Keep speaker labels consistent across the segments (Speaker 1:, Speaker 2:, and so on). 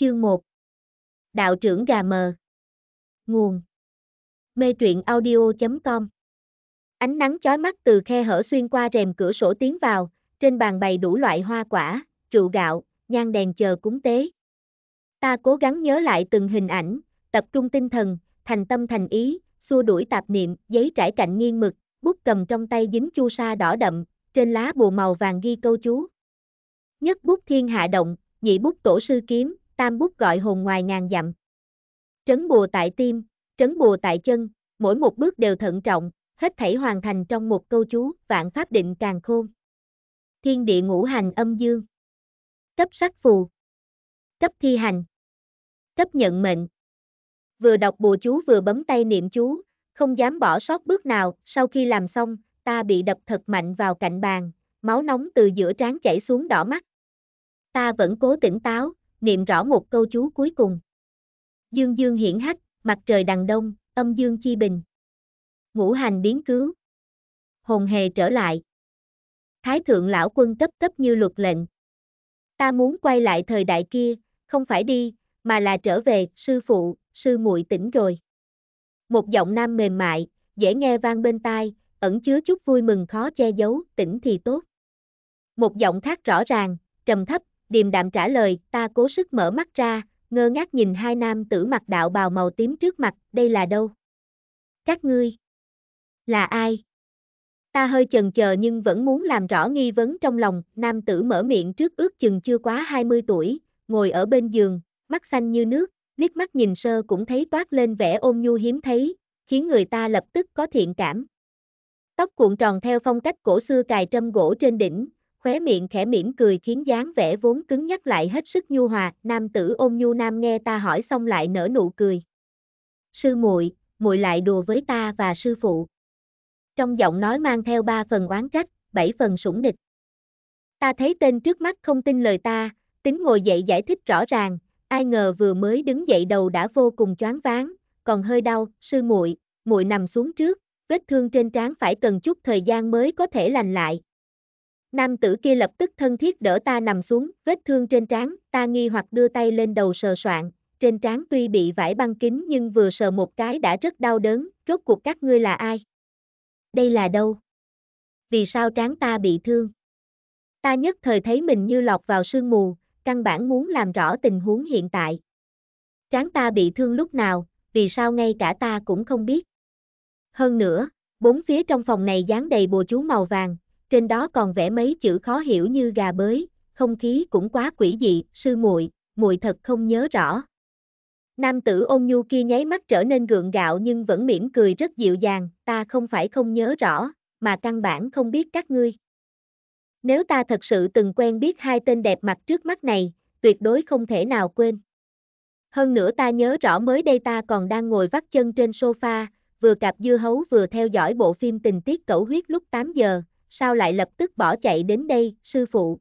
Speaker 1: Chương 1 Đạo trưởng gà mờ Nguồn Mê truyện audio.com Ánh nắng chói mắt từ khe hở xuyên qua rèm cửa sổ tiến vào, trên bàn bày đủ loại hoa quả, trụ gạo, nhang đèn chờ cúng tế. Ta cố gắng nhớ lại từng hình ảnh, tập trung tinh thần, thành tâm thành ý, xua đuổi tạp niệm, giấy trải cạnh nghiêng mực, bút cầm trong tay dính chu sa đỏ đậm, trên lá bùa màu vàng ghi câu chú. Nhất bút thiên hạ động, nhị bút tổ sư kiếm, tam bút gọi hồn ngoài ngàn dặm. Trấn bùa tại tim, trấn bùa tại chân, mỗi một bước đều thận trọng, hết thảy hoàn thành trong một câu chú, vạn pháp định càng khôn. Thiên địa ngũ hành âm dương. Cấp sắc phù. Cấp thi hành. Cấp nhận mệnh. Vừa đọc bùa chú vừa bấm tay niệm chú, không dám bỏ sót bước nào, sau khi làm xong, ta bị đập thật mạnh vào cạnh bàn, máu nóng từ giữa trán chảy xuống đỏ mắt. Ta vẫn cố tỉnh táo, niệm rõ một câu chú cuối cùng. Dương dương hiển hách, mặt trời đằng đông, âm dương chi bình. Ngũ hành biến cứu. Hồn hề trở lại. Thái thượng lão quân cấp cấp như luật lệnh. Ta muốn quay lại thời đại kia, không phải đi, mà là trở về, sư phụ, sư muội tỉnh rồi. Một giọng nam mềm mại, dễ nghe vang bên tai, ẩn chứa chút vui mừng khó che giấu, tỉnh thì tốt. Một giọng khác rõ ràng, trầm thấp điềm đạm trả lời, ta cố sức mở mắt ra, ngơ ngác nhìn hai nam tử mặc đạo bào màu tím trước mặt, đây là đâu? Các ngươi? Là ai? Ta hơi chần chờ nhưng vẫn muốn làm rõ nghi vấn trong lòng, nam tử mở miệng trước ước chừng chưa quá 20 tuổi, ngồi ở bên giường, mắt xanh như nước, liếc mắt nhìn sơ cũng thấy toát lên vẻ ôn nhu hiếm thấy, khiến người ta lập tức có thiện cảm. Tóc cuộn tròn theo phong cách cổ xưa cài trâm gỗ trên đỉnh, khóe miệng khẽ mỉm cười khiến dáng vẻ vốn cứng nhắc lại hết sức nhu hòa, nam tử ôm nhu nam nghe ta hỏi xong lại nở nụ cười. Sư muội, muội lại đùa với ta và sư phụ. Trong giọng nói mang theo ba phần oán trách, bảy phần sủng địch. Ta thấy tên trước mắt không tin lời ta, tính ngồi dậy giải thích rõ ràng, ai ngờ vừa mới đứng dậy đầu đã vô cùng choáng váng, còn hơi đau, sư muội, muội nằm xuống trước, vết thương trên trán phải cần chút thời gian mới có thể lành lại. Nam tử kia lập tức thân thiết đỡ ta nằm xuống, vết thương trên trán, ta nghi hoặc đưa tay lên đầu sờ soạn, trên trán tuy bị vải băng kín nhưng vừa sờ một cái đã rất đau đớn, rốt cuộc các ngươi là ai? Đây là đâu? Vì sao trán ta bị thương? Ta nhất thời thấy mình như lọt vào sương mù, căn bản muốn làm rõ tình huống hiện tại. Trán ta bị thương lúc nào, vì sao ngay cả ta cũng không biết. Hơn nữa, bốn phía trong phòng này dán đầy bùa chú màu vàng, trên đó còn vẽ mấy chữ khó hiểu như gà bới, không khí cũng quá quỷ dị, sư muội, muội thật không nhớ rõ. Nam tử ôn nhu kia nháy mắt trở nên gượng gạo nhưng vẫn mỉm cười rất dịu dàng, ta không phải không nhớ rõ, mà căn bản không biết các ngươi. Nếu ta thật sự từng quen biết hai tên đẹp mặt trước mắt này, tuyệt đối không thể nào quên. Hơn nữa ta nhớ rõ mới đây ta còn đang ngồi vắt chân trên sofa, vừa cạp dưa hấu vừa theo dõi bộ phim tình tiết cẩu huyết lúc 8 giờ, sao lại lập tức bỏ chạy đến đây, sư phụ.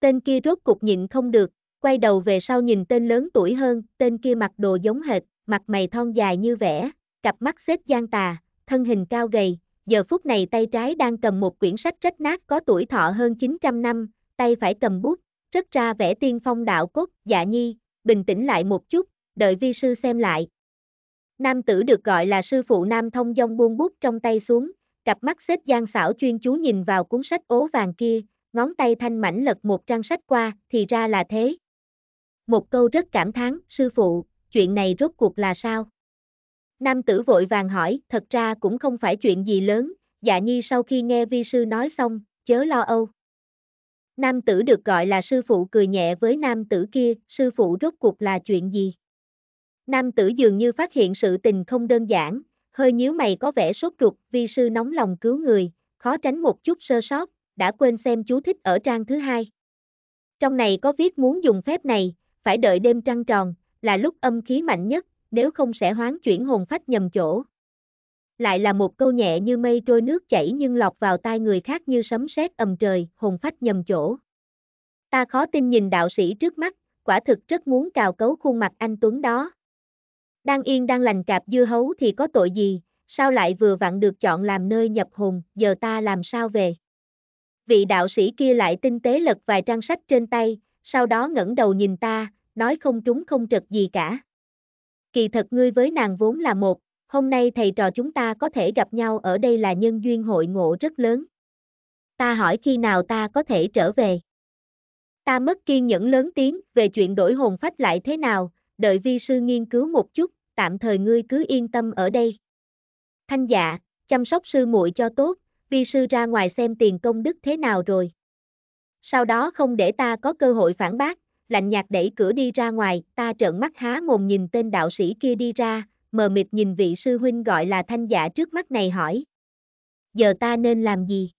Speaker 1: Tên kia rốt cục nhịn không được, quay đầu về sau nhìn tên lớn tuổi hơn, tên kia mặc đồ giống hệt, mặt mày thon dài như vẽ, cặp mắt xếp gian tà, thân hình cao gầy, giờ phút này tay trái đang cầm một quyển sách rách nát có tuổi thọ hơn 900 năm, tay phải cầm bút, rất ra vẽ tiên phong đạo cốt, dạ nhi, bình tĩnh lại một chút, đợi vi sư xem lại. Nam tử được gọi là sư phụ Nam Thông Dông buông bút trong tay xuống, cặp mắt xếp gian xảo chuyên chú nhìn vào cuốn sách ố vàng kia, ngón tay thanh mảnh lật một trang sách qua, thì ra là thế. Một câu rất cảm thán, sư phụ, chuyện này rốt cuộc là sao? Nam tử vội vàng hỏi, thật ra cũng không phải chuyện gì lớn, dạ nhi sau khi nghe vi sư nói xong, chớ lo âu. Nam tử được gọi là sư phụ cười nhẹ với nam tử kia, sư phụ rốt cuộc là chuyện gì? Nam tử dường như phát hiện sự tình không đơn giản, hơi nhíu mày có vẻ sốt ruột, vi sư nóng lòng cứu người, khó tránh một chút sơ sót, đã quên xem chú thích ở trang thứ hai. Trong này có viết muốn dùng phép này, phải đợi đêm trăng tròn, là lúc âm khí mạnh nhất, nếu không sẽ hoán chuyển hồn phách nhầm chỗ. Lại là một câu nhẹ như mây trôi nước chảy nhưng lọt vào tai người khác như sấm sét ầm trời, hồn phách nhầm chỗ. Ta khó tin nhìn đạo sĩ trước mắt, quả thực rất muốn cào cấu khuôn mặt anh Tuấn đó. Đang yên đang lành cạp dưa hấu thì có tội gì, sao lại vừa vặn được chọn làm nơi nhập hồn, giờ ta làm sao về. Vị đạo sĩ kia lại tinh tế lật vài trang sách trên tay, sau đó ngẩng đầu nhìn ta, nói không trúng không trật gì cả. Kỳ thật ngươi với nàng vốn là một, hôm nay thầy trò chúng ta có thể gặp nhau ở đây là nhân duyên hội ngộ rất lớn. Ta hỏi khi nào ta có thể trở về. Ta mất kiên nhẫn lớn tiếng về chuyện đổi hồn phách lại thế nào, đợi vi sư nghiên cứu một chút, tạm thời ngươi cứ yên tâm ở đây. Thanh dạ, chăm sóc sư muội cho tốt, vi sư ra ngoài xem tiền công đức thế nào rồi. Sau đó không để ta có cơ hội phản bác, lạnh nhạt đẩy cửa đi ra ngoài, ta trợn mắt há mồm nhìn tên đạo sĩ kia đi ra, mờ mịt nhìn vị sư huynh gọi là thanh dạ trước mắt này hỏi. Giờ ta nên làm gì?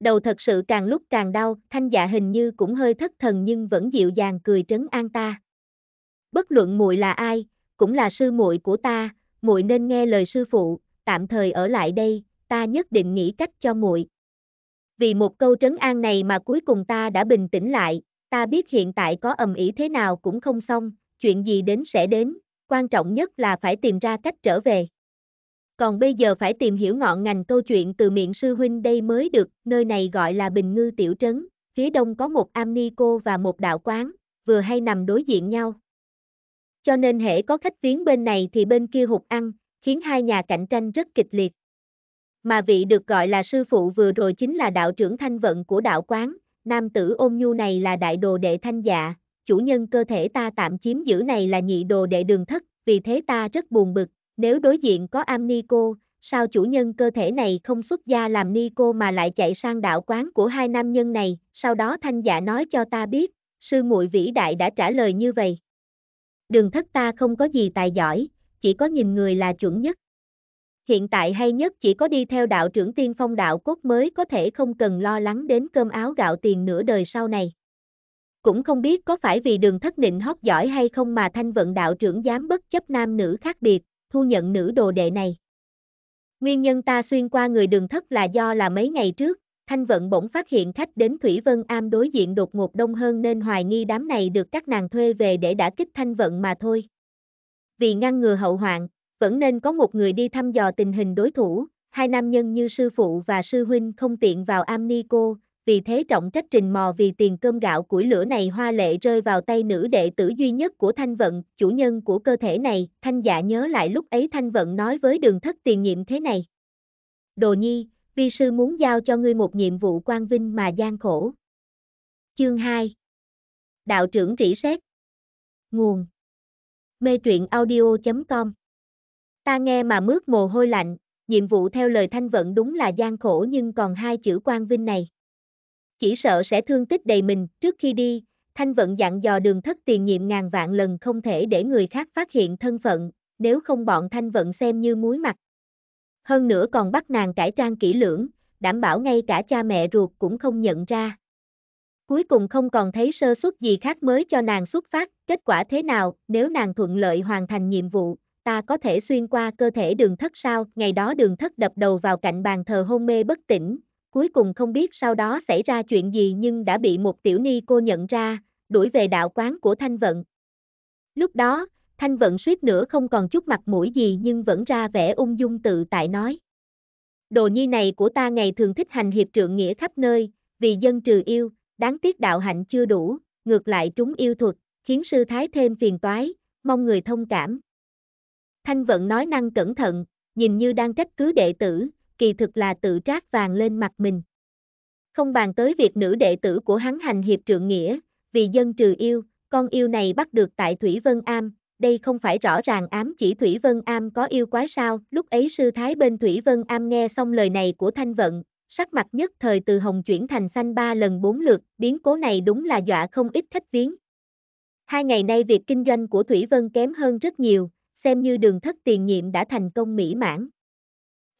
Speaker 1: Đầu thật sự càng lúc càng đau, thanh dạ hình như cũng hơi thất thần nhưng vẫn dịu dàng cười trấn an ta bất luận muội là ai, cũng là sư muội của ta, muội nên nghe lời sư phụ, tạm thời ở lại đây, ta nhất định nghĩ cách cho muội. Vì một câu trấn an này mà cuối cùng ta đã bình tĩnh lại, ta biết hiện tại có ầm ĩ thế nào cũng không xong, chuyện gì đến sẽ đến, quan trọng nhất là phải tìm ra cách trở về. Còn bây giờ phải tìm hiểu ngọn ngành câu chuyện từ miệng sư huynh đây mới được, nơi này gọi là Bình Ngư Tiểu Trấn, phía đông có một am ni cô và một đạo quán, vừa hay nằm đối diện nhau cho nên hễ có khách viếng bên này thì bên kia hụt ăn, khiến hai nhà cạnh tranh rất kịch liệt. Mà vị được gọi là sư phụ vừa rồi chính là đạo trưởng thanh vận của đạo quán, nam tử ôm nhu này là đại đồ đệ thanh dạ, chủ nhân cơ thể ta tạm chiếm giữ này là nhị đồ đệ đường thất, vì thế ta rất buồn bực, nếu đối diện có am ni cô, sao chủ nhân cơ thể này không xuất gia làm ni cô mà lại chạy sang đạo quán của hai nam nhân này, sau đó thanh dạ nói cho ta biết, sư muội vĩ đại đã trả lời như vậy đường thất ta không có gì tài giỏi, chỉ có nhìn người là chuẩn nhất. Hiện tại hay nhất chỉ có đi theo đạo trưởng tiên phong đạo cốt mới có thể không cần lo lắng đến cơm áo gạo tiền nửa đời sau này. Cũng không biết có phải vì đường thất nịnh hót giỏi hay không mà thanh vận đạo trưởng dám bất chấp nam nữ khác biệt, thu nhận nữ đồ đệ này. Nguyên nhân ta xuyên qua người đường thất là do là mấy ngày trước, Thanh Vận bỗng phát hiện khách đến Thủy Vân Am đối diện đột ngột đông hơn nên hoài nghi đám này được các nàng thuê về để đã kích Thanh Vận mà thôi. Vì ngăn ngừa hậu hoạn, vẫn nên có một người đi thăm dò tình hình đối thủ, hai nam nhân như sư phụ và sư huynh không tiện vào am ni cô, vì thế trọng trách trình mò vì tiền cơm gạo củi lửa này hoa lệ rơi vào tay nữ đệ tử duy nhất của Thanh Vận, chủ nhân của cơ thể này, Thanh Dạ nhớ lại lúc ấy Thanh Vận nói với đường thất tiền nhiệm thế này. Đồ nhi, vi sư muốn giao cho ngươi một nhiệm vụ quan vinh mà gian khổ. Chương 2 Đạo trưởng rỉ xét Nguồn Mê truyện audio.com Ta nghe mà mướt mồ hôi lạnh, nhiệm vụ theo lời thanh vận đúng là gian khổ nhưng còn hai chữ quan vinh này. Chỉ sợ sẽ thương tích đầy mình, trước khi đi, thanh vận dặn dò đường thất tiền nhiệm ngàn vạn lần không thể để người khác phát hiện thân phận, nếu không bọn thanh vận xem như muối mặt. Hơn nữa còn bắt nàng cải trang kỹ lưỡng, đảm bảo ngay cả cha mẹ ruột cũng không nhận ra. Cuối cùng không còn thấy sơ suất gì khác mới cho nàng xuất phát, kết quả thế nào, nếu nàng thuận lợi hoàn thành nhiệm vụ, ta có thể xuyên qua cơ thể đường thất sao, ngày đó đường thất đập đầu vào cạnh bàn thờ hôn mê bất tỉnh, cuối cùng không biết sau đó xảy ra chuyện gì nhưng đã bị một tiểu ni cô nhận ra, đuổi về đạo quán của Thanh Vận. Lúc đó, Thanh vận suýt nữa không còn chút mặt mũi gì nhưng vẫn ra vẻ ung dung tự tại nói. Đồ nhi này của ta ngày thường thích hành hiệp trượng nghĩa khắp nơi, vì dân trừ yêu, đáng tiếc đạo hạnh chưa đủ, ngược lại trúng yêu thuật, khiến sư thái thêm phiền toái, mong người thông cảm. Thanh vận nói năng cẩn thận, nhìn như đang trách cứ đệ tử, kỳ thực là tự trát vàng lên mặt mình. Không bàn tới việc nữ đệ tử của hắn hành hiệp trượng nghĩa, vì dân trừ yêu, con yêu này bắt được tại Thủy Vân Am, đây không phải rõ ràng ám chỉ Thủy Vân Am có yêu quái sao, lúc ấy sư thái bên Thủy Vân Am nghe xong lời này của Thanh Vận, sắc mặt nhất thời từ hồng chuyển thành xanh ba lần bốn lượt, biến cố này đúng là dọa không ít khách viếng. Hai ngày nay việc kinh doanh của Thủy Vân kém hơn rất nhiều, xem như đường thất tiền nhiệm đã thành công mỹ mãn.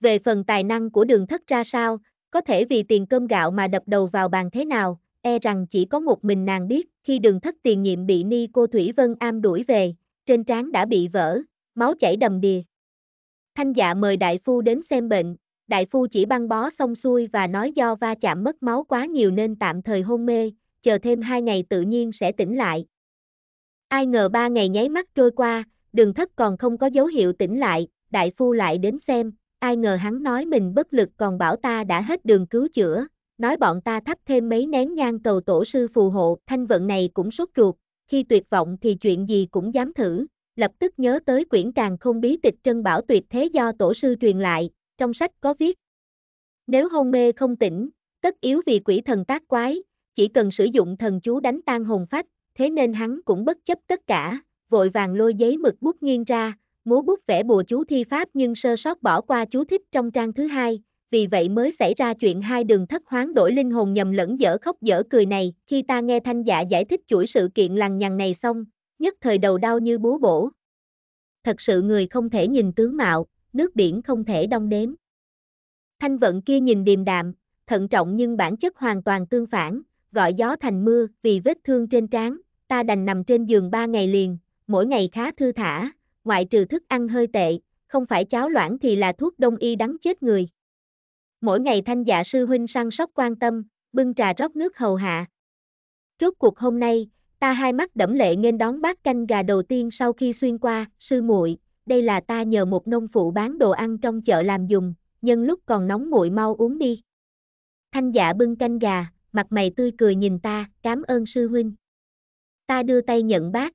Speaker 1: Về phần tài năng của đường thất ra sao, có thể vì tiền cơm gạo mà đập đầu vào bàn thế nào, e rằng chỉ có một mình nàng biết, khi đường thất tiền nhiệm bị ni cô Thủy Vân am đuổi về, trên trán đã bị vỡ, máu chảy đầm đìa. Thanh dạ mời đại phu đến xem bệnh, đại phu chỉ băng bó xong xuôi và nói do va chạm mất máu quá nhiều nên tạm thời hôn mê, chờ thêm hai ngày tự nhiên sẽ tỉnh lại. Ai ngờ ba ngày nháy mắt trôi qua, đường thất còn không có dấu hiệu tỉnh lại, đại phu lại đến xem, ai ngờ hắn nói mình bất lực còn bảo ta đã hết đường cứu chữa, nói bọn ta thắp thêm mấy nén nhang cầu tổ sư phù hộ, thanh vận này cũng sốt ruột, khi tuyệt vọng thì chuyện gì cũng dám thử, lập tức nhớ tới quyển càng không bí tịch trân bảo tuyệt thế do tổ sư truyền lại, trong sách có viết. Nếu hôn mê không tỉnh, tất yếu vì quỷ thần tác quái, chỉ cần sử dụng thần chú đánh tan hồn phách, thế nên hắn cũng bất chấp tất cả, vội vàng lôi giấy mực bút nghiêng ra, múa bút vẽ bùa chú thi pháp nhưng sơ sót bỏ qua chú thích trong trang thứ hai, vì vậy mới xảy ra chuyện hai đường thất hoán đổi linh hồn nhầm lẫn dở khóc dở cười này, khi ta nghe thanh dạ giải thích chuỗi sự kiện lằng nhằng này xong, nhất thời đầu đau như búa bổ. Thật sự người không thể nhìn tướng mạo, nước biển không thể đong đếm. Thanh vận kia nhìn điềm đạm, thận trọng nhưng bản chất hoàn toàn tương phản, gọi gió thành mưa vì vết thương trên trán, ta đành nằm trên giường ba ngày liền, mỗi ngày khá thư thả, ngoại trừ thức ăn hơi tệ, không phải cháo loãng thì là thuốc đông y đắng chết người mỗi ngày thanh dạ sư huynh săn sóc quan tâm, bưng trà rót nước hầu hạ. Rốt cuộc hôm nay, ta hai mắt đẫm lệ nên đón bát canh gà đầu tiên sau khi xuyên qua, sư muội, đây là ta nhờ một nông phụ bán đồ ăn trong chợ làm dùng, nhân lúc còn nóng muội mau uống đi. Thanh dạ bưng canh gà, mặt mày tươi cười nhìn ta, cảm ơn sư huynh. Ta đưa tay nhận bát.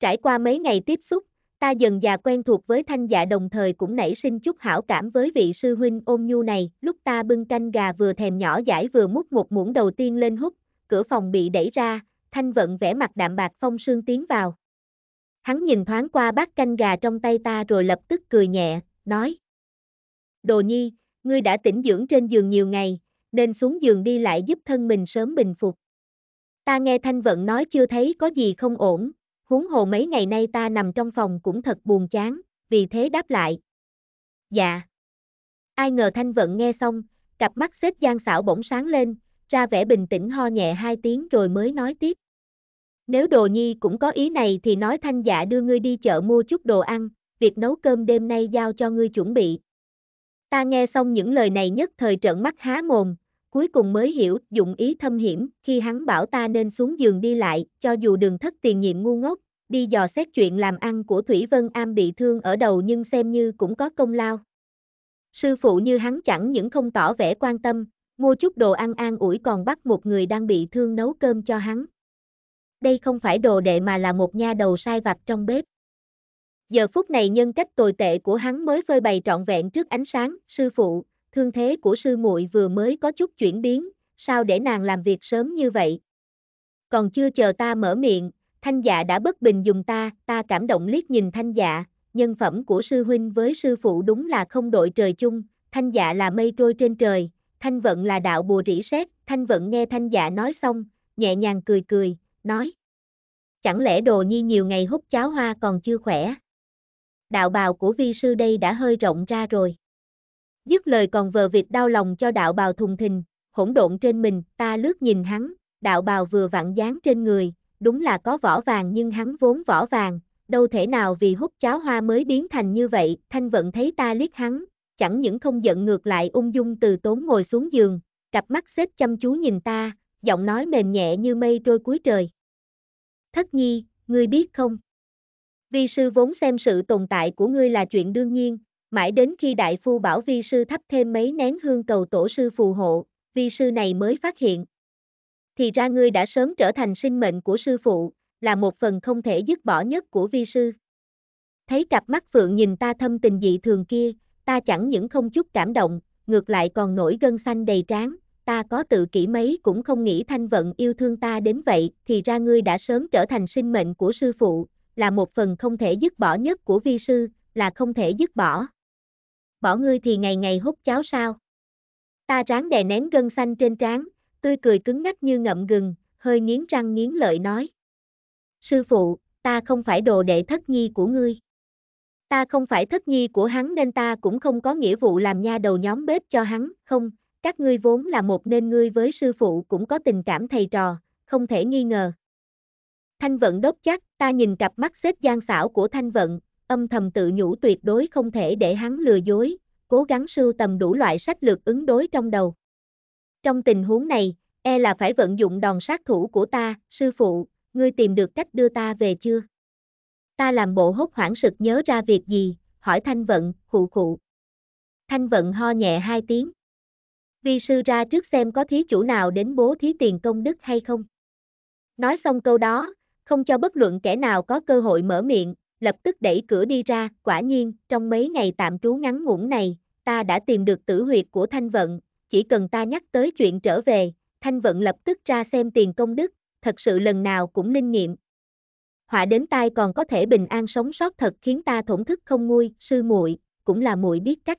Speaker 1: Trải qua mấy ngày tiếp xúc, ta dần già quen thuộc với thanh dạ đồng thời cũng nảy sinh chút hảo cảm với vị sư huynh ôn nhu này, lúc ta bưng canh gà vừa thèm nhỏ giải vừa múc một muỗng đầu tiên lên hút, cửa phòng bị đẩy ra, thanh vận vẻ mặt đạm bạc phong sương tiến vào. Hắn nhìn thoáng qua bát canh gà trong tay ta rồi lập tức cười nhẹ, nói. Đồ nhi, ngươi đã tỉnh dưỡng trên giường nhiều ngày, nên xuống giường đi lại giúp thân mình sớm bình phục. Ta nghe Thanh Vận nói chưa thấy có gì không ổn, huống hồ mấy ngày nay ta nằm trong phòng cũng thật buồn chán, vì thế đáp lại. Dạ. Ai ngờ Thanh Vận nghe xong, cặp mắt xếp gian xảo bỗng sáng lên, ra vẻ bình tĩnh ho nhẹ hai tiếng rồi mới nói tiếp. Nếu đồ nhi cũng có ý này thì nói thanh dạ đưa ngươi đi chợ mua chút đồ ăn, việc nấu cơm đêm nay giao cho ngươi chuẩn bị. Ta nghe xong những lời này nhất thời trợn mắt há mồm, cuối cùng mới hiểu dụng ý thâm hiểm, khi hắn bảo ta nên xuống giường đi lại, cho dù đường thất tiền nhiệm ngu ngốc, đi dò xét chuyện làm ăn của Thủy Vân Am bị thương ở đầu nhưng xem như cũng có công lao. Sư phụ như hắn chẳng những không tỏ vẻ quan tâm, mua chút đồ ăn an ủi còn bắt một người đang bị thương nấu cơm cho hắn. Đây không phải đồ đệ mà là một nha đầu sai vặt trong bếp. Giờ phút này nhân cách tồi tệ của hắn mới phơi bày trọn vẹn trước ánh sáng, sư phụ, thương thế của sư muội vừa mới có chút chuyển biến, sao để nàng làm việc sớm như vậy? Còn chưa chờ ta mở miệng, thanh dạ đã bất bình dùng ta, ta cảm động liếc nhìn thanh dạ, nhân phẩm của sư huynh với sư phụ đúng là không đội trời chung, thanh dạ là mây trôi trên trời, thanh vận là đạo bùa rỉ sét, thanh vận nghe thanh dạ nói xong, nhẹ nhàng cười cười, nói. Chẳng lẽ đồ nhi nhiều ngày hút cháo hoa còn chưa khỏe? Đạo bào của vi sư đây đã hơi rộng ra rồi. Dứt lời còn vờ việc đau lòng cho đạo bào thùng thình, hỗn độn trên mình, ta lướt nhìn hắn, đạo bào vừa vặn dáng trên người, đúng là có vỏ vàng nhưng hắn vốn vỏ vàng, đâu thể nào vì hút cháo hoa mới biến thành như vậy, thanh vận thấy ta liếc hắn, chẳng những không giận ngược lại ung dung từ tốn ngồi xuống giường, cặp mắt xếp chăm chú nhìn ta, giọng nói mềm nhẹ như mây trôi cuối trời. Thất nhi, ngươi biết không? Vi sư vốn xem sự tồn tại của ngươi là chuyện đương nhiên, mãi đến khi đại phu bảo vi sư thắp thêm mấy nén hương cầu tổ sư phù hộ, vi sư này mới phát hiện. Thì ra ngươi đã sớm trở thành sinh mệnh của sư phụ, là một phần không thể dứt bỏ nhất của vi sư. Thấy cặp mắt Phượng nhìn ta thâm tình dị thường kia, ta chẳng những không chút cảm động, ngược lại còn nổi gân xanh đầy tráng. ta có tự kỷ mấy cũng không nghĩ thanh vận yêu thương ta đến vậy, thì ra ngươi đã sớm trở thành sinh mệnh của sư phụ, là một phần không thể dứt bỏ nhất của vi sư, là không thể dứt bỏ bỏ ngươi thì ngày ngày hút cháo sao. Ta ráng đè nén gân xanh trên trán, tươi cười cứng ngắc như ngậm gừng, hơi nghiến răng nghiến lợi nói. Sư phụ, ta không phải đồ đệ thất nhi của ngươi. Ta không phải thất nhi của hắn nên ta cũng không có nghĩa vụ làm nha đầu nhóm bếp cho hắn, không, các ngươi vốn là một nên ngươi với sư phụ cũng có tình cảm thầy trò, không thể nghi ngờ. Thanh vận đốc chắc, ta nhìn cặp mắt xếp gian xảo của thanh vận, âm thầm tự nhủ tuyệt đối không thể để hắn lừa dối, cố gắng sưu tầm đủ loại sách lược ứng đối trong đầu. Trong tình huống này, e là phải vận dụng đòn sát thủ của ta, sư phụ, ngươi tìm được cách đưa ta về chưa? Ta làm bộ hốt hoảng sực nhớ ra việc gì, hỏi Thanh Vận, khụ khụ. Thanh Vận ho nhẹ hai tiếng. Vi sư ra trước xem có thí chủ nào đến bố thí tiền công đức hay không. Nói xong câu đó, không cho bất luận kẻ nào có cơ hội mở miệng, lập tức đẩy cửa đi ra, quả nhiên, trong mấy ngày tạm trú ngắn ngủn này, ta đã tìm được tử huyệt của Thanh Vận, chỉ cần ta nhắc tới chuyện trở về, Thanh Vận lập tức ra xem tiền công đức, thật sự lần nào cũng linh nghiệm. Họa đến tai còn có thể bình an sống sót thật khiến ta thổn thức không nguôi, sư muội, cũng là muội biết cách.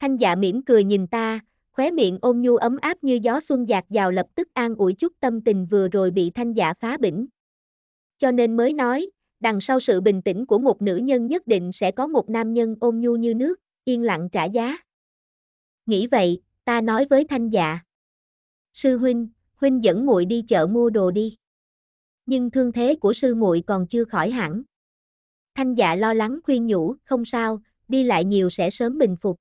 Speaker 1: Thanh dạ mỉm cười nhìn ta, khóe miệng ôm nhu ấm áp như gió xuân dạt dào lập tức an ủi chút tâm tình vừa rồi bị thanh dạ phá bỉnh. Cho nên mới nói, đằng sau sự bình tĩnh của một nữ nhân nhất định sẽ có một nam nhân ôn nhu như nước, yên lặng trả giá. Nghĩ vậy, ta nói với thanh dạ. Sư huynh, huynh dẫn muội đi chợ mua đồ đi. Nhưng thương thế của sư muội còn chưa khỏi hẳn. Thanh dạ lo lắng khuyên nhủ, không sao, đi lại nhiều sẽ sớm bình phục.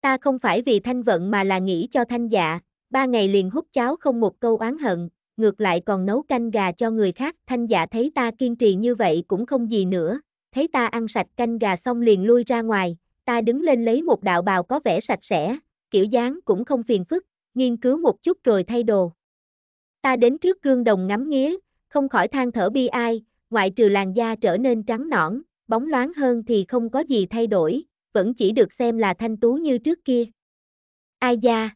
Speaker 1: Ta không phải vì thanh vận mà là nghĩ cho thanh dạ, ba ngày liền hút cháo không một câu oán hận, ngược lại còn nấu canh gà cho người khác. Thanh dạ thấy ta kiên trì như vậy cũng không gì nữa, thấy ta ăn sạch canh gà xong liền lui ra ngoài, ta đứng lên lấy một đạo bào có vẻ sạch sẽ, kiểu dáng cũng không phiền phức, nghiên cứu một chút rồi thay đồ. Ta đến trước gương đồng ngắm nghía, không khỏi than thở bi ai, ngoại trừ làn da trở nên trắng nõn, bóng loáng hơn thì không có gì thay đổi, vẫn chỉ được xem là thanh tú như trước kia. Ai da?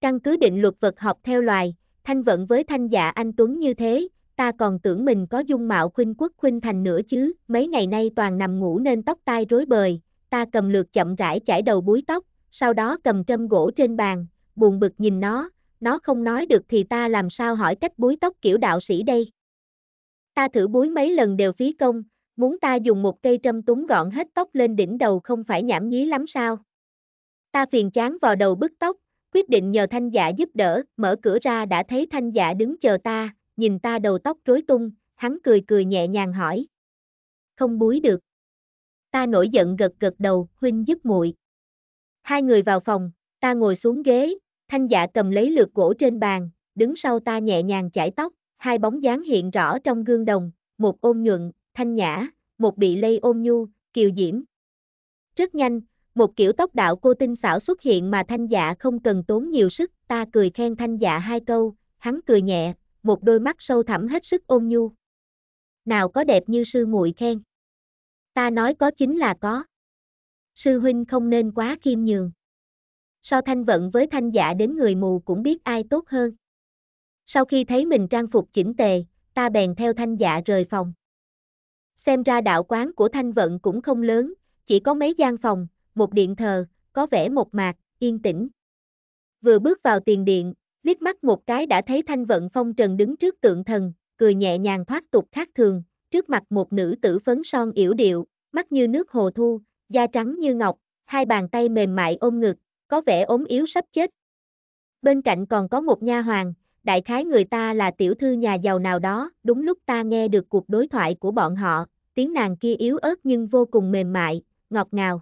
Speaker 1: Căn cứ định luật vật học theo loài, Thanh vận với thanh dạ anh Tuấn như thế, ta còn tưởng mình có dung mạo khuynh quốc khuynh thành nữa chứ, mấy ngày nay toàn nằm ngủ nên tóc tai rối bời, ta cầm lược chậm rãi chải đầu búi tóc, sau đó cầm trâm gỗ trên bàn, buồn bực nhìn nó, nó không nói được thì ta làm sao hỏi cách búi tóc kiểu đạo sĩ đây. Ta thử búi mấy lần đều phí công, muốn ta dùng một cây trâm túng gọn hết tóc lên đỉnh đầu không phải nhảm nhí lắm sao. Ta phiền chán vào đầu bức tóc, quyết định nhờ thanh giả dạ giúp đỡ, mở cửa ra đã thấy thanh giả dạ đứng chờ ta, nhìn ta đầu tóc rối tung, hắn cười cười nhẹ nhàng hỏi. Không búi được. Ta nổi giận gật gật đầu, huynh giúp muội. Hai người vào phòng, ta ngồi xuống ghế, thanh giả dạ cầm lấy lược gỗ trên bàn, đứng sau ta nhẹ nhàng chải tóc, hai bóng dáng hiện rõ trong gương đồng, một ôm nhuận, thanh nhã, một bị lây ôm nhu, kiều diễm. Rất nhanh, một kiểu tóc đạo cô tinh xảo xuất hiện mà thanh dạ không cần tốn nhiều sức, ta cười khen thanh dạ hai câu, hắn cười nhẹ, một đôi mắt sâu thẳm hết sức ôn nhu. Nào có đẹp như sư muội khen. Ta nói có chính là có. Sư huynh không nên quá kim nhường. So thanh vận với thanh dạ đến người mù cũng biết ai tốt hơn. Sau khi thấy mình trang phục chỉnh tề, ta bèn theo thanh dạ rời phòng. Xem ra đạo quán của thanh vận cũng không lớn, chỉ có mấy gian phòng, một điện thờ, có vẻ một mạc, yên tĩnh. Vừa bước vào tiền điện, liếc mắt một cái đã thấy Thanh Vận Phong Trần đứng trước tượng thần, cười nhẹ nhàng thoát tục khác thường, trước mặt một nữ tử phấn son yểu điệu, mắt như nước hồ thu, da trắng như ngọc, hai bàn tay mềm mại ôm ngực, có vẻ ốm yếu sắp chết. Bên cạnh còn có một nha hoàng, đại khái người ta là tiểu thư nhà giàu nào đó, đúng lúc ta nghe được cuộc đối thoại của bọn họ, tiếng nàng kia yếu ớt nhưng vô cùng mềm mại, ngọt ngào.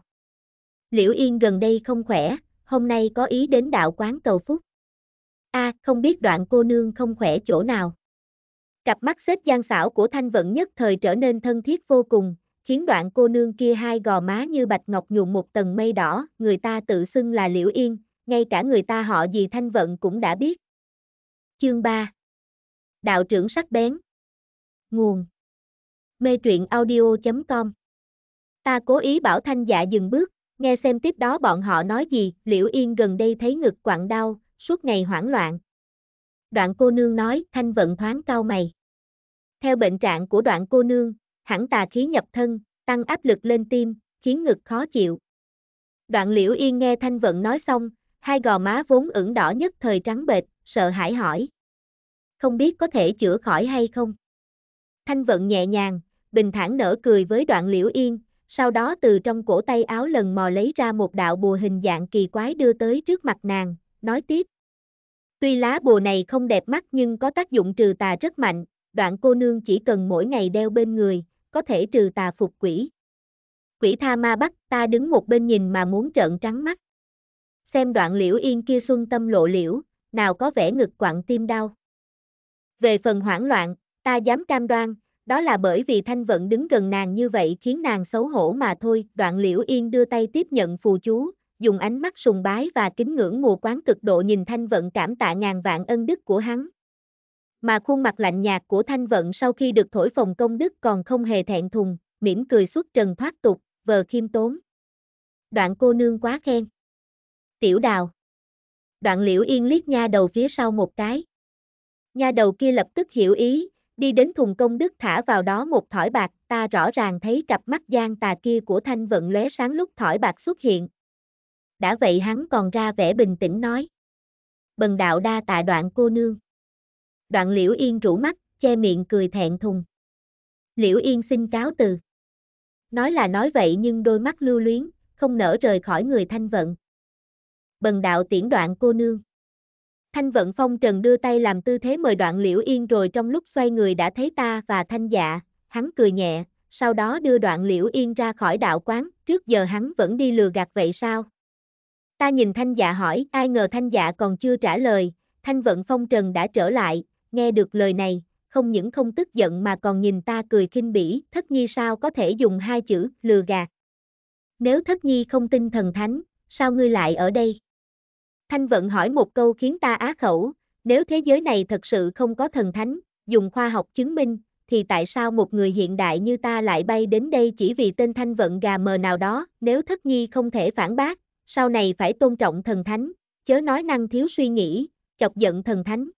Speaker 1: Liễu Yên gần đây không khỏe, hôm nay có ý đến đạo quán cầu phúc. A, không biết đoạn cô nương không khỏe chỗ nào. Cặp mắt xếp gian xảo của Thanh Vận nhất thời trở nên thân thiết vô cùng, khiến đoạn cô nương kia hai gò má như bạch ngọc nhuộm một tầng mây đỏ, người ta tự xưng là Liễu Yên, ngay cả người ta họ gì Thanh Vận cũng đã biết. Chương 3 Đạo trưởng sắc bén Nguồn Mê truyện audio.com Ta cố ý bảo Thanh dạ dừng bước, Nghe xem tiếp đó bọn họ nói gì, Liễu Yên gần đây thấy ngực quặn đau, suốt ngày hoảng loạn. Đoạn cô nương nói, thanh vận thoáng cao mày. Theo bệnh trạng của đoạn cô nương, hẳn tà khí nhập thân, tăng áp lực lên tim, khiến ngực khó chịu. Đoạn Liễu Yên nghe thanh vận nói xong, hai gò má vốn ửng đỏ nhất thời trắng bệch, sợ hãi hỏi. Không biết có thể chữa khỏi hay không? Thanh vận nhẹ nhàng, bình thản nở cười với đoạn Liễu Yên, sau đó từ trong cổ tay áo lần mò lấy ra một đạo bùa hình dạng kỳ quái đưa tới trước mặt nàng, nói tiếp. Tuy lá bùa này không đẹp mắt nhưng có tác dụng trừ tà rất mạnh, đoạn cô nương chỉ cần mỗi ngày đeo bên người, có thể trừ tà phục quỷ. Quỷ tha ma bắt ta đứng một bên nhìn mà muốn trợn trắng mắt. Xem đoạn liễu yên kia xuân tâm lộ liễu, nào có vẻ ngực quặn tim đau. Về phần hoảng loạn, ta dám cam đoan, đó là bởi vì thanh vận đứng gần nàng như vậy khiến nàng xấu hổ mà thôi. Đoạn liễu yên đưa tay tiếp nhận phù chú, dùng ánh mắt sùng bái và kính ngưỡng mùa quán cực độ nhìn thanh vận cảm tạ ngàn vạn ân đức của hắn. Mà khuôn mặt lạnh nhạt của thanh vận sau khi được thổi phồng công đức còn không hề thẹn thùng, mỉm cười xuất trần thoát tục, vờ khiêm tốn. Đoạn cô nương quá khen. Tiểu đào. Đoạn liễu yên liếc nha đầu phía sau một cái. Nha đầu kia lập tức hiểu ý, đi đến thùng công đức thả vào đó một thỏi bạc, ta rõ ràng thấy cặp mắt gian tà kia của thanh vận lóe sáng lúc thỏi bạc xuất hiện. Đã vậy hắn còn ra vẻ bình tĩnh nói. Bần đạo đa tạ đoạn cô nương. Đoạn liễu yên rủ mắt, che miệng cười thẹn thùng. Liễu yên xin cáo từ. Nói là nói vậy nhưng đôi mắt lưu luyến, không nở rời khỏi người thanh vận. Bần đạo tiễn đoạn cô nương. Thanh vận phong trần đưa tay làm tư thế mời đoạn liễu yên rồi trong lúc xoay người đã thấy ta và thanh dạ, hắn cười nhẹ, sau đó đưa đoạn liễu yên ra khỏi đạo quán, trước giờ hắn vẫn đi lừa gạt vậy sao? Ta nhìn thanh dạ hỏi, ai ngờ thanh dạ còn chưa trả lời, thanh vận phong trần đã trở lại, nghe được lời này, không những không tức giận mà còn nhìn ta cười khinh bỉ, thất nhi sao có thể dùng hai chữ, lừa gạt. Nếu thất nhi không tin thần thánh, sao ngươi lại ở đây? Thanh Vận hỏi một câu khiến ta á khẩu, nếu thế giới này thật sự không có thần thánh, dùng khoa học chứng minh, thì tại sao một người hiện đại như ta lại bay đến đây chỉ vì tên Thanh Vận gà mờ nào đó, nếu thất nhi không thể phản bác, sau này phải tôn trọng thần thánh, chớ nói năng thiếu suy nghĩ, chọc giận thần thánh.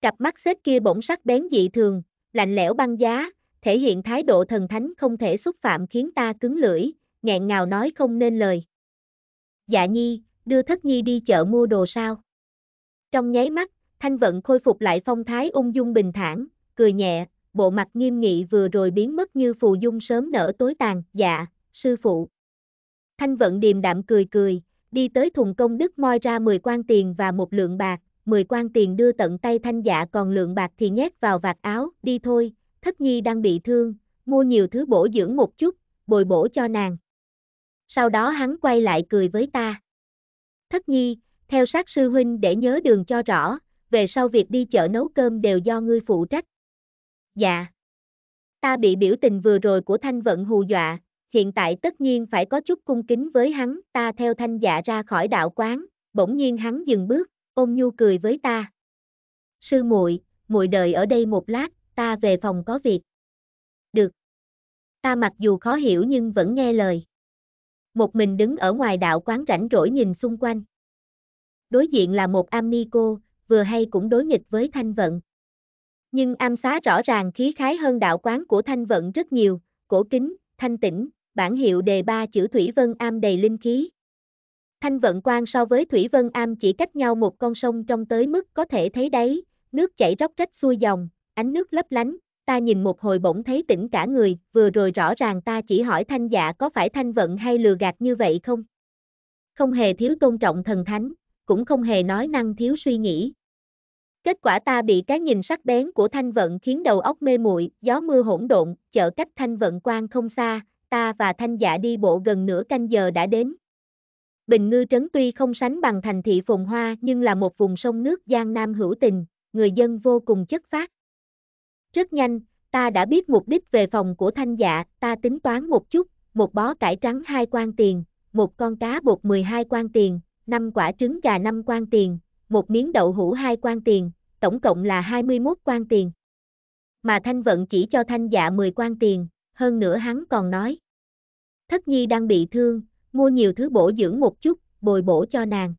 Speaker 1: Cặp mắt xếp kia bỗng sắc bén dị thường, lạnh lẽo băng giá, thể hiện thái độ thần thánh không thể xúc phạm khiến ta cứng lưỡi, nghẹn ngào nói không nên lời. Dạ nhi, đưa thất nhi đi chợ mua đồ sao. Trong nháy mắt, thanh vận khôi phục lại phong thái ung dung bình thản, cười nhẹ, bộ mặt nghiêm nghị vừa rồi biến mất như phù dung sớm nở tối tàn, dạ, sư phụ. Thanh vận điềm đạm cười cười, đi tới thùng công đức moi ra 10 quan tiền và một lượng bạc, 10 quan tiền đưa tận tay thanh dạ còn lượng bạc thì nhét vào vạt áo, đi thôi, thất nhi đang bị thương, mua nhiều thứ bổ dưỡng một chút, bồi bổ cho nàng. Sau đó hắn quay lại cười với ta thất nhi, theo sát sư huynh để nhớ đường cho rõ, về sau việc đi chợ nấu cơm đều do ngươi phụ trách. Dạ. Ta bị biểu tình vừa rồi của Thanh Vận hù dọa, hiện tại tất nhiên phải có chút cung kính với hắn, ta theo Thanh Dạ ra khỏi đạo quán, bỗng nhiên hắn dừng bước, ôm nhu cười với ta. Sư muội, muội đợi ở đây một lát, ta về phòng có việc. Được. Ta mặc dù khó hiểu nhưng vẫn nghe lời một mình đứng ở ngoài đạo quán rảnh rỗi nhìn xung quanh. Đối diện là một am cô, vừa hay cũng đối nghịch với thanh vận. Nhưng am xá rõ ràng khí khái hơn đạo quán của thanh vận rất nhiều, cổ kính, thanh tĩnh, bản hiệu đề ba chữ Thủy Vân Am đầy linh khí. Thanh vận quan so với Thủy Vân Am chỉ cách nhau một con sông trong tới mức có thể thấy đáy, nước chảy róc rách xuôi dòng, ánh nước lấp lánh, ta nhìn một hồi bỗng thấy tỉnh cả người, vừa rồi rõ ràng ta chỉ hỏi thanh dạ có phải thanh vận hay lừa gạt như vậy không? Không hề thiếu tôn trọng thần thánh, cũng không hề nói năng thiếu suy nghĩ. Kết quả ta bị cái nhìn sắc bén của thanh vận khiến đầu óc mê muội, gió mưa hỗn độn, chợ cách thanh vận quan không xa, ta và thanh dạ đi bộ gần nửa canh giờ đã đến. Bình Ngư Trấn tuy không sánh bằng thành thị phồn hoa nhưng là một vùng sông nước Giang Nam hữu tình, người dân vô cùng chất phát. Rất nhanh, ta đã biết mục đích về phòng của thanh dạ, ta tính toán một chút, một bó cải trắng hai quan tiền, một con cá bột 12 quan tiền, năm quả trứng gà 5 quan tiền, một miếng đậu hũ 2 quan tiền, tổng cộng là 21 quan tiền. Mà Thanh Vận chỉ cho Thanh Dạ 10 quan tiền, hơn nữa hắn còn nói. Thất Nhi đang bị thương, mua nhiều thứ bổ dưỡng một chút, bồi bổ cho nàng.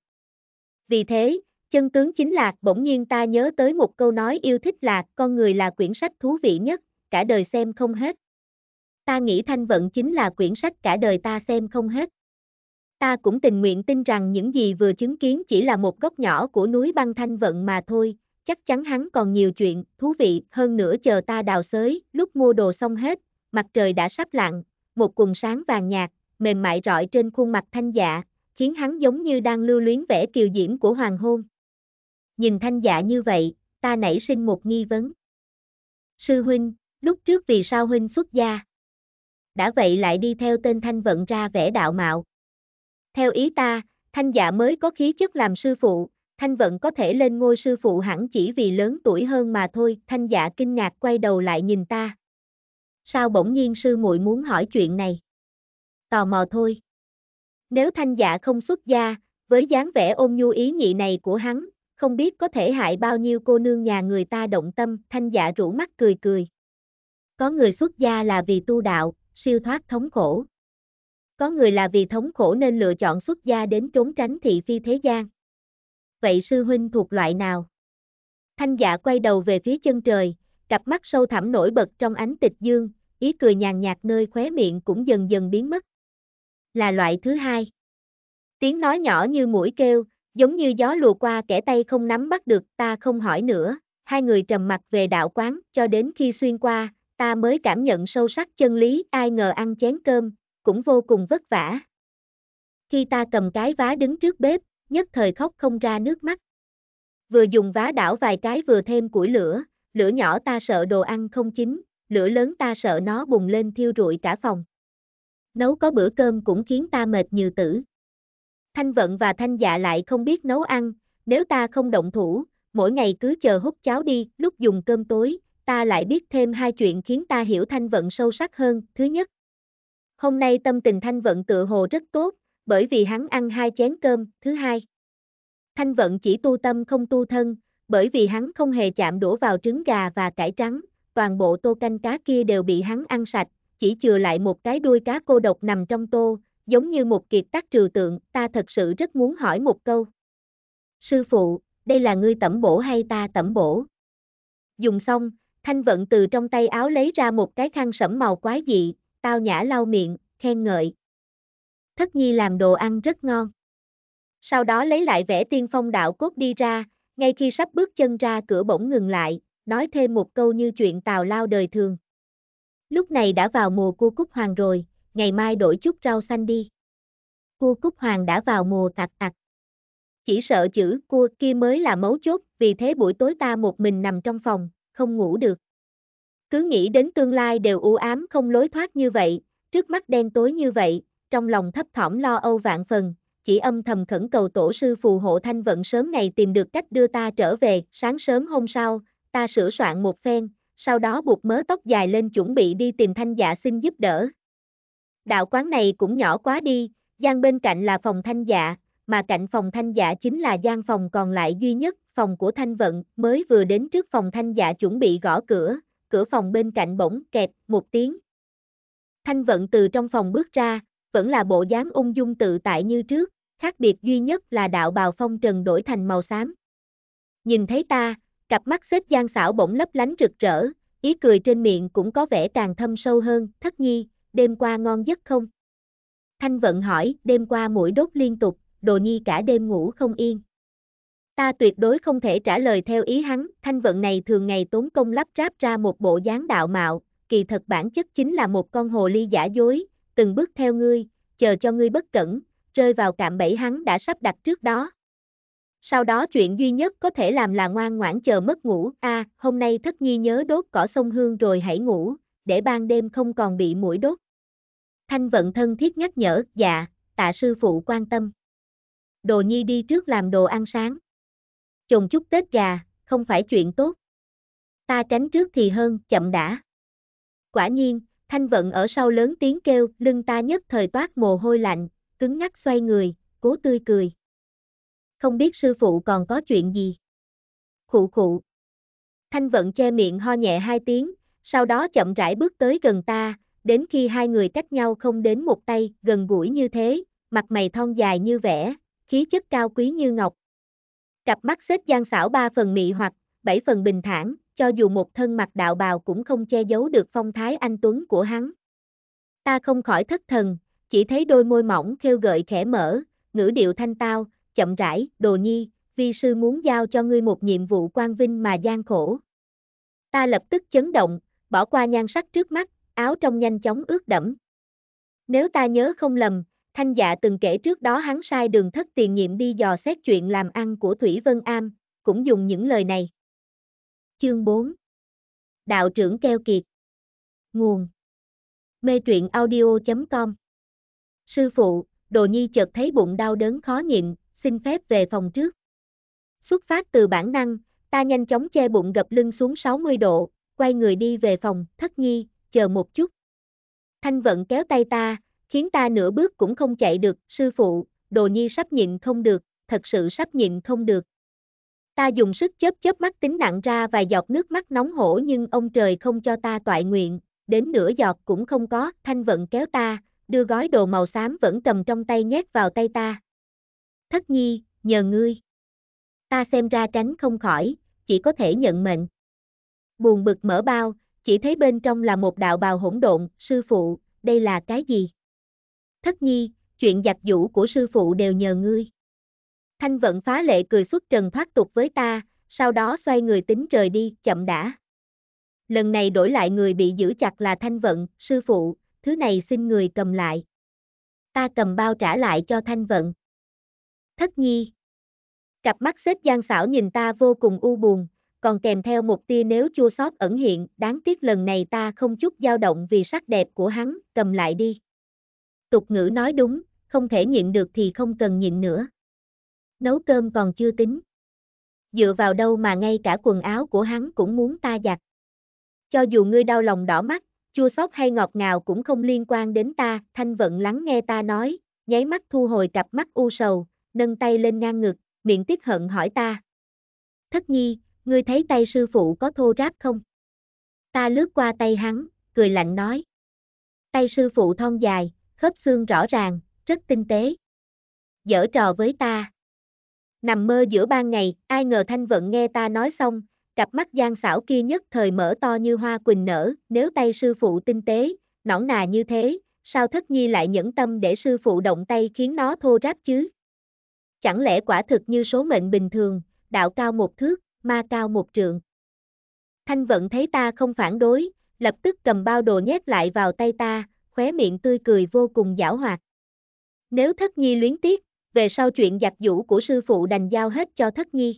Speaker 1: Vì thế, Chân tướng chính là, bỗng nhiên ta nhớ tới một câu nói yêu thích là, con người là quyển sách thú vị nhất, cả đời xem không hết. Ta nghĩ thanh vận chính là quyển sách cả đời ta xem không hết. Ta cũng tình nguyện tin rằng những gì vừa chứng kiến chỉ là một góc nhỏ của núi băng thanh vận mà thôi, chắc chắn hắn còn nhiều chuyện, thú vị, hơn nữa chờ ta đào xới, lúc mua đồ xong hết, mặt trời đã sắp lặn, một cùng sáng vàng nhạt, mềm mại rọi trên khuôn mặt thanh dạ, khiến hắn giống như đang lưu luyến vẻ kiều diễm của hoàng hôn nhìn thanh giả dạ như vậy, ta nảy sinh một nghi vấn. Sư huynh, lúc trước vì sao huynh xuất gia? Đã vậy lại đi theo tên thanh vận ra vẻ đạo mạo. Theo ý ta, thanh giả dạ mới có khí chất làm sư phụ, thanh vận có thể lên ngôi sư phụ hẳn chỉ vì lớn tuổi hơn mà thôi, thanh giả dạ kinh ngạc quay đầu lại nhìn ta. Sao bỗng nhiên sư muội muốn hỏi chuyện này? Tò mò thôi. Nếu thanh giả không xuất gia, với dáng vẻ ôn nhu ý nhị này của hắn, không biết có thể hại bao nhiêu cô nương nhà người ta động tâm, thanh giả rũ mắt cười cười. Có người xuất gia là vì tu đạo, siêu thoát thống khổ. Có người là vì thống khổ nên lựa chọn xuất gia đến trốn tránh thị phi thế gian. Vậy sư huynh thuộc loại nào? Thanh giả quay đầu về phía chân trời, cặp mắt sâu thẳm nổi bật trong ánh tịch dương, ý cười nhàn nhạt nơi khóe miệng cũng dần dần biến mất. Là loại thứ hai. Tiếng nói nhỏ như mũi kêu, Giống như gió lùa qua kẻ tay không nắm bắt được, ta không hỏi nữa, hai người trầm mặt về đạo quán, cho đến khi xuyên qua, ta mới cảm nhận sâu sắc chân lý, ai ngờ ăn chén cơm, cũng vô cùng vất vả. Khi ta cầm cái vá đứng trước bếp, nhất thời khóc không ra nước mắt. Vừa dùng vá đảo vài cái vừa thêm củi lửa, lửa nhỏ ta sợ đồ ăn không chín, lửa lớn ta sợ nó bùng lên thiêu rụi cả phòng. Nấu có bữa cơm cũng khiến ta mệt như tử. Thanh vận và thanh dạ lại không biết nấu ăn, nếu ta không động thủ, mỗi ngày cứ chờ hút cháo đi, lúc dùng cơm tối, ta lại biết thêm hai chuyện khiến ta hiểu thanh vận sâu sắc hơn. Thứ nhất, hôm nay tâm tình thanh vận tự hồ rất tốt, bởi vì hắn ăn hai chén cơm. Thứ hai, thanh vận chỉ tu tâm không tu thân, bởi vì hắn không hề chạm đổ vào trứng gà và cải trắng, toàn bộ tô canh cá kia đều bị hắn ăn sạch, chỉ chừa lại một cái đuôi cá cô độc nằm trong tô, giống như một kiệt tác trừ tượng, ta thật sự rất muốn hỏi một câu. Sư phụ, đây là ngươi tẩm bổ hay ta tẩm bổ? Dùng xong, Thanh Vận từ trong tay áo lấy ra một cái khăn sẫm màu quái dị, tao nhã lau miệng, khen ngợi. Thất Nhi làm đồ ăn rất ngon. Sau đó lấy lại vẻ tiên phong đạo cốt đi ra, ngay khi sắp bước chân ra cửa bỗng ngừng lại, nói thêm một câu như chuyện tào lao đời thường. Lúc này đã vào mùa cua cúc hoàng rồi, ngày mai đổi chút rau xanh đi. Cua cúc hoàng đã vào mùa tạc tạc. Chỉ sợ chữ cua kia mới là mấu chốt, vì thế buổi tối ta một mình nằm trong phòng, không ngủ được. Cứ nghĩ đến tương lai đều u ám không lối thoát như vậy, trước mắt đen tối như vậy, trong lòng thấp thỏm lo âu vạn phần, chỉ âm thầm khẩn cầu tổ sư phù hộ thanh vận sớm ngày tìm được cách đưa ta trở về, sáng sớm hôm sau, ta sửa soạn một phen, sau đó buộc mớ tóc dài lên chuẩn bị đi tìm thanh dạ xin giúp đỡ đạo quán này cũng nhỏ quá đi, gian bên cạnh là phòng thanh dạ, mà cạnh phòng thanh dạ chính là gian phòng còn lại duy nhất, phòng của thanh vận, mới vừa đến trước phòng thanh dạ chuẩn bị gõ cửa, cửa phòng bên cạnh bỗng kẹt một tiếng. Thanh vận từ trong phòng bước ra, vẫn là bộ dáng ung dung tự tại như trước, khác biệt duy nhất là đạo bào phong trần đổi thành màu xám. Nhìn thấy ta, cặp mắt xếp gian xảo bỗng lấp lánh rực rỡ, ý cười trên miệng cũng có vẻ càng thâm sâu hơn, thất nhi, đêm qua ngon giấc không? Thanh vận hỏi, đêm qua mũi đốt liên tục, đồ nhi cả đêm ngủ không yên. Ta tuyệt đối không thể trả lời theo ý hắn, thanh vận này thường ngày tốn công lắp ráp ra một bộ dáng đạo mạo, kỳ thật bản chất chính là một con hồ ly giả dối, từng bước theo ngươi, chờ cho ngươi bất cẩn, rơi vào cạm bẫy hắn đã sắp đặt trước đó. Sau đó chuyện duy nhất có thể làm là ngoan ngoãn chờ mất ngủ, a hôm nay thất nhi nhớ đốt cỏ sông hương rồi hãy ngủ, để ban đêm không còn bị mũi đốt. Thanh vận thân thiết nhắc nhở, dạ, tạ sư phụ quan tâm. Đồ nhi đi trước làm đồ ăn sáng. Chồng chút Tết gà, không phải chuyện tốt. Ta tránh trước thì hơn, chậm đã. Quả nhiên, thanh vận ở sau lớn tiếng kêu, lưng ta nhất thời toát mồ hôi lạnh, cứng ngắc xoay người, cố tươi cười. Không biết sư phụ còn có chuyện gì? Khụ khụ. Thanh vận che miệng ho nhẹ hai tiếng, sau đó chậm rãi bước tới gần ta, đến khi hai người cách nhau không đến một tay, gần gũi như thế, mặt mày thon dài như vẽ, khí chất cao quý như ngọc. Cặp mắt xếp gian xảo ba phần mị hoặc, bảy phần bình thản, cho dù một thân mặt đạo bào cũng không che giấu được phong thái anh tuấn của hắn. Ta không khỏi thất thần, chỉ thấy đôi môi mỏng khêu gợi khẽ mở, ngữ điệu thanh tao, chậm rãi, đồ nhi, vi sư muốn giao cho ngươi một nhiệm vụ quan vinh mà gian khổ. Ta lập tức chấn động, bỏ qua nhan sắc trước mắt, áo trong nhanh chóng ướt đẫm. Nếu ta nhớ không lầm, Thanh Dạ từng kể trước đó hắn sai đường thất tiền nhiệm đi dò xét chuyện làm ăn của Thủy Vân Am, cũng dùng những lời này. Chương 4 Đạo trưởng keo kiệt Nguồn Mê truyện audio.com Sư phụ, Đồ Nhi chợt thấy bụng đau đớn khó nhịn, xin phép về phòng trước. Xuất phát từ bản năng, ta nhanh chóng che bụng gập lưng xuống 60 độ, quay người đi về phòng, thất nhi, chờ một chút. Thanh vận kéo tay ta, khiến ta nửa bước cũng không chạy được, sư phụ, đồ nhi sắp nhịn không được, thật sự sắp nhịn không được. Ta dùng sức chớp chớp mắt tính nặng ra vài giọt nước mắt nóng hổ nhưng ông trời không cho ta toại nguyện, đến nửa giọt cũng không có, thanh vận kéo ta, đưa gói đồ màu xám vẫn cầm trong tay nhét vào tay ta. Thất nhi, nhờ ngươi. Ta xem ra tránh không khỏi, chỉ có thể nhận mệnh. Buồn bực mở bao, chỉ thấy bên trong là một đạo bào hỗn độn, sư phụ, đây là cái gì? Thất nhi, chuyện giặc vũ của sư phụ đều nhờ ngươi. Thanh vận phá lệ cười xuất trần thoát tục với ta, sau đó xoay người tính trời đi, chậm đã. Lần này đổi lại người bị giữ chặt là thanh vận, sư phụ, thứ này xin người cầm lại. Ta cầm bao trả lại cho thanh vận. Thất nhi. Cặp mắt xếp gian xảo nhìn ta vô cùng u buồn, còn kèm theo một tia nếu chua xót ẩn hiện, đáng tiếc lần này ta không chút dao động vì sắc đẹp của hắn, cầm lại đi. Tục ngữ nói đúng, không thể nhịn được thì không cần nhịn nữa. Nấu cơm còn chưa tính. Dựa vào đâu mà ngay cả quần áo của hắn cũng muốn ta giặt. Cho dù ngươi đau lòng đỏ mắt, chua xót hay ngọt ngào cũng không liên quan đến ta, thanh vận lắng nghe ta nói, nháy mắt thu hồi cặp mắt u sầu, nâng tay lên ngang ngực, miệng tiếc hận hỏi ta. Thất nhi, ngươi thấy tay sư phụ có thô ráp không? Ta lướt qua tay hắn, cười lạnh nói. Tay sư phụ thon dài, khớp xương rõ ràng, rất tinh tế. Giở trò với ta. Nằm mơ giữa ban ngày, ai ngờ thanh vận nghe ta nói xong, cặp mắt gian xảo kia nhất thời mở to như hoa quỳnh nở, nếu tay sư phụ tinh tế, nõn nà như thế, sao thất nhi lại nhẫn tâm để sư phụ động tay khiến nó thô ráp chứ? Chẳng lẽ quả thực như số mệnh bình thường, đạo cao một thước, ma cao một trượng. Thanh vận thấy ta không phản đối, lập tức cầm bao đồ nhét lại vào tay ta, khóe miệng tươi cười vô cùng giảo hoạt. Nếu thất nhi luyến tiếc, về sau chuyện giặc vũ của sư phụ đành giao hết cho thất nhi.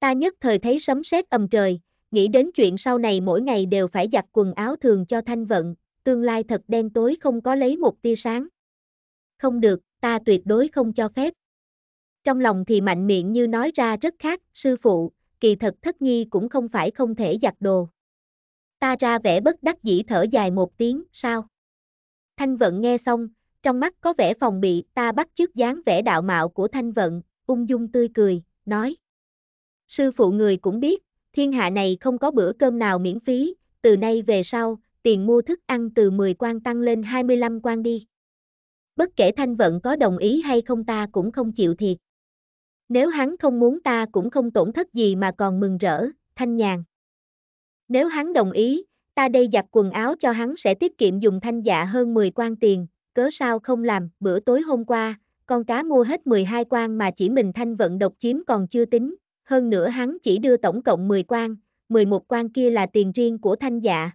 Speaker 1: Ta nhất thời thấy sấm sét âm trời, nghĩ đến chuyện sau này mỗi ngày đều phải giặt quần áo thường cho thanh vận, tương lai thật đen tối không có lấy một tia sáng. Không được, ta tuyệt đối không cho phép. Trong lòng thì mạnh miệng như nói ra rất khác, sư phụ, kỳ thật thất nhi cũng không phải không thể giặt đồ. Ta ra vẻ bất đắc dĩ thở dài một tiếng, sao? Thanh vận nghe xong, trong mắt có vẻ phòng bị, ta bắt chước dáng vẻ đạo mạo của thanh vận, ung dung tươi cười, nói. Sư phụ người cũng biết, thiên hạ này không có bữa cơm nào miễn phí, từ nay về sau, tiền mua thức ăn từ 10 quan tăng lên 25 quan đi. Bất kể thanh vận có đồng ý hay không ta cũng không chịu thiệt. Nếu hắn không muốn ta cũng không tổn thất gì mà còn mừng rỡ, thanh nhàn. Nếu hắn đồng ý, ta đây giặt quần áo cho hắn sẽ tiết kiệm dùng thanh dạ hơn 10 quan tiền, cớ sao không làm, bữa tối hôm qua, con cá mua hết 12 quan mà chỉ mình thanh vận độc chiếm còn chưa tính, hơn nữa hắn chỉ đưa tổng cộng 10 quan, 11 quan kia là tiền riêng của thanh dạ.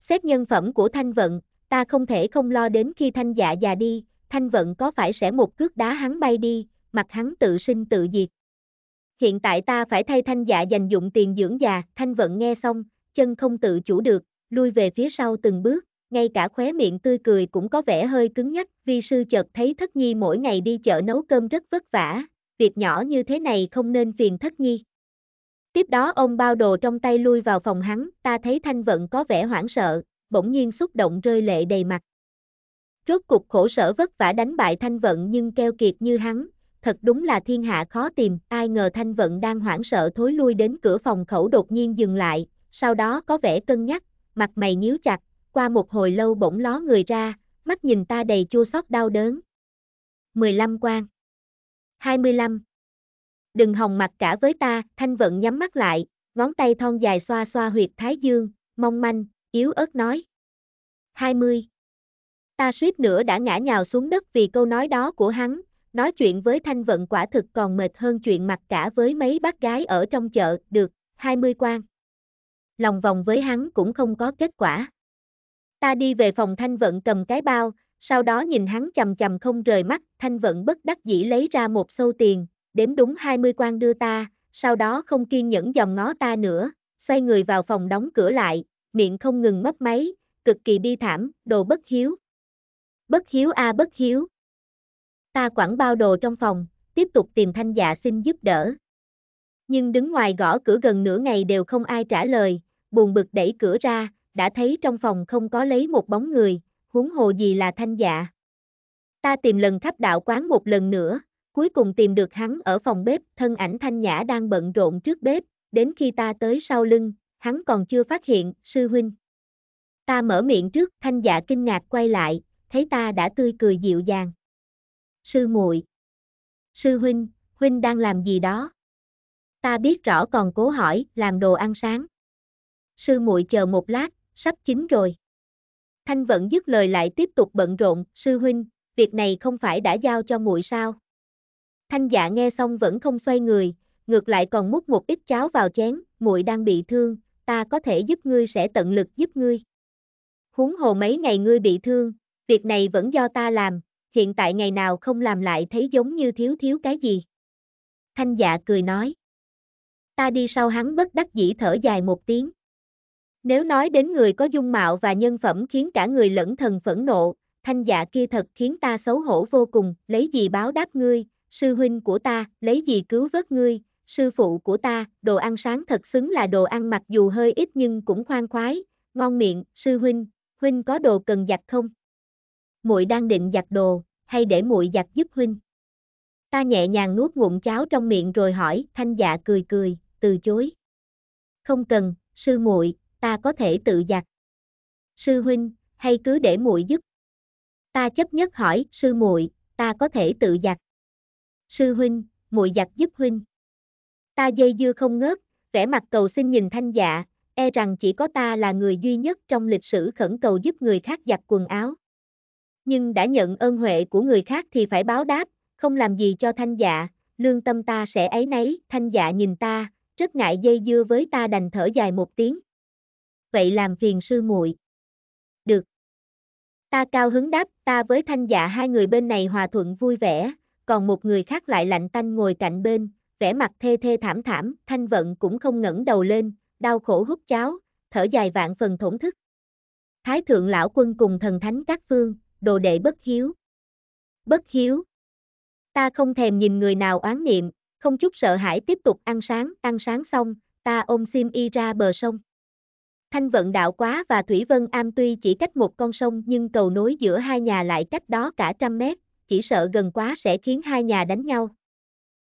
Speaker 1: Xét nhân phẩm của thanh vận, ta không thể không lo đến khi thanh dạ già đi, thanh vận có phải sẽ một cước đá hắn bay đi, mặt hắn tự sinh tự diệt. Hiện tại ta phải thay thanh dạ dành dụng tiền dưỡng già, thanh vận nghe xong, chân không tự chủ được, lui về phía sau từng bước, ngay cả khóe miệng tươi cười cũng có vẻ hơi cứng nhắc, vi sư chợt thấy thất nhi mỗi ngày đi chợ nấu cơm rất vất vả, việc nhỏ như thế này không nên phiền thất nhi. Tiếp đó ông bao đồ trong tay lui vào phòng hắn, ta thấy thanh vận có vẻ hoảng sợ, bỗng nhiên xúc động rơi lệ đầy mặt. Rốt cục khổ sở vất vả đánh bại thanh vận nhưng keo kiệt như hắn, thật đúng là thiên hạ khó tìm, ai ngờ Thanh Vận đang hoảng sợ thối lui đến cửa phòng khẩu đột nhiên dừng lại, sau đó có vẻ cân nhắc, mặt mày nhíu chặt, qua một hồi lâu bỗng ló người ra, mắt nhìn ta đầy chua xót đau đớn. 15 quan 25 Đừng hồng mặt cả với ta, Thanh Vận nhắm mắt lại, ngón tay thon dài xoa xoa huyệt thái dương, mong manh, yếu ớt nói. 20 Ta suýt nữa đã ngã nhào xuống đất vì câu nói đó của hắn, Nói chuyện với Thanh Vận quả thực còn mệt hơn chuyện mặt cả với mấy bác gái ở trong chợ, được, 20 quan. Lòng vòng với hắn cũng không có kết quả. Ta đi về phòng Thanh Vận cầm cái bao, sau đó nhìn hắn chầm chầm không rời mắt, Thanh Vận bất đắc dĩ lấy ra một xâu tiền, đếm đúng 20 quan đưa ta, sau đó không kiên nhẫn dòng ngó ta nữa, xoay người vào phòng đóng cửa lại, miệng không ngừng mấp máy, cực kỳ bi thảm, đồ bất hiếu. Bất hiếu a à bất hiếu, Ta quẳng bao đồ trong phòng, tiếp tục tìm thanh dạ xin giúp đỡ. Nhưng đứng ngoài gõ cửa gần nửa ngày đều không ai trả lời, buồn bực đẩy cửa ra, đã thấy trong phòng không có lấy một bóng người, huống hồ gì là thanh dạ. Ta tìm lần khắp đạo quán một lần nữa, cuối cùng tìm được hắn ở phòng bếp, thân ảnh thanh nhã đang bận rộn trước bếp, đến khi ta tới sau lưng, hắn còn chưa phát hiện, sư huynh. Ta mở miệng trước, thanh dạ kinh ngạc quay lại, thấy ta đã tươi cười dịu dàng sư muội. Sư huynh, huynh đang làm gì đó? Ta biết rõ còn cố hỏi, làm đồ ăn sáng. Sư muội chờ một lát, sắp chín rồi. Thanh vẫn dứt lời lại tiếp tục bận rộn, sư huynh, việc này không phải đã giao cho muội sao? Thanh dạ nghe xong vẫn không xoay người, ngược lại còn múc một ít cháo vào chén, muội đang bị thương, ta có thể giúp ngươi sẽ tận lực giúp ngươi. Huống hồ mấy ngày ngươi bị thương, việc này vẫn do ta làm, hiện tại ngày nào không làm lại thấy giống như thiếu thiếu cái gì. Thanh dạ cười nói. Ta đi sau hắn bất đắc dĩ thở dài một tiếng. Nếu nói đến người có dung mạo và nhân phẩm khiến cả người lẫn thần phẫn nộ, thanh dạ kia thật khiến ta xấu hổ vô cùng, lấy gì báo đáp ngươi, sư huynh của ta, lấy gì cứu vớt ngươi, sư phụ của ta, đồ ăn sáng thật xứng là đồ ăn mặc dù hơi ít nhưng cũng khoan khoái, ngon miệng, sư huynh, huynh có đồ cần giặt không? muội đang định giặt đồ, hay để muội giặt giúp huynh. Ta nhẹ nhàng nuốt ngụm cháo trong miệng rồi hỏi, thanh dạ cười cười, từ chối. Không cần, sư muội, ta có thể tự giặt. Sư huynh, hay cứ để muội giúp. Ta chấp nhất hỏi, sư muội, ta có thể tự giặt. Sư huynh, muội giặt giúp huynh. Ta dây dưa không ngớt, vẻ mặt cầu xin nhìn thanh dạ, e rằng chỉ có ta là người duy nhất trong lịch sử khẩn cầu giúp người khác giặt quần áo nhưng đã nhận ơn huệ của người khác thì phải báo đáp, không làm gì cho thanh dạ, lương tâm ta sẽ ấy nấy, thanh dạ nhìn ta, rất ngại dây dưa với ta đành thở dài một tiếng. Vậy làm phiền sư muội. Được. Ta cao hứng đáp, ta với thanh dạ hai người bên này hòa thuận vui vẻ, còn một người khác lại lạnh tanh ngồi cạnh bên, vẻ mặt thê thê thảm thảm, thanh vận cũng không ngẩng đầu lên, đau khổ hút cháo, thở dài vạn phần thổn thức. Thái thượng lão quân cùng thần thánh các phương, đồ đệ bất hiếu. Bất hiếu. Ta không thèm nhìn người nào oán niệm, không chút sợ hãi tiếp tục ăn sáng, ăn sáng xong, ta ôm Sim Y ra bờ sông. Thanh vận đạo quá và Thủy Vân Am tuy chỉ cách một con sông nhưng cầu nối giữa hai nhà lại cách đó cả trăm mét, chỉ sợ gần quá sẽ khiến hai nhà đánh nhau.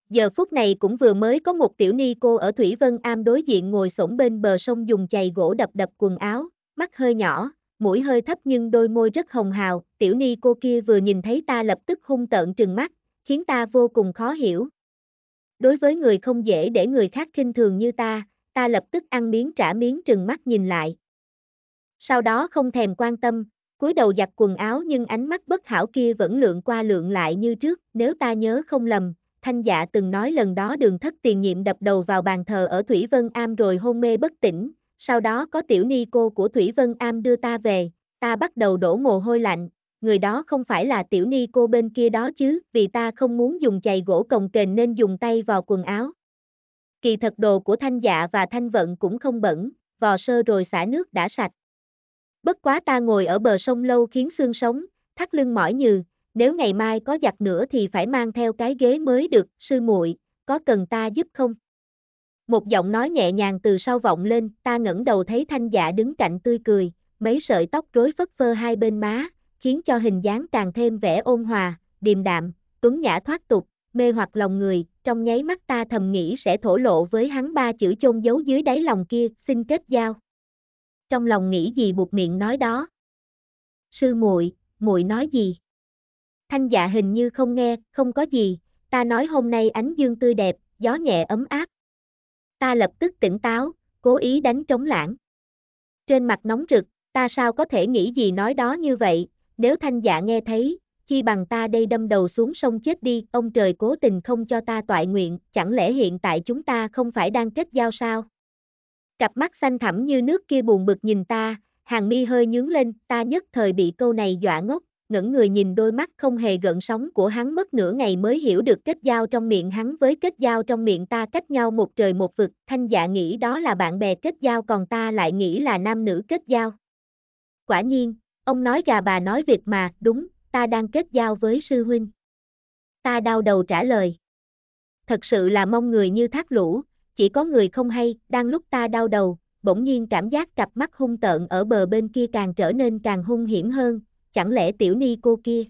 Speaker 1: Giờ phút này cũng vừa mới có một tiểu ni cô ở Thủy Vân Am đối diện ngồi sổng bên bờ sông dùng chày gỗ đập đập quần áo, mắt hơi nhỏ, mũi hơi thấp nhưng đôi môi rất hồng hào, tiểu ni cô kia vừa nhìn thấy ta lập tức hung tợn trừng mắt, khiến ta vô cùng khó hiểu. Đối với người không dễ để người khác kinh thường như ta, ta lập tức ăn miếng trả miếng trừng mắt nhìn lại. Sau đó không thèm quan tâm, cúi đầu giặt quần áo nhưng ánh mắt bất hảo kia vẫn lượn qua lượn lại như trước, nếu ta nhớ không lầm, Thanh Dạ từng nói lần đó đường thất tiền nhiệm đập đầu vào bàn thờ ở Thủy Vân Am rồi hôn mê bất tỉnh, sau đó có tiểu ni cô của Thủy Vân Am đưa ta về, ta bắt đầu đổ mồ hôi lạnh, người đó không phải là tiểu ni cô bên kia đó chứ, vì ta không muốn dùng chày gỗ cồng kềnh nên dùng tay vào quần áo. Kỳ thật đồ của thanh dạ và thanh vận cũng không bẩn, vò sơ rồi xả nước đã sạch. Bất quá ta ngồi ở bờ sông lâu khiến xương sống, thắt lưng mỏi nhừ, nếu ngày mai có giặt nữa thì phải mang theo cái ghế mới được, sư muội, có cần ta giúp không? Một giọng nói nhẹ nhàng từ sau vọng lên, ta ngẩng đầu thấy thanh dạ đứng cạnh tươi cười, mấy sợi tóc rối phất phơ hai bên má, khiến cho hình dáng càng thêm vẻ ôn hòa, điềm đạm, tuấn nhã thoát tục, mê hoặc lòng người, trong nháy mắt ta thầm nghĩ sẽ thổ lộ với hắn ba chữ chôn giấu dưới đáy lòng kia, xin kết giao. Trong lòng nghĩ gì buộc miệng nói đó. Sư muội, muội nói gì? Thanh dạ hình như không nghe, không có gì, ta nói hôm nay ánh dương tươi đẹp, gió nhẹ ấm áp, ta lập tức tỉnh táo, cố ý đánh trống lãng. Trên mặt nóng rực, ta sao có thể nghĩ gì nói đó như vậy, nếu thanh dạ nghe thấy, chi bằng ta đây đâm đầu xuống sông chết đi, ông trời cố tình không cho ta toại nguyện, chẳng lẽ hiện tại chúng ta không phải đang kết giao sao? Cặp mắt xanh thẳm như nước kia buồn bực nhìn ta, hàng mi hơi nhướng lên, ta nhất thời bị câu này dọa ngốc, ngẩng người nhìn đôi mắt không hề gợn sóng của hắn mất nửa ngày mới hiểu được kết giao trong miệng hắn với kết giao trong miệng ta cách nhau một trời một vực, thanh dạ nghĩ đó là bạn bè kết giao còn ta lại nghĩ là nam nữ kết giao. Quả nhiên, ông nói gà bà nói việc mà, đúng, ta đang kết giao với sư huynh. Ta đau đầu trả lời. Thật sự là mong người như thác lũ, chỉ có người không hay, đang lúc ta đau đầu, bỗng nhiên cảm giác cặp mắt hung tợn ở bờ bên kia càng trở nên càng hung hiểm hơn, chẳng lẽ tiểu ni cô kia.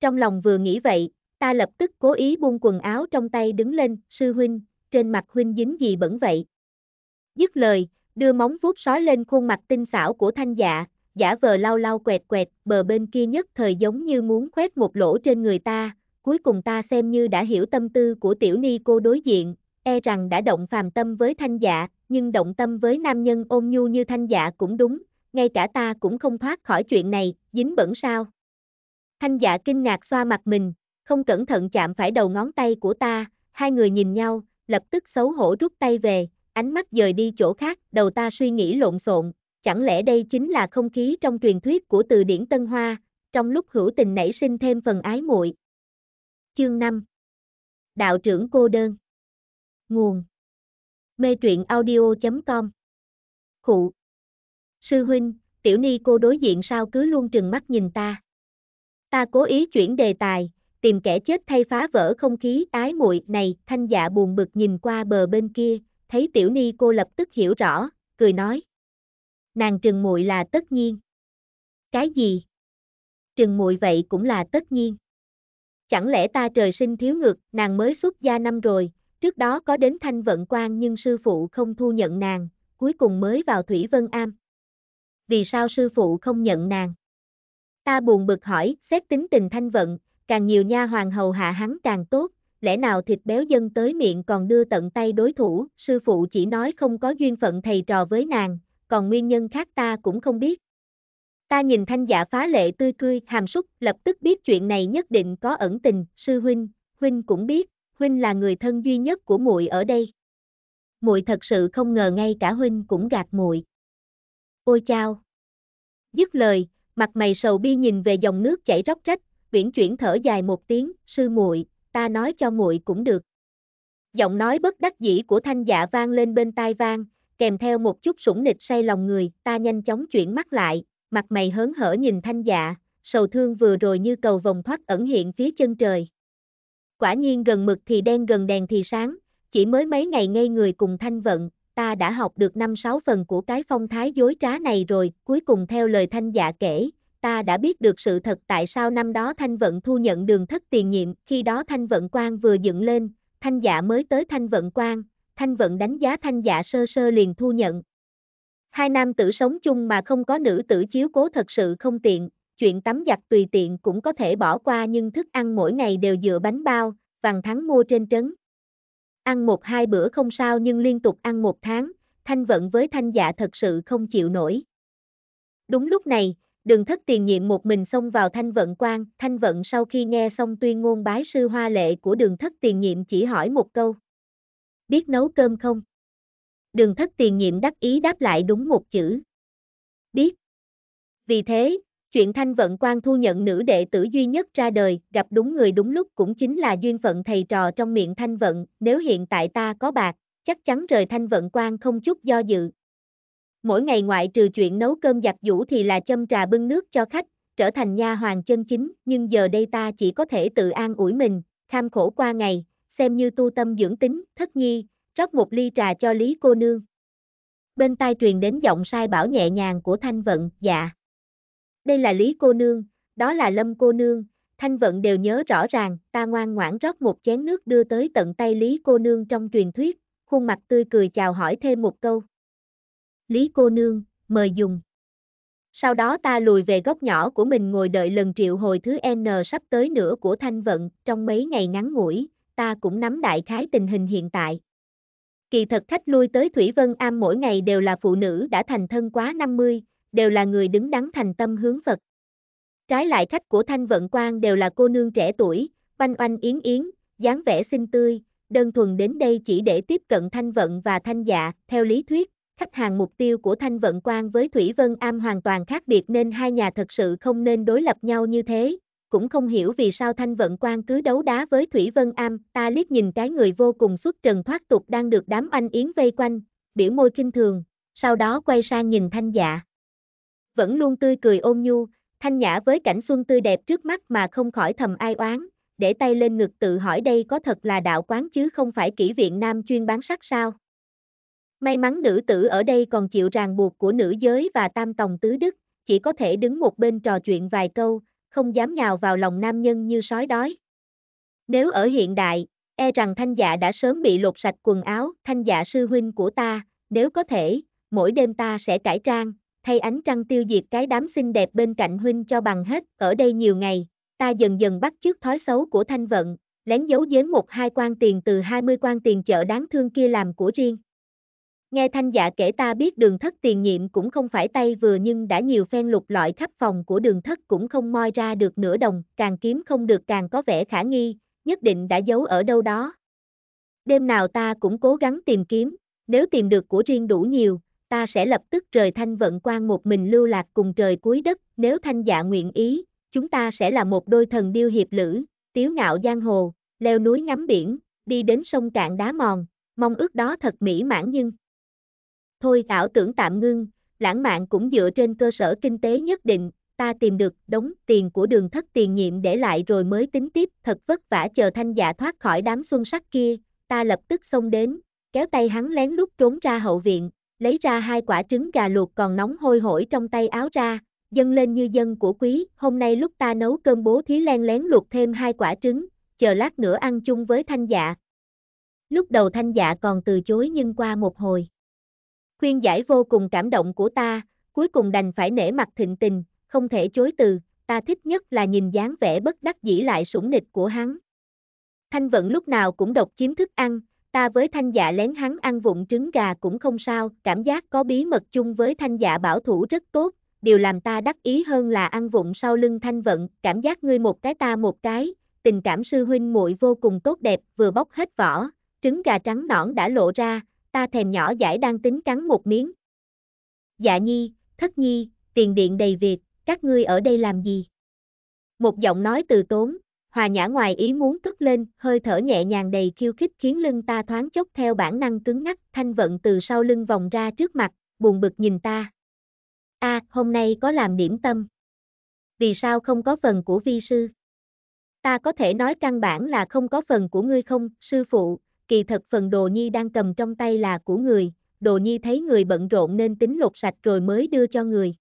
Speaker 1: Trong lòng vừa nghĩ vậy, ta lập tức cố ý buông quần áo trong tay đứng lên, sư huynh, trên mặt huynh dính gì bẩn vậy. Dứt lời, đưa móng vuốt sói lên khuôn mặt tinh xảo của thanh dạ, giả vờ lau lau quẹt quẹt, bờ bên kia nhất thời giống như muốn khoét một lỗ trên người ta, cuối cùng ta xem như đã hiểu tâm tư của tiểu ni cô đối diện, e rằng đã động phàm tâm với thanh dạ, nhưng động tâm với nam nhân ôm nhu như thanh dạ cũng đúng, ngay cả ta cũng không thoát khỏi chuyện này, dính bẩn sao. Thanh giả dạ kinh ngạc xoa mặt mình, không cẩn thận chạm phải đầu ngón tay của ta, hai người nhìn nhau, lập tức xấu hổ rút tay về, ánh mắt dời đi chỗ khác, đầu ta suy nghĩ lộn xộn, chẳng lẽ đây chính là không khí trong truyền thuyết của từ điển Tân Hoa, trong lúc hữu tình nảy sinh thêm phần ái muội. Chương 5 Đạo trưởng cô đơn Nguồn Mê truyện audio.com Khụ sư huynh, tiểu ni cô đối diện sao cứ luôn trừng mắt nhìn ta. Ta cố ý chuyển đề tài, tìm kẻ chết thay phá vỡ không khí ái muội này, thanh dạ buồn bực nhìn qua bờ bên kia, thấy tiểu ni cô lập tức hiểu rõ, cười nói. Nàng trừng muội là tất nhiên. Cái gì? Trừng muội vậy cũng là tất nhiên. Chẳng lẽ ta trời sinh thiếu ngực, nàng mới xuất gia năm rồi, trước đó có đến thanh vận quan nhưng sư phụ không thu nhận nàng, cuối cùng mới vào Thủy Vân Am vì sao sư phụ không nhận nàng? Ta buồn bực hỏi, xét tính tình thanh vận, càng nhiều nha hoàng hầu hạ hắn càng tốt, lẽ nào thịt béo dân tới miệng còn đưa tận tay đối thủ, sư phụ chỉ nói không có duyên phận thầy trò với nàng, còn nguyên nhân khác ta cũng không biết. Ta nhìn thanh giả phá lệ tươi cười, hàm súc, lập tức biết chuyện này nhất định có ẩn tình, sư huynh, huynh cũng biết, huynh là người thân duy nhất của muội ở đây. Muội thật sự không ngờ ngay cả huynh cũng gạt muội. Ôi chao! Dứt lời, mặt mày sầu bi nhìn về dòng nước chảy róc rách, viễn chuyển thở dài một tiếng, sư muội, ta nói cho muội cũng được. Giọng nói bất đắc dĩ của thanh dạ vang lên bên tai vang, kèm theo một chút sủng nịch say lòng người, ta nhanh chóng chuyển mắt lại, mặt mày hớn hở nhìn thanh dạ, sầu thương vừa rồi như cầu vòng thoát ẩn hiện phía chân trời. Quả nhiên gần mực thì đen gần đèn thì sáng, chỉ mới mấy ngày ngây người cùng thanh vận, ta đã học được năm sáu phần của cái phong thái dối trá này rồi, cuối cùng theo lời thanh dạ kể, ta đã biết được sự thật tại sao năm đó Thanh Vận thu nhận đường thất tiền nhiệm, khi đó Thanh Vận quan vừa dựng lên, Thanh Dạ mới tới Thanh Vận quan, Thanh Vận đánh giá Thanh Dạ sơ sơ liền thu nhận. Hai nam tử sống chung mà không có nữ tử chiếu cố thật sự không tiện, chuyện tắm giặt tùy tiện cũng có thể bỏ qua nhưng thức ăn mỗi ngày đều dựa bánh bao, vàng thắng mua trên trấn, Ăn một hai bữa không sao nhưng liên tục ăn một tháng, thanh vận với thanh dạ thật sự không chịu nổi. Đúng lúc này, đường thất tiền nhiệm một mình xông vào thanh vận quan, thanh vận sau khi nghe xong tuyên ngôn bái sư hoa lệ của đường thất tiền nhiệm chỉ hỏi một câu. Biết nấu cơm không? Đường thất tiền nhiệm đắc ý đáp lại đúng một chữ. Biết. Vì thế, Chuyện Thanh Vận Quang thu nhận nữ đệ tử duy nhất ra đời, gặp đúng người đúng lúc cũng chính là duyên phận thầy trò trong miệng Thanh Vận, nếu hiện tại ta có bạc, chắc chắn rời Thanh Vận Quang không chút do dự. Mỗi ngày ngoại trừ chuyện nấu cơm giặt giũ thì là châm trà bưng nước cho khách, trở thành nha hoàng chân chính, nhưng giờ đây ta chỉ có thể tự an ủi mình, kham khổ qua ngày, xem như tu tâm dưỡng tính, thất nhi, rót một ly trà cho Lý cô nương. Bên tai truyền đến giọng sai bảo nhẹ nhàng của Thanh Vận, dạ. Đây là Lý cô nương, đó là Lâm cô nương, Thanh Vận đều nhớ rõ ràng, ta ngoan ngoãn rót một chén nước đưa tới tận tay Lý cô nương trong truyền thuyết, khuôn mặt tươi cười chào hỏi thêm một câu. Lý cô nương, mời dùng. Sau đó ta lùi về góc nhỏ của mình ngồi đợi lần triệu hồi thứ N sắp tới nữa của Thanh Vận, trong mấy ngày ngắn ngủi, ta cũng nắm đại khái tình hình hiện tại. Kỳ thật khách lui tới Thủy Vân Am mỗi ngày đều là phụ nữ đã thành thân quá 50, đều là người đứng đắn thành tâm hướng Phật. Trái lại khách của Thanh Vận Quang đều là cô nương trẻ tuổi, oanh oanh yến yến, dáng vẻ xinh tươi, đơn thuần đến đây chỉ để tiếp cận Thanh Vận và Thanh Dạ, theo lý thuyết. Khách hàng mục tiêu của Thanh Vận Quang với Thủy Vân Am hoàn toàn khác biệt nên hai nhà thật sự không nên đối lập nhau như thế, cũng không hiểu vì sao Thanh Vận Quang cứ đấu đá với Thủy Vân Am, ta liếc nhìn cái người vô cùng xuất trần thoát tục đang được đám anh yến vây quanh, biểu môi kinh thường, sau đó quay sang nhìn Thanh Dạ vẫn luôn tươi cười ôn nhu, thanh nhã với cảnh xuân tươi đẹp trước mắt mà không khỏi thầm ai oán, để tay lên ngực tự hỏi đây có thật là đạo quán chứ không phải kỹ viện nam chuyên bán sắc sao. May mắn nữ tử ở đây còn chịu ràng buộc của nữ giới và tam tòng tứ đức, chỉ có thể đứng một bên trò chuyện vài câu, không dám nhào vào lòng nam nhân như sói đói. Nếu ở hiện đại, e rằng thanh dạ đã sớm bị lột sạch quần áo, thanh dạ sư huynh của ta, nếu có thể, mỗi đêm ta sẽ cải trang, hay ánh trăng tiêu diệt cái đám xinh đẹp bên cạnh huynh cho bằng hết, ở đây nhiều ngày, ta dần dần bắt chước thói xấu của thanh vận, lén giấu giếm một hai quan tiền từ 20 quan tiền chợ đáng thương kia làm của riêng. Nghe thanh giả dạ kể ta biết đường thất tiền nhiệm cũng không phải tay vừa nhưng đã nhiều phen lục lọi khắp phòng của đường thất cũng không moi ra được nửa đồng, càng kiếm không được càng có vẻ khả nghi, nhất định đã giấu ở đâu đó. Đêm nào ta cũng cố gắng tìm kiếm, nếu tìm được của riêng đủ nhiều, ta sẽ lập tức rời thanh vận quan một mình lưu lạc cùng trời cuối đất, nếu thanh dạ nguyện ý, chúng ta sẽ là một đôi thần điêu hiệp lữ, tiếu ngạo giang hồ, leo núi ngắm biển, đi đến sông cạn đá mòn, mong ước đó thật mỹ mãn nhưng. Thôi ảo tưởng tạm ngưng, lãng mạn cũng dựa trên cơ sở kinh tế nhất định, ta tìm được đống tiền của đường thất tiền nhiệm để lại rồi mới tính tiếp, thật vất vả chờ thanh dạ thoát khỏi đám xuân sắc kia, ta lập tức xông đến, kéo tay hắn lén lút trốn ra hậu viện, lấy ra hai quả trứng gà luộc còn nóng hôi hổi trong tay áo ra, dâng lên như dân của quý, hôm nay lúc ta nấu cơm bố thí len lén luộc thêm hai quả trứng, chờ lát nữa ăn chung với thanh dạ. Lúc đầu thanh dạ còn từ chối nhưng qua một hồi. Khuyên giải vô cùng cảm động của ta, cuối cùng đành phải nể mặt thịnh tình, không thể chối từ, ta thích nhất là nhìn dáng vẻ bất đắc dĩ lại sủng nịch của hắn. Thanh vận lúc nào cũng độc chiếm thức ăn, ta với thanh dạ lén hắn ăn vụng trứng gà cũng không sao, cảm giác có bí mật chung với thanh dạ bảo thủ rất tốt, điều làm ta đắc ý hơn là ăn vụng sau lưng thanh vận, cảm giác ngươi một cái ta một cái, tình cảm sư huynh muội vô cùng tốt đẹp, vừa bóc hết vỏ, trứng gà trắng nõn đã lộ ra, ta thèm nhỏ giải đang tính cắn một miếng. Dạ nhi, thất nhi, tiền điện đầy việc, các ngươi ở đây làm gì? Một giọng nói từ tốn, hòa nhã ngoài ý muốn cất lên, hơi thở nhẹ nhàng đầy khiêu khích khiến lưng ta thoáng chốc theo bản năng cứng ngắc, thanh vận từ sau lưng vòng ra trước mặt, buồn bực nhìn ta. A, hôm nay có làm điểm tâm. Vì sao không có phần của vi sư? Ta có thể nói căn bản là không có phần của ngươi không, sư phụ, kỳ thật phần đồ nhi đang cầm trong tay là của người, đồ nhi thấy người bận rộn nên tính lột sạch rồi mới đưa cho người.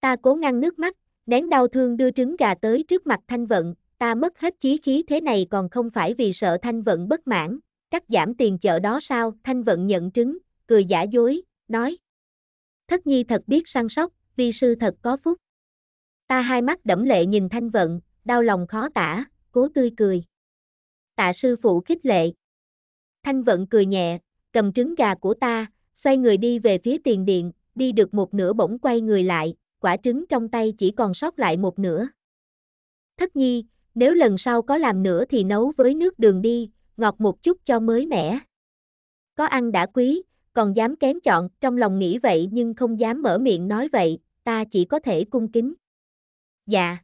Speaker 1: Ta cố ngăn nước mắt, nén đau thương đưa trứng gà tới trước mặt thanh vận, ta mất hết chí khí thế này còn không phải vì sợ thanh vận bất mãn, cắt giảm tiền chợ đó sao, thanh vận nhận trứng, cười giả dối, nói. Thất nhi thật biết săn sóc, vi sư thật có phúc. Ta hai mắt đẫm lệ nhìn thanh vận, đau lòng khó tả, cố tươi cười. Tạ sư phụ khích lệ. Thanh vận cười nhẹ, cầm trứng gà của ta, xoay người đi về phía tiền điện, đi được một nửa bỗng quay người lại, quả trứng trong tay chỉ còn sót lại một nửa. Thất nhi, nếu lần sau có làm nữa thì nấu với nước đường đi, ngọt một chút cho mới mẻ. Có ăn đã quý, còn dám kém chọn, trong lòng nghĩ vậy nhưng không dám mở miệng nói vậy, ta chỉ có thể cung kính. Dạ.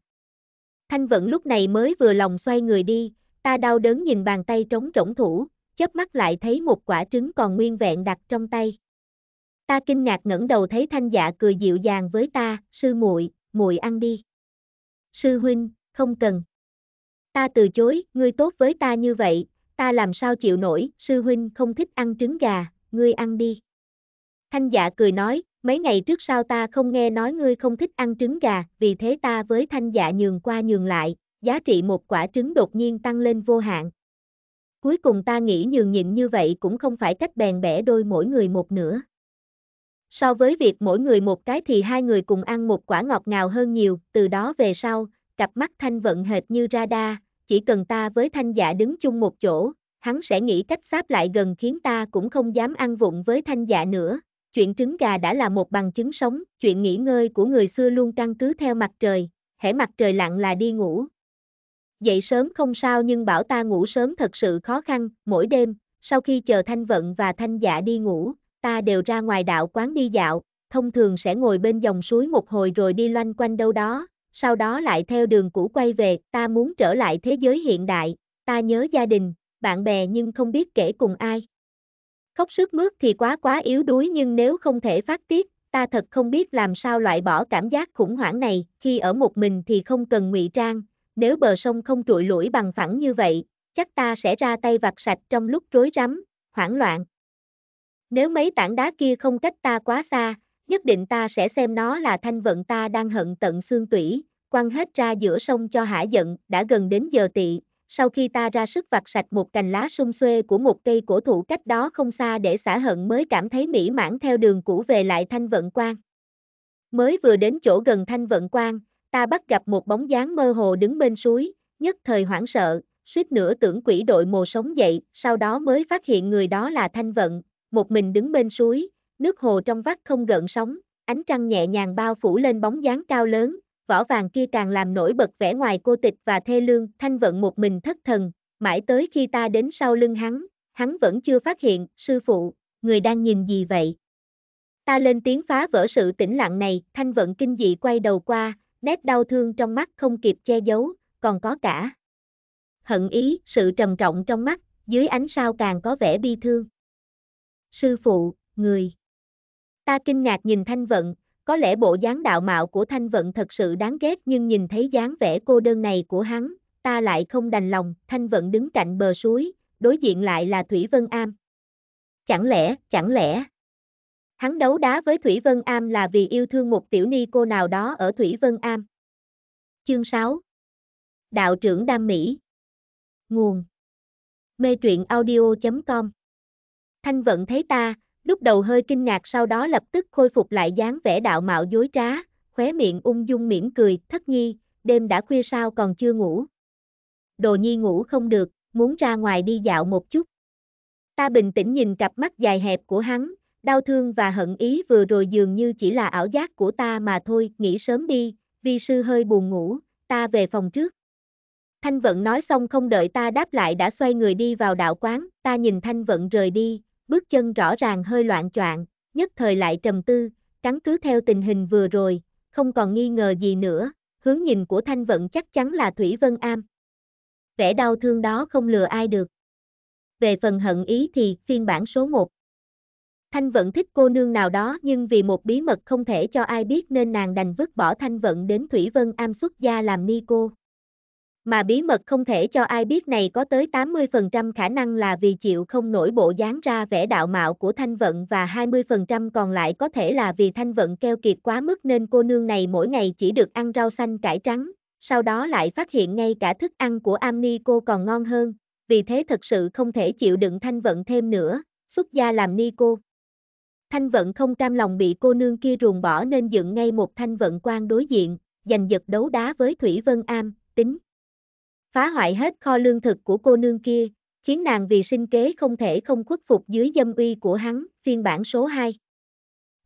Speaker 1: Thanh vận lúc này mới vừa lòng xoay người đi, ta đau đớn nhìn bàn tay trống rỗng thủ, chớp mắt lại thấy một quả trứng còn nguyên vẹn đặt trong tay. Ta kinh ngạc ngẩng đầu thấy Thanh Dạ cười dịu dàng với ta, "Sư muội, muội ăn đi." "Sư huynh, không cần." Ta từ chối, ngươi tốt với ta như vậy, ta làm sao chịu nổi, sư huynh không thích ăn trứng gà, ngươi ăn đi. Thanh dạ cười nói, mấy ngày trước sau ta không nghe nói ngươi không thích ăn trứng gà, vì thế ta với thanh dạ nhường qua nhường lại, giá trị một quả trứng đột nhiên tăng lên vô hạn. Cuối cùng ta nghĩ nhường nhịn như vậy cũng không phải cách bèn bẻ đôi mỗi người một nửa. So với việc mỗi người một cái thì hai người cùng ăn một quả ngọt ngào hơn nhiều, từ đó về sau, cặp mắt thanh vận hệt như radar, chỉ cần ta với thanh giả dạ đứng chung một chỗ, hắn sẽ nghĩ cách sáp lại gần khiến ta cũng không dám ăn vụng với thanh giả dạ nữa. Chuyện trứng gà đã là một bằng chứng sống, chuyện nghỉ ngơi của người xưa luôn căn cứ theo mặt trời, hễ mặt trời lặn là đi ngủ. Dậy sớm không sao nhưng bảo ta ngủ sớm thật sự khó khăn, mỗi đêm, sau khi chờ thanh vận và thanh giả dạ đi ngủ, ta đều ra ngoài đạo quán đi dạo, thông thường sẽ ngồi bên dòng suối một hồi rồi đi loanh quanh đâu đó, sau đó lại theo đường cũ quay về, ta muốn trở lại thế giới hiện đại, ta nhớ gia đình, bạn bè nhưng không biết kể cùng ai. Khóc sức mướt thì quá quá yếu đuối nhưng nếu không thể phát tiết, ta thật không biết làm sao loại bỏ cảm giác khủng hoảng này, khi ở một mình thì không cần ngụy trang, nếu bờ sông không trụi lũi bằng phẳng như vậy, chắc ta sẽ ra tay vặt sạch trong lúc rối rắm, hoảng loạn. Nếu mấy tảng đá kia không cách ta quá xa, nhất định ta sẽ xem nó là thanh vận ta đang hận tận xương tủy, quăng hết ra giữa sông cho hả giận, đã gần đến giờ tị, sau khi ta ra sức vặt sạch một cành lá sung xuê của một cây cổ thụ cách đó không xa để xả hận mới cảm thấy mỹ mãn theo đường cũ về lại thanh vận quan. Mới vừa đến chỗ gần thanh vận quan, ta bắt gặp một bóng dáng mơ hồ đứng bên suối, nhất thời hoảng sợ, suýt nữa tưởng quỷ đội mồ sống dậy, sau đó mới phát hiện người đó là thanh vận, một mình đứng bên suối, nước hồ trong vắt không gợn sóng, ánh trăng nhẹ nhàng bao phủ lên bóng dáng cao lớn, vỏ vàng kia càng làm nổi bật vẻ ngoài cô tịch và thê lương, thanh vận một mình thất thần, mãi tới khi ta đến sau lưng hắn, hắn vẫn chưa phát hiện, sư phụ, người đang nhìn gì vậy? Ta lên tiếng phá vỡ sự tĩnh lặng này, thanh vận kinh dị quay đầu qua, nét đau thương trong mắt không kịp che giấu, còn có cả. Hận ý, sự trầm trọng trong mắt, dưới ánh sao càng có vẻ bi thương. Sư phụ, người. Ta kinh ngạc nhìn Thanh Vận, có lẽ bộ dáng đạo mạo của Thanh Vận thật sự đáng ghét nhưng nhìn thấy dáng vẻ cô đơn này của hắn, ta lại không đành lòng, Thanh Vận đứng cạnh bờ suối, đối diện lại là Thủy Vân Am. Chẳng lẽ, chẳng lẽ, hắn đấu đá với Thủy Vân Am là vì yêu thương một tiểu ni cô nào đó ở Thủy Vân Am. Chương 6 Đạo trưởng Đam Mỹ Nguồn Mê truyện audio.com Thanh Vận thấy ta, lúc đầu hơi kinh ngạc sau đó lập tức khôi phục lại dáng vẻ đạo mạo dối trá, khóe miệng ung dung mỉm cười, thất nhi, đêm đã khuya sao còn chưa ngủ. Đồ nhi ngủ không được, muốn ra ngoài đi dạo một chút. Ta bình tĩnh nhìn cặp mắt dài hẹp của hắn, đau thương và hận ý vừa rồi dường như chỉ là ảo giác của ta mà thôi, nghỉ sớm đi, vi sư hơi buồn ngủ, ta về phòng trước. Thanh vận nói xong không đợi ta đáp lại đã xoay người đi vào đạo quán, ta nhìn Thanh vận rời đi, bước chân rõ ràng hơi loạn choạng, nhất thời lại trầm tư, căn cứ theo tình hình vừa rồi, không còn nghi ngờ gì nữa, hướng nhìn của Thanh Vận chắc chắn là Thủy Vân Am. Vẻ đau thương đó không lừa ai được. Về phần hận ý thì phiên bản số 1. Thanh Vận thích cô nương nào đó nhưng vì một bí mật không thể cho ai biết nên nàng đành vứt bỏ Thanh Vận đến Thủy Vân Am xuất gia làm ni cô. Mà bí mật không thể cho ai biết này có tới 80% khả năng là vì chịu không nổi bộ dáng ra vẻ đạo mạo của thanh vận và 20% còn lại có thể là vì thanh vận keo kiệt quá mức nên cô nương này mỗi ngày chỉ được ăn rau xanh cải trắng, sau đó lại phát hiện ngay cả thức ăn của Amni cô còn ngon hơn, vì thế thật sự không thể chịu đựng thanh vận thêm nữa, xuất gia làm ni cô. Thanh vận không cam lòng bị cô nương kia ruồng bỏ nên dựng ngay một thanh vận quan đối diện, giành giật đấu đá với Thủy Vân Am, tính phá hoại hết kho lương thực của cô nương kia, khiến nàng vì sinh kế không thể không khuất phục dưới dâm uy của hắn, phiên bản số 2.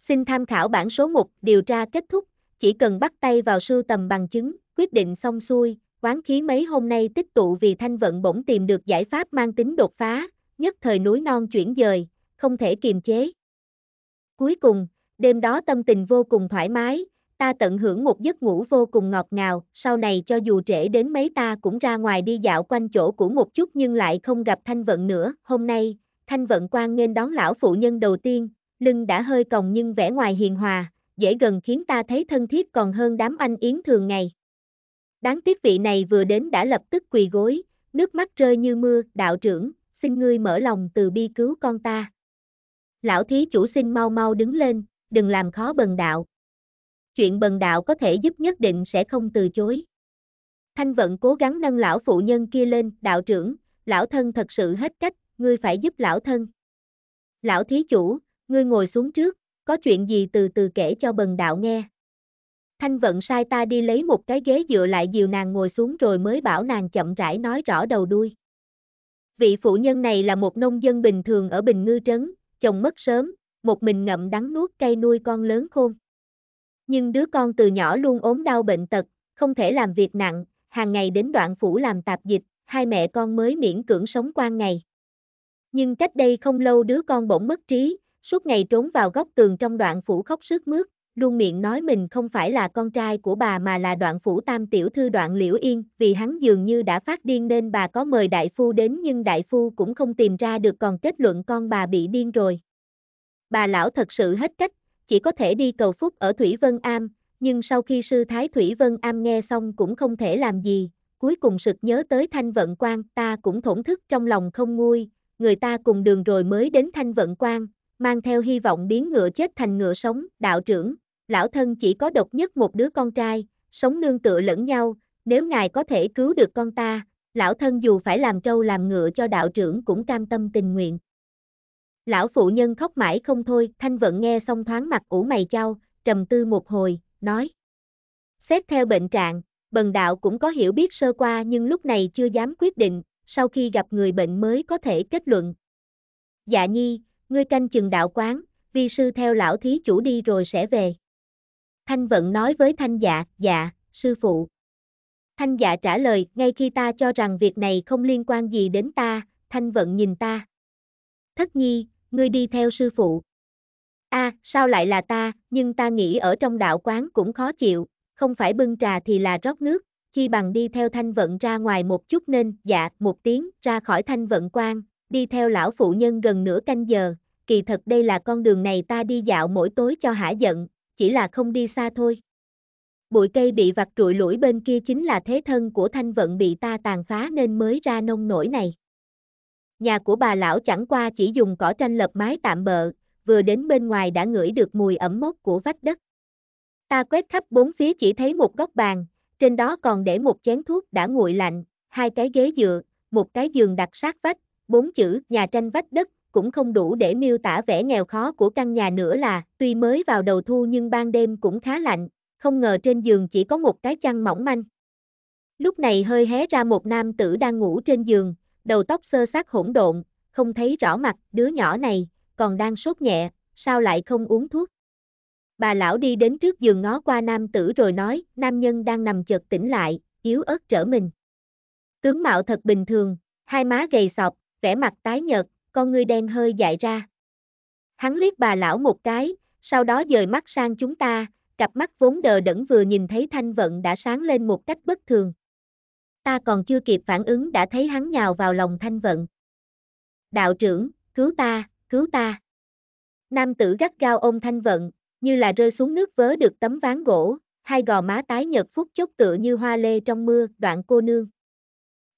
Speaker 1: Xin tham khảo bản số 1, điều tra kết thúc, chỉ cần bắt tay vào sưu tầm bằng chứng, quyết định xong xuôi, quán khí mấy hôm nay tích tụ vì thanh vận bỗng tìm được giải pháp mang tính đột phá, nhất thời núi non chuyển dời, không thể kiềm chế. Cuối cùng, đêm đó tâm tình vô cùng thoải mái, ta tận hưởng một giấc ngủ vô cùng ngọt ngào, sau này cho dù trễ đến mấy ta cũng ra ngoài đi dạo quanh chỗ của một chút nhưng lại không gặp Thanh Vận nữa, hôm nay, Thanh Vận quan nên đón lão phụ nhân đầu tiên, lưng đã hơi còng nhưng vẻ ngoài hiền hòa, dễ gần khiến ta thấy thân thiết còn hơn đám anh yến thường ngày. Đáng tiếc vị này vừa đến đã lập tức quỳ gối, nước mắt rơi như mưa, đạo trưởng, xin ngươi mở lòng từ bi cứu con ta. Lão thí chủ xin mau mau đứng lên, đừng làm khó bần đạo chuyện bần đạo có thể giúp nhất định sẽ không từ chối. Thanh vận cố gắng nâng lão phụ nhân kia lên, đạo trưởng, lão thân thật sự hết cách, ngươi phải giúp lão thân. Lão thí chủ, ngươi ngồi xuống trước, có chuyện gì từ từ kể cho bần đạo nghe. Thanh vận sai ta đi lấy một cái ghế dựa lại dìu nàng ngồi xuống rồi mới bảo nàng chậm rãi nói rõ đầu đuôi. Vị phụ nhân này là một nông dân bình thường ở Bình Ngư Trấn, chồng mất sớm, một mình ngậm đắng nuốt cay nuôi con lớn khôn. Nhưng đứa con từ nhỏ luôn ốm đau bệnh tật, không thể làm việc nặng, hàng ngày đến đoạn phủ làm tạp dịch, hai mẹ con mới miễn cưỡng sống qua ngày. Nhưng cách đây không lâu đứa con bỗng mất trí, suốt ngày trốn vào góc tường trong đoạn phủ khóc sướt mướt, luôn miệng nói mình không phải là con trai của bà mà là đoạn phủ tam tiểu thư đoạn liễu yên, vì hắn dường như đã phát điên nên bà có mời đại phu đến nhưng đại phu cũng không tìm ra được còn kết luận con bà bị điên rồi. Bà lão thật sự hết cách chỉ có thể đi cầu phúc ở Thủy Vân Am, nhưng sau khi sư thái Thủy Vân Am nghe xong cũng không thể làm gì, cuối cùng sực nhớ tới Thanh Vận Quan, ta cũng thổn thức trong lòng không nguôi, người ta cùng đường rồi mới đến Thanh Vận Quan, mang theo hy vọng biến ngựa chết thành ngựa sống, đạo trưởng, lão thân chỉ có độc nhất một đứa con trai, sống nương tựa lẫn nhau, nếu ngài có thể cứu được con ta, lão thân dù phải làm trâu làm ngựa cho đạo trưởng cũng cam tâm tình nguyện. Lão phụ nhân khóc mãi không thôi, thanh vận nghe xong thoáng mặt ủ mày chau, trầm tư một hồi, nói. Xét theo bệnh trạng, bần đạo cũng có hiểu biết sơ qua nhưng lúc này chưa dám quyết định, sau khi gặp người bệnh mới có thể kết luận. Dạ nhi, ngươi canh chừng đạo quán, vi sư theo lão thí chủ đi rồi sẽ về. Thanh vận nói với thanh dạ, dạ, sư phụ. Thanh dạ trả lời, ngay khi ta cho rằng việc này không liên quan gì đến ta, thanh vận nhìn ta. Thất nhi, ngươi đi theo sư phụ. A, à, sao lại là ta, nhưng ta nghĩ ở trong đạo quán cũng khó chịu, không phải bưng trà thì là rót nước, chi bằng đi theo thanh vận ra ngoài một chút nên, dạ, một tiếng, ra khỏi thanh vận quan, đi theo lão phụ nhân gần nửa canh giờ, kỳ thật đây là con đường này ta đi dạo mỗi tối cho hả giận, chỉ là không đi xa thôi. Bụi cây bị vặt trụi lũi bên kia chính là thế thân của thanh vận bị ta tàn phá nên mới ra nông nổi này. Nhà của bà lão chẳng qua chỉ dùng cỏ tranh lập mái tạm bợ, vừa đến bên ngoài đã ngửi được mùi ẩm mốc của vách đất. Ta quét khắp bốn phía chỉ thấy một góc bàn, trên đó còn để một chén thuốc đã nguội lạnh, hai cái ghế dựa, một cái giường đặt sát vách, bốn chữ nhà tranh vách đất cũng không đủ để miêu tả vẻ nghèo khó của căn nhà nữa là, tuy mới vào đầu thu nhưng ban đêm cũng khá lạnh, không ngờ trên giường chỉ có một cái chăn mỏng manh. Lúc này hơi hé ra một nam tử đang ngủ trên giường, đầu tóc sơ sát hỗn độn, không thấy rõ mặt, đứa nhỏ này, còn đang sốt nhẹ, sao lại không uống thuốc. Bà lão đi đến trước giường ngó qua nam tử rồi nói, nam nhân đang nằm chợt tỉnh lại, yếu ớt trở mình. Tướng mạo thật bình thường, hai má gầy sọc, vẻ mặt tái nhợt, con ngươi đen hơi dại ra. Hắn liếc bà lão một cái, sau đó dời mắt sang chúng ta, cặp mắt vốn đờ đẫn vừa nhìn thấy thanh vận đã sáng lên một cách bất thường ta còn chưa kịp phản ứng đã thấy hắn nhào vào lòng thanh vận. Đạo trưởng, cứu ta, cứu ta. Nam tử gắt gao ôm thanh vận, như là rơi xuống nước vớ được tấm ván gỗ, hai gò má tái nhợt phút chốc tựa như hoa lê trong mưa, đoạn cô nương.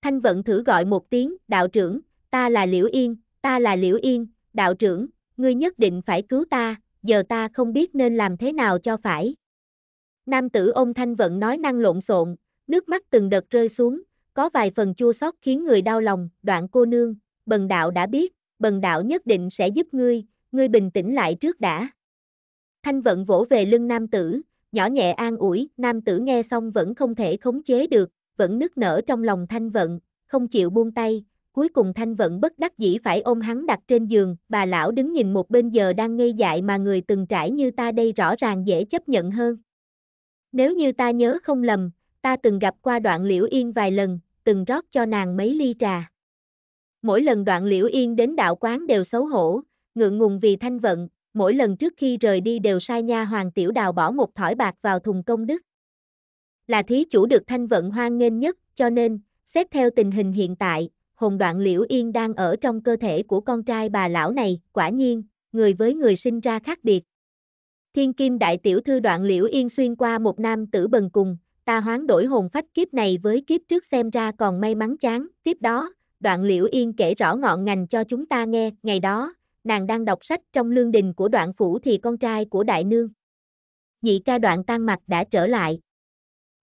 Speaker 1: Thanh vận thử gọi một tiếng, đạo trưởng, ta là Liễu Yên, ta là Liễu Yên, đạo trưởng, ngươi nhất định phải cứu ta, giờ ta không biết nên làm thế nào cho phải. Nam tử ôm thanh vận nói năng lộn xộn, nước mắt từng đợt rơi xuống, có vài phần chua xót khiến người đau lòng, đoạn cô nương, bần đạo đã biết, bần đạo nhất định sẽ giúp ngươi, ngươi bình tĩnh lại trước đã. Thanh vận vỗ về lưng nam tử, nhỏ nhẹ an ủi, nam tử nghe xong vẫn không thể khống chế được, vẫn nức nở trong lòng thanh vận, không chịu buông tay, cuối cùng thanh vận bất đắc dĩ phải ôm hắn đặt trên giường, bà lão đứng nhìn một bên giờ đang ngây dại mà người từng trải như ta đây rõ ràng dễ chấp nhận hơn. Nếu như ta nhớ không lầm, ta từng gặp qua đoạn liễu yên vài lần, từng rót cho nàng mấy ly trà. Mỗi lần đoạn liễu yên đến đạo quán đều xấu hổ, ngượng ngùng vì thanh vận, mỗi lần trước khi rời đi đều sai nha hoàng tiểu đào bỏ một thỏi bạc vào thùng công đức. Là thí chủ được thanh vận hoan nghênh nhất, cho nên, xét theo tình hình hiện tại, hồn đoạn liễu yên đang ở trong cơ thể của con trai bà lão này, quả nhiên, người với người sinh ra khác biệt. Thiên kim đại tiểu thư đoạn liễu yên xuyên qua một nam tử bần cùng, ta hoán đổi hồn phách kiếp này với kiếp trước xem ra còn may mắn chán, tiếp đó, đoạn liễu yên kể rõ ngọn ngành cho chúng ta nghe, ngày đó, nàng đang đọc sách trong lương đình của đoạn phủ thì con trai của đại nương. Nhị ca đoạn tan mặt đã trở lại.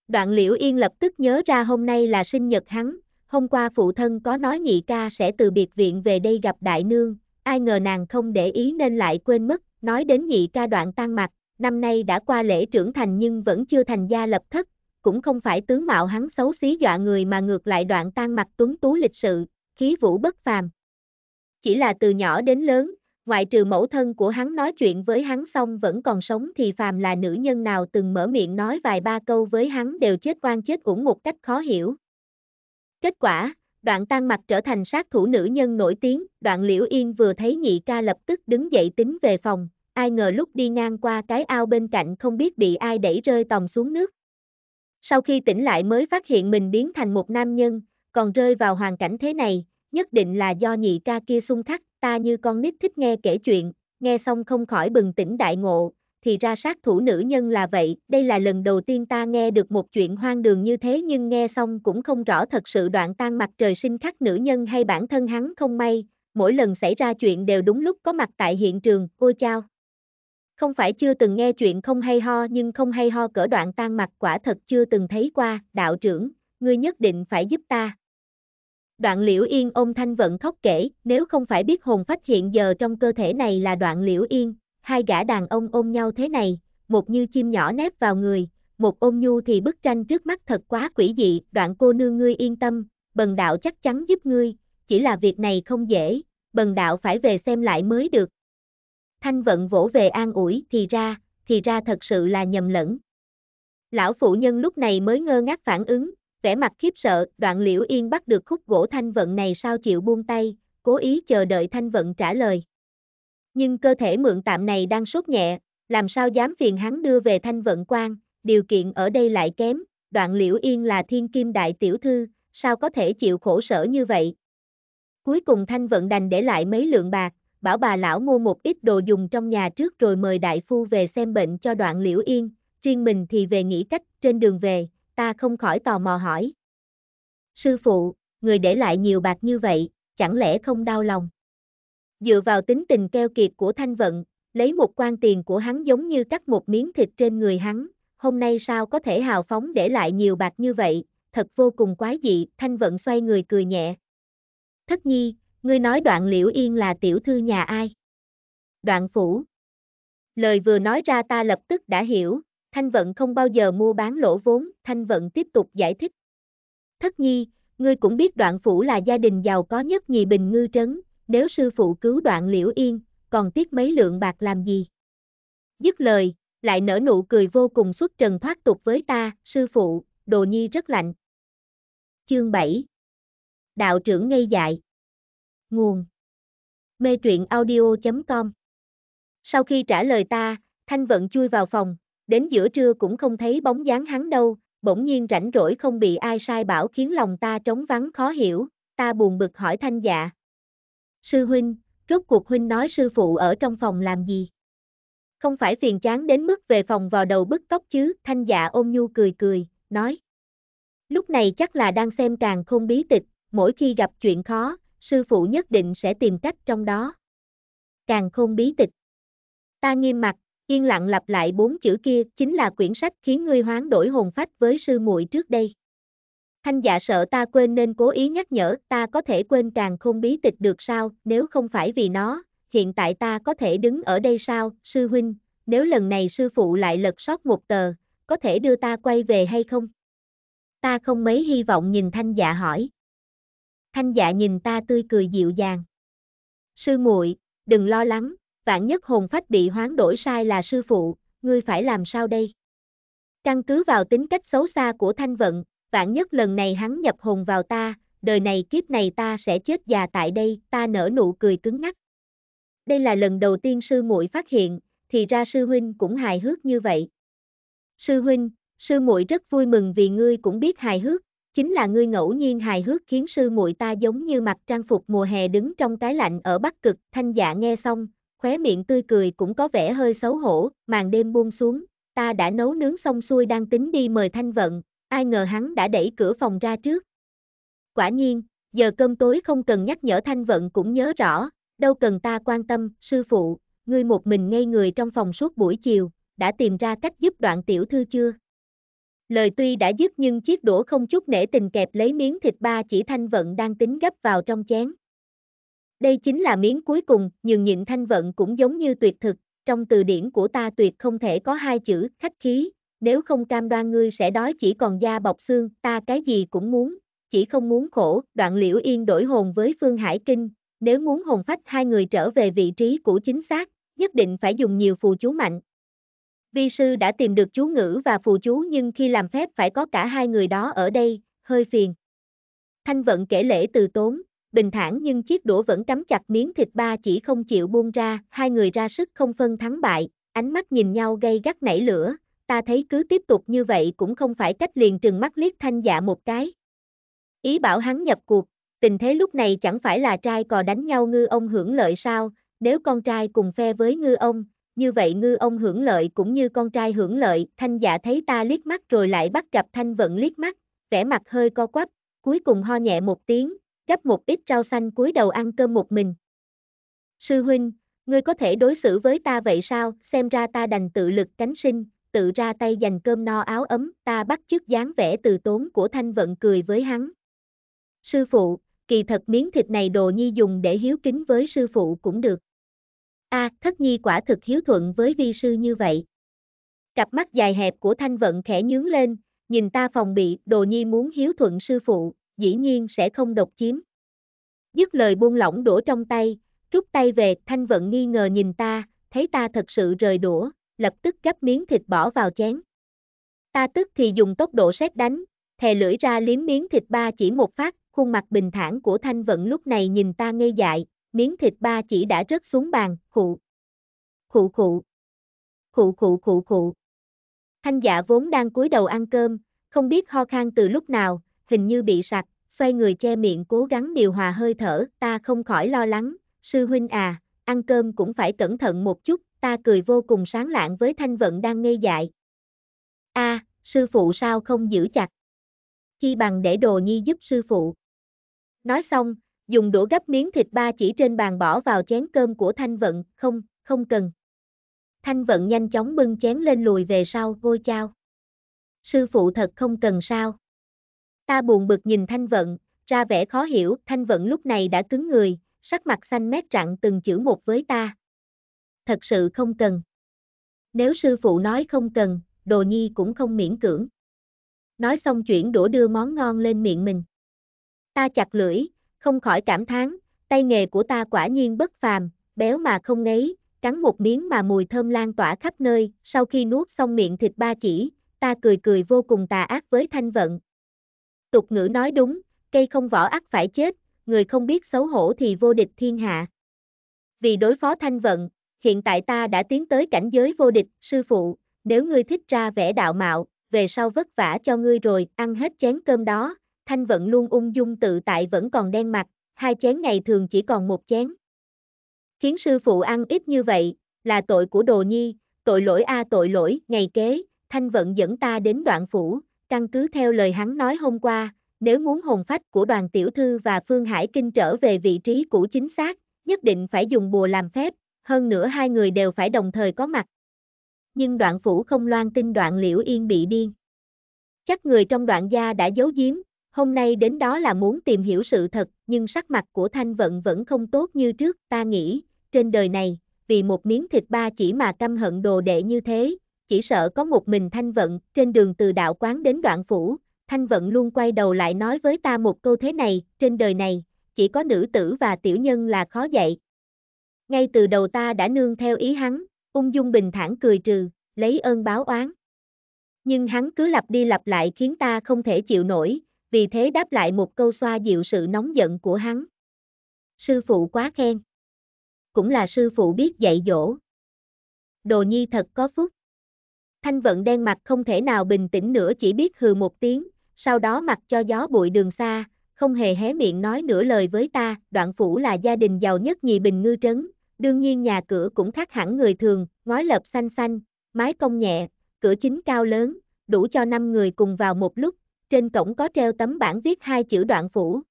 Speaker 1: Đoạn liễu yên lập tức nhớ ra hôm nay là sinh nhật hắn, hôm qua phụ thân có nói nhị ca sẽ từ biệt viện về đây gặp đại nương, ai ngờ nàng không để ý nên lại quên mất, nói đến nhị ca đoạn tan mặt, năm nay đã qua lễ trưởng thành nhưng vẫn chưa thành gia lập thất, cũng không phải tướng mạo hắn xấu xí dọa người mà ngược lại đoạn tan mặt tuấn tú lịch sự, khí vũ bất phàm. Chỉ là từ nhỏ đến lớn, ngoại trừ mẫu thân của hắn nói chuyện với hắn xong vẫn còn sống thì phàm là nữ nhân nào từng mở miệng nói vài ba câu với hắn đều chết oan chết cũng một cách khó hiểu. Kết quả, đoạn tan mặt trở thành sát thủ nữ nhân nổi tiếng, đoạn liễu yên vừa thấy nhị ca lập tức đứng dậy tính về phòng, ai ngờ lúc đi ngang qua cái ao bên cạnh không biết bị ai đẩy rơi tòng xuống nước. Sau khi tỉnh lại mới phát hiện mình biến thành một nam nhân, còn rơi vào hoàn cảnh thế này, nhất định là do nhị ca kia xung khắc, ta như con nít thích nghe kể chuyện, nghe xong không khỏi bừng tỉnh đại ngộ, thì ra sát thủ nữ nhân là vậy, đây là lần đầu tiên ta nghe được một chuyện hoang đường như thế nhưng nghe xong cũng không rõ thật sự đoạn tan mặt trời sinh khắc nữ nhân hay bản thân hắn không may, mỗi lần xảy ra chuyện đều đúng lúc có mặt tại hiện trường, ôi chao. Không phải chưa từng nghe chuyện không hay ho nhưng không hay ho cỡ đoạn tan mặt quả thật chưa từng thấy qua, đạo trưởng, ngươi nhất định phải giúp ta. Đoạn liễu yên ôm thanh vận khóc kể, nếu không phải biết hồn phách hiện giờ trong cơ thể này là đoạn liễu yên, hai gã đàn ông ôm nhau thế này, một như chim nhỏ nép vào người, một ôm nhu thì bức tranh trước mắt thật quá quỷ dị, đoạn cô nương ngươi yên tâm, bần đạo chắc chắn giúp ngươi, chỉ là việc này không dễ, bần đạo phải về xem lại mới được, Thanh vận vỗ về an ủi thì ra, thì ra thật sự là nhầm lẫn. Lão phụ nhân lúc này mới ngơ ngác phản ứng, vẻ mặt khiếp sợ, đoạn liễu yên bắt được khúc gỗ thanh vận này sao chịu buông tay, cố ý chờ đợi thanh vận trả lời. Nhưng cơ thể mượn tạm này đang sốt nhẹ, làm sao dám phiền hắn đưa về thanh vận quan, điều kiện ở đây lại kém, đoạn liễu yên là thiên kim đại tiểu thư, sao có thể chịu khổ sở như vậy. Cuối cùng thanh vận đành để lại mấy lượng bạc, bảo bà lão mua một ít đồ dùng trong nhà trước rồi mời đại phu về xem bệnh cho đoạn liễu yên, riêng mình thì về nghĩ cách, trên đường về, ta không khỏi tò mò hỏi. Sư phụ, người để lại nhiều bạc như vậy, chẳng lẽ không đau lòng? Dựa vào tính tình keo kiệt của Thanh Vận, lấy một quan tiền của hắn giống như cắt một miếng thịt trên người hắn, hôm nay sao có thể hào phóng để lại nhiều bạc như vậy, thật vô cùng quái dị, Thanh Vận xoay người cười nhẹ. Thất nhi, Ngươi nói đoạn liễu yên là tiểu thư nhà ai? Đoạn phủ. Lời vừa nói ra ta lập tức đã hiểu, Thanh Vận không bao giờ mua bán lỗ vốn, Thanh Vận tiếp tục giải thích. Thất nhi, ngươi cũng biết đoạn phủ là gia đình giàu có nhất nhì bình ngư trấn, nếu sư phụ cứu đoạn liễu yên, còn tiếc mấy lượng bạc làm gì? Dứt lời, lại nở nụ cười vô cùng xuất trần thoát tục với ta, sư phụ, đồ nhi rất lạnh. Chương 7 Đạo trưởng ngây dại Nguồn Mê truyện audio.com Sau khi trả lời ta, Thanh Vận chui vào phòng, đến giữa trưa cũng không thấy bóng dáng hắn đâu, bỗng nhiên rảnh rỗi không bị ai sai bảo khiến lòng ta trống vắng khó hiểu, ta buồn bực hỏi Thanh dạ. Sư huynh, rốt cuộc huynh nói sư phụ ở trong phòng làm gì? Không phải phiền chán đến mức về phòng vào đầu bức tóc chứ, Thanh dạ ôm nhu cười cười, nói. Lúc này chắc là đang xem càng không bí tịch, mỗi khi gặp chuyện khó, sư phụ nhất định sẽ tìm cách trong đó. Càng không bí tịch. Ta nghiêm mặt, yên lặng lặp lại bốn chữ kia chính là quyển sách khiến ngươi hoán đổi hồn phách với sư muội trước đây. Thanh dạ sợ ta quên nên cố ý nhắc nhở ta có thể quên càng không bí tịch được sao nếu không phải vì nó, hiện tại ta có thể đứng ở đây sao, sư huynh, nếu lần này sư phụ lại lật sót một tờ, có thể đưa ta quay về hay không? Ta không mấy hy vọng nhìn thanh dạ hỏi. Thanh dạ nhìn ta tươi cười dịu dàng. Sư muội, đừng lo lắng, vạn nhất hồn phách bị hoán đổi sai là sư phụ, ngươi phải làm sao đây? Căn cứ vào tính cách xấu xa của Thanh Vận, vạn nhất lần này hắn nhập hồn vào ta, đời này kiếp này ta sẽ chết già tại đây, ta nở nụ cười cứng ngắc. Đây là lần đầu tiên sư muội phát hiện, thì ra sư huynh cũng hài hước như vậy. Sư huynh, sư muội rất vui mừng vì ngươi cũng biết hài hước, chính là ngươi ngẫu nhiên hài hước khiến sư muội ta giống như mặc trang phục mùa hè đứng trong cái lạnh ở Bắc Cực, thanh dạ nghe xong, khóe miệng tươi cười cũng có vẻ hơi xấu hổ, màn đêm buông xuống, ta đã nấu nướng xong xuôi đang tính đi mời thanh vận, ai ngờ hắn đã đẩy cửa phòng ra trước. Quả nhiên, giờ cơm tối không cần nhắc nhở thanh vận cũng nhớ rõ, đâu cần ta quan tâm, sư phụ, ngươi một mình ngây người trong phòng suốt buổi chiều, đã tìm ra cách giúp đoạn tiểu thư chưa? Lời tuy đã dứt nhưng chiếc đũa không chút nể tình kẹp lấy miếng thịt ba chỉ thanh vận đang tính gấp vào trong chén. Đây chính là miếng cuối cùng, nhưng nhịn thanh vận cũng giống như tuyệt thực, trong từ điển của ta tuyệt không thể có hai chữ khách khí, nếu không cam đoan ngươi sẽ đói chỉ còn da bọc xương, ta cái gì cũng muốn, chỉ không muốn khổ, đoạn liễu yên đổi hồn với Phương Hải Kinh, nếu muốn hồn phách hai người trở về vị trí của chính xác, nhất định phải dùng nhiều phù chú mạnh, vi sư đã tìm được chú ngữ và phù chú nhưng khi làm phép phải có cả hai người đó ở đây, hơi phiền. Thanh vận kể lễ từ tốn, bình thản nhưng chiếc đũa vẫn cắm chặt miếng thịt ba chỉ không chịu buông ra, hai người ra sức không phân thắng bại, ánh mắt nhìn nhau gây gắt nảy lửa, ta thấy cứ tiếp tục như vậy cũng không phải cách liền trừng mắt liếc thanh dạ một cái. Ý bảo hắn nhập cuộc, tình thế lúc này chẳng phải là trai cò đánh nhau ngư ông hưởng lợi sao, nếu con trai cùng phe với ngư ông, như vậy ngư ông hưởng lợi cũng như con trai hưởng lợi, thanh dạ thấy ta liếc mắt rồi lại bắt gặp thanh vận liếc mắt, vẻ mặt hơi co quắp, cuối cùng ho nhẹ một tiếng, gấp một ít rau xanh cúi đầu ăn cơm một mình. Sư huynh, ngươi có thể đối xử với ta vậy sao, xem ra ta đành tự lực cánh sinh, tự ra tay dành cơm no áo ấm, ta bắt chước dáng vẻ từ tốn của thanh vận cười với hắn. Sư phụ, kỳ thật miếng thịt này đồ nhi dùng để hiếu kính với sư phụ cũng được. A, à, thất nhi quả thực hiếu thuận với vi sư như vậy. Cặp mắt dài hẹp của thanh vận khẽ nhướng lên, nhìn ta phòng bị, đồ nhi muốn hiếu thuận sư phụ, dĩ nhiên sẽ không độc chiếm. Dứt lời buông lỏng đũa trong tay, rút tay về, thanh vận nghi ngờ nhìn ta, thấy ta thật sự rời đũa, lập tức gấp miếng thịt bỏ vào chén. Ta tức thì dùng tốc độ sét đánh, thè lưỡi ra liếm miếng thịt ba chỉ một phát, khuôn mặt bình thản của Thanh Vận lúc này nhìn ta ngây dại, miếng thịt ba chỉ đã rớt xuống bàn, khụ. Khụ khụ. Khụ khụ khụ khụ. Thanh dạ vốn đang cúi đầu ăn cơm, không biết ho khan từ lúc nào, hình như bị sặc, xoay người che miệng cố gắng điều hòa hơi thở, ta không khỏi lo lắng, sư huynh à, ăn cơm cũng phải cẩn thận một chút, ta cười vô cùng sáng lạng với thanh vận đang ngây dại. a à, sư phụ sao không giữ chặt? Chi bằng để đồ nhi giúp sư phụ. Nói xong, dùng đũa gấp miếng thịt ba chỉ trên bàn bỏ vào chén cơm của Thanh Vận, không, không cần. Thanh Vận nhanh chóng bưng chén lên lùi về sau, vôi chao. Sư phụ thật không cần sao. Ta buồn bực nhìn Thanh Vận, ra vẻ khó hiểu, Thanh Vận lúc này đã cứng người, sắc mặt xanh mét rạng từng chữ một với ta. Thật sự không cần. Nếu sư phụ nói không cần, đồ nhi cũng không miễn cưỡng. Nói xong chuyển đũa đưa món ngon lên miệng mình. Ta chặt lưỡi, không khỏi cảm thán, tay nghề của ta quả nhiên bất phàm, béo mà không ngấy, cắn một miếng mà mùi thơm lan tỏa khắp nơi, sau khi nuốt xong miệng thịt ba chỉ, ta cười cười vô cùng tà ác với thanh vận. Tục ngữ nói đúng, cây không vỏ ắt phải chết, người không biết xấu hổ thì vô địch thiên hạ. Vì đối phó thanh vận, hiện tại ta đã tiến tới cảnh giới vô địch, sư phụ, nếu ngươi thích ra vẻ đạo mạo, về sau vất vả cho ngươi rồi, ăn hết chén cơm đó, Thanh Vận luôn ung dung tự tại vẫn còn đen mặt, hai chén ngày thường chỉ còn một chén. Khiến sư phụ ăn ít như vậy, là tội của đồ nhi, tội lỗi a tội lỗi, ngày kế, Thanh Vận dẫn ta đến đoạn phủ, căn cứ theo lời hắn nói hôm qua, nếu muốn hồn phách của đoàn tiểu thư và Phương Hải Kinh trở về vị trí cũ chính xác, nhất định phải dùng bùa làm phép, hơn nữa hai người đều phải đồng thời có mặt. Nhưng đoạn phủ không loan tin đoạn liễu yên bị điên. Chắc người trong đoạn gia đã giấu giếm, Hôm nay đến đó là muốn tìm hiểu sự thật, nhưng sắc mặt của Thanh Vận vẫn không tốt như trước, ta nghĩ, trên đời này, vì một miếng thịt ba chỉ mà căm hận đồ đệ như thế, chỉ sợ có một mình Thanh Vận, trên đường từ đạo quán đến đoạn phủ, Thanh Vận luôn quay đầu lại nói với ta một câu thế này, trên đời này, chỉ có nữ tử và tiểu nhân là khó dạy. Ngay từ đầu ta đã nương theo ý hắn, ung dung bình thản cười trừ, lấy ơn báo oán. Nhưng hắn cứ lặp đi lặp lại khiến ta không thể chịu nổi, vì thế đáp lại một câu xoa dịu sự nóng giận của hắn. Sư phụ quá khen. Cũng là sư phụ biết dạy dỗ. Đồ nhi thật có phúc. Thanh vận đen mặt không thể nào bình tĩnh nữa chỉ biết hừ một tiếng, sau đó mặc cho gió bụi đường xa, không hề hé miệng nói nửa lời với ta, đoạn phủ là gia đình giàu nhất nhì bình ngư trấn, đương nhiên nhà cửa cũng khác hẳn người thường, ngói lợp xanh xanh, mái cong nhẹ, cửa chính cao lớn, đủ cho năm người cùng vào một lúc, trên cổng có treo tấm bảng viết hai chữ đoạn phủ.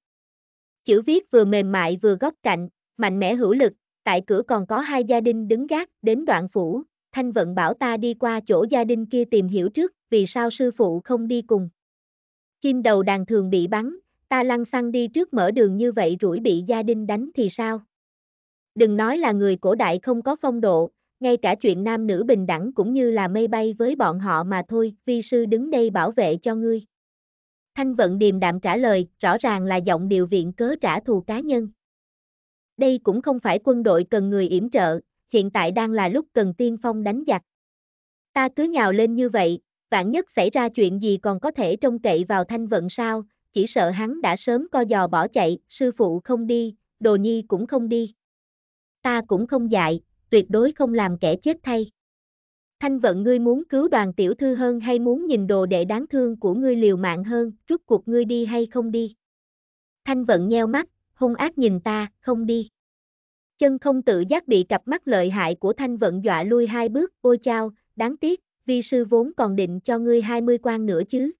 Speaker 1: Chữ viết vừa mềm mại vừa góc cạnh, mạnh mẽ hữu lực, tại cửa còn có hai gia đình đứng gác đến đoạn phủ, thanh vận bảo ta đi qua chỗ gia đình kia tìm hiểu trước vì sao sư phụ không đi cùng. Chim đầu đàn thường bị bắn, ta lăn xăng đi trước mở đường như vậy rủi bị gia đình đánh thì sao? Đừng nói là người cổ đại không có phong độ, ngay cả chuyện nam nữ bình đẳng cũng như là mây bay với bọn họ mà thôi, vi sư đứng đây bảo vệ cho ngươi. Thanh Vận điềm đạm trả lời, rõ ràng là giọng điều viện cớ trả thù cá nhân. Đây cũng không phải quân đội cần người yểm trợ, hiện tại đang là lúc cần tiên phong đánh giặc. Ta cứ nhào lên như vậy, vạn nhất xảy ra chuyện gì còn có thể trông cậy vào Thanh Vận sao, chỉ sợ hắn đã sớm co giò bỏ chạy, sư phụ không đi, đồ nhi cũng không đi. Ta cũng không dạy, tuyệt đối không làm kẻ chết thay. Thanh vận ngươi muốn cứu đoàn tiểu thư hơn hay muốn nhìn đồ đệ đáng thương của ngươi liều mạng hơn, rút cuộc ngươi đi hay không đi? Thanh vận nheo mắt, hung ác nhìn ta, không đi. Chân không tự giác bị cặp mắt lợi hại của thanh vận dọa lui hai bước, ôi chao, đáng tiếc, vi sư vốn còn định cho ngươi hai mươi quan nữa chứ.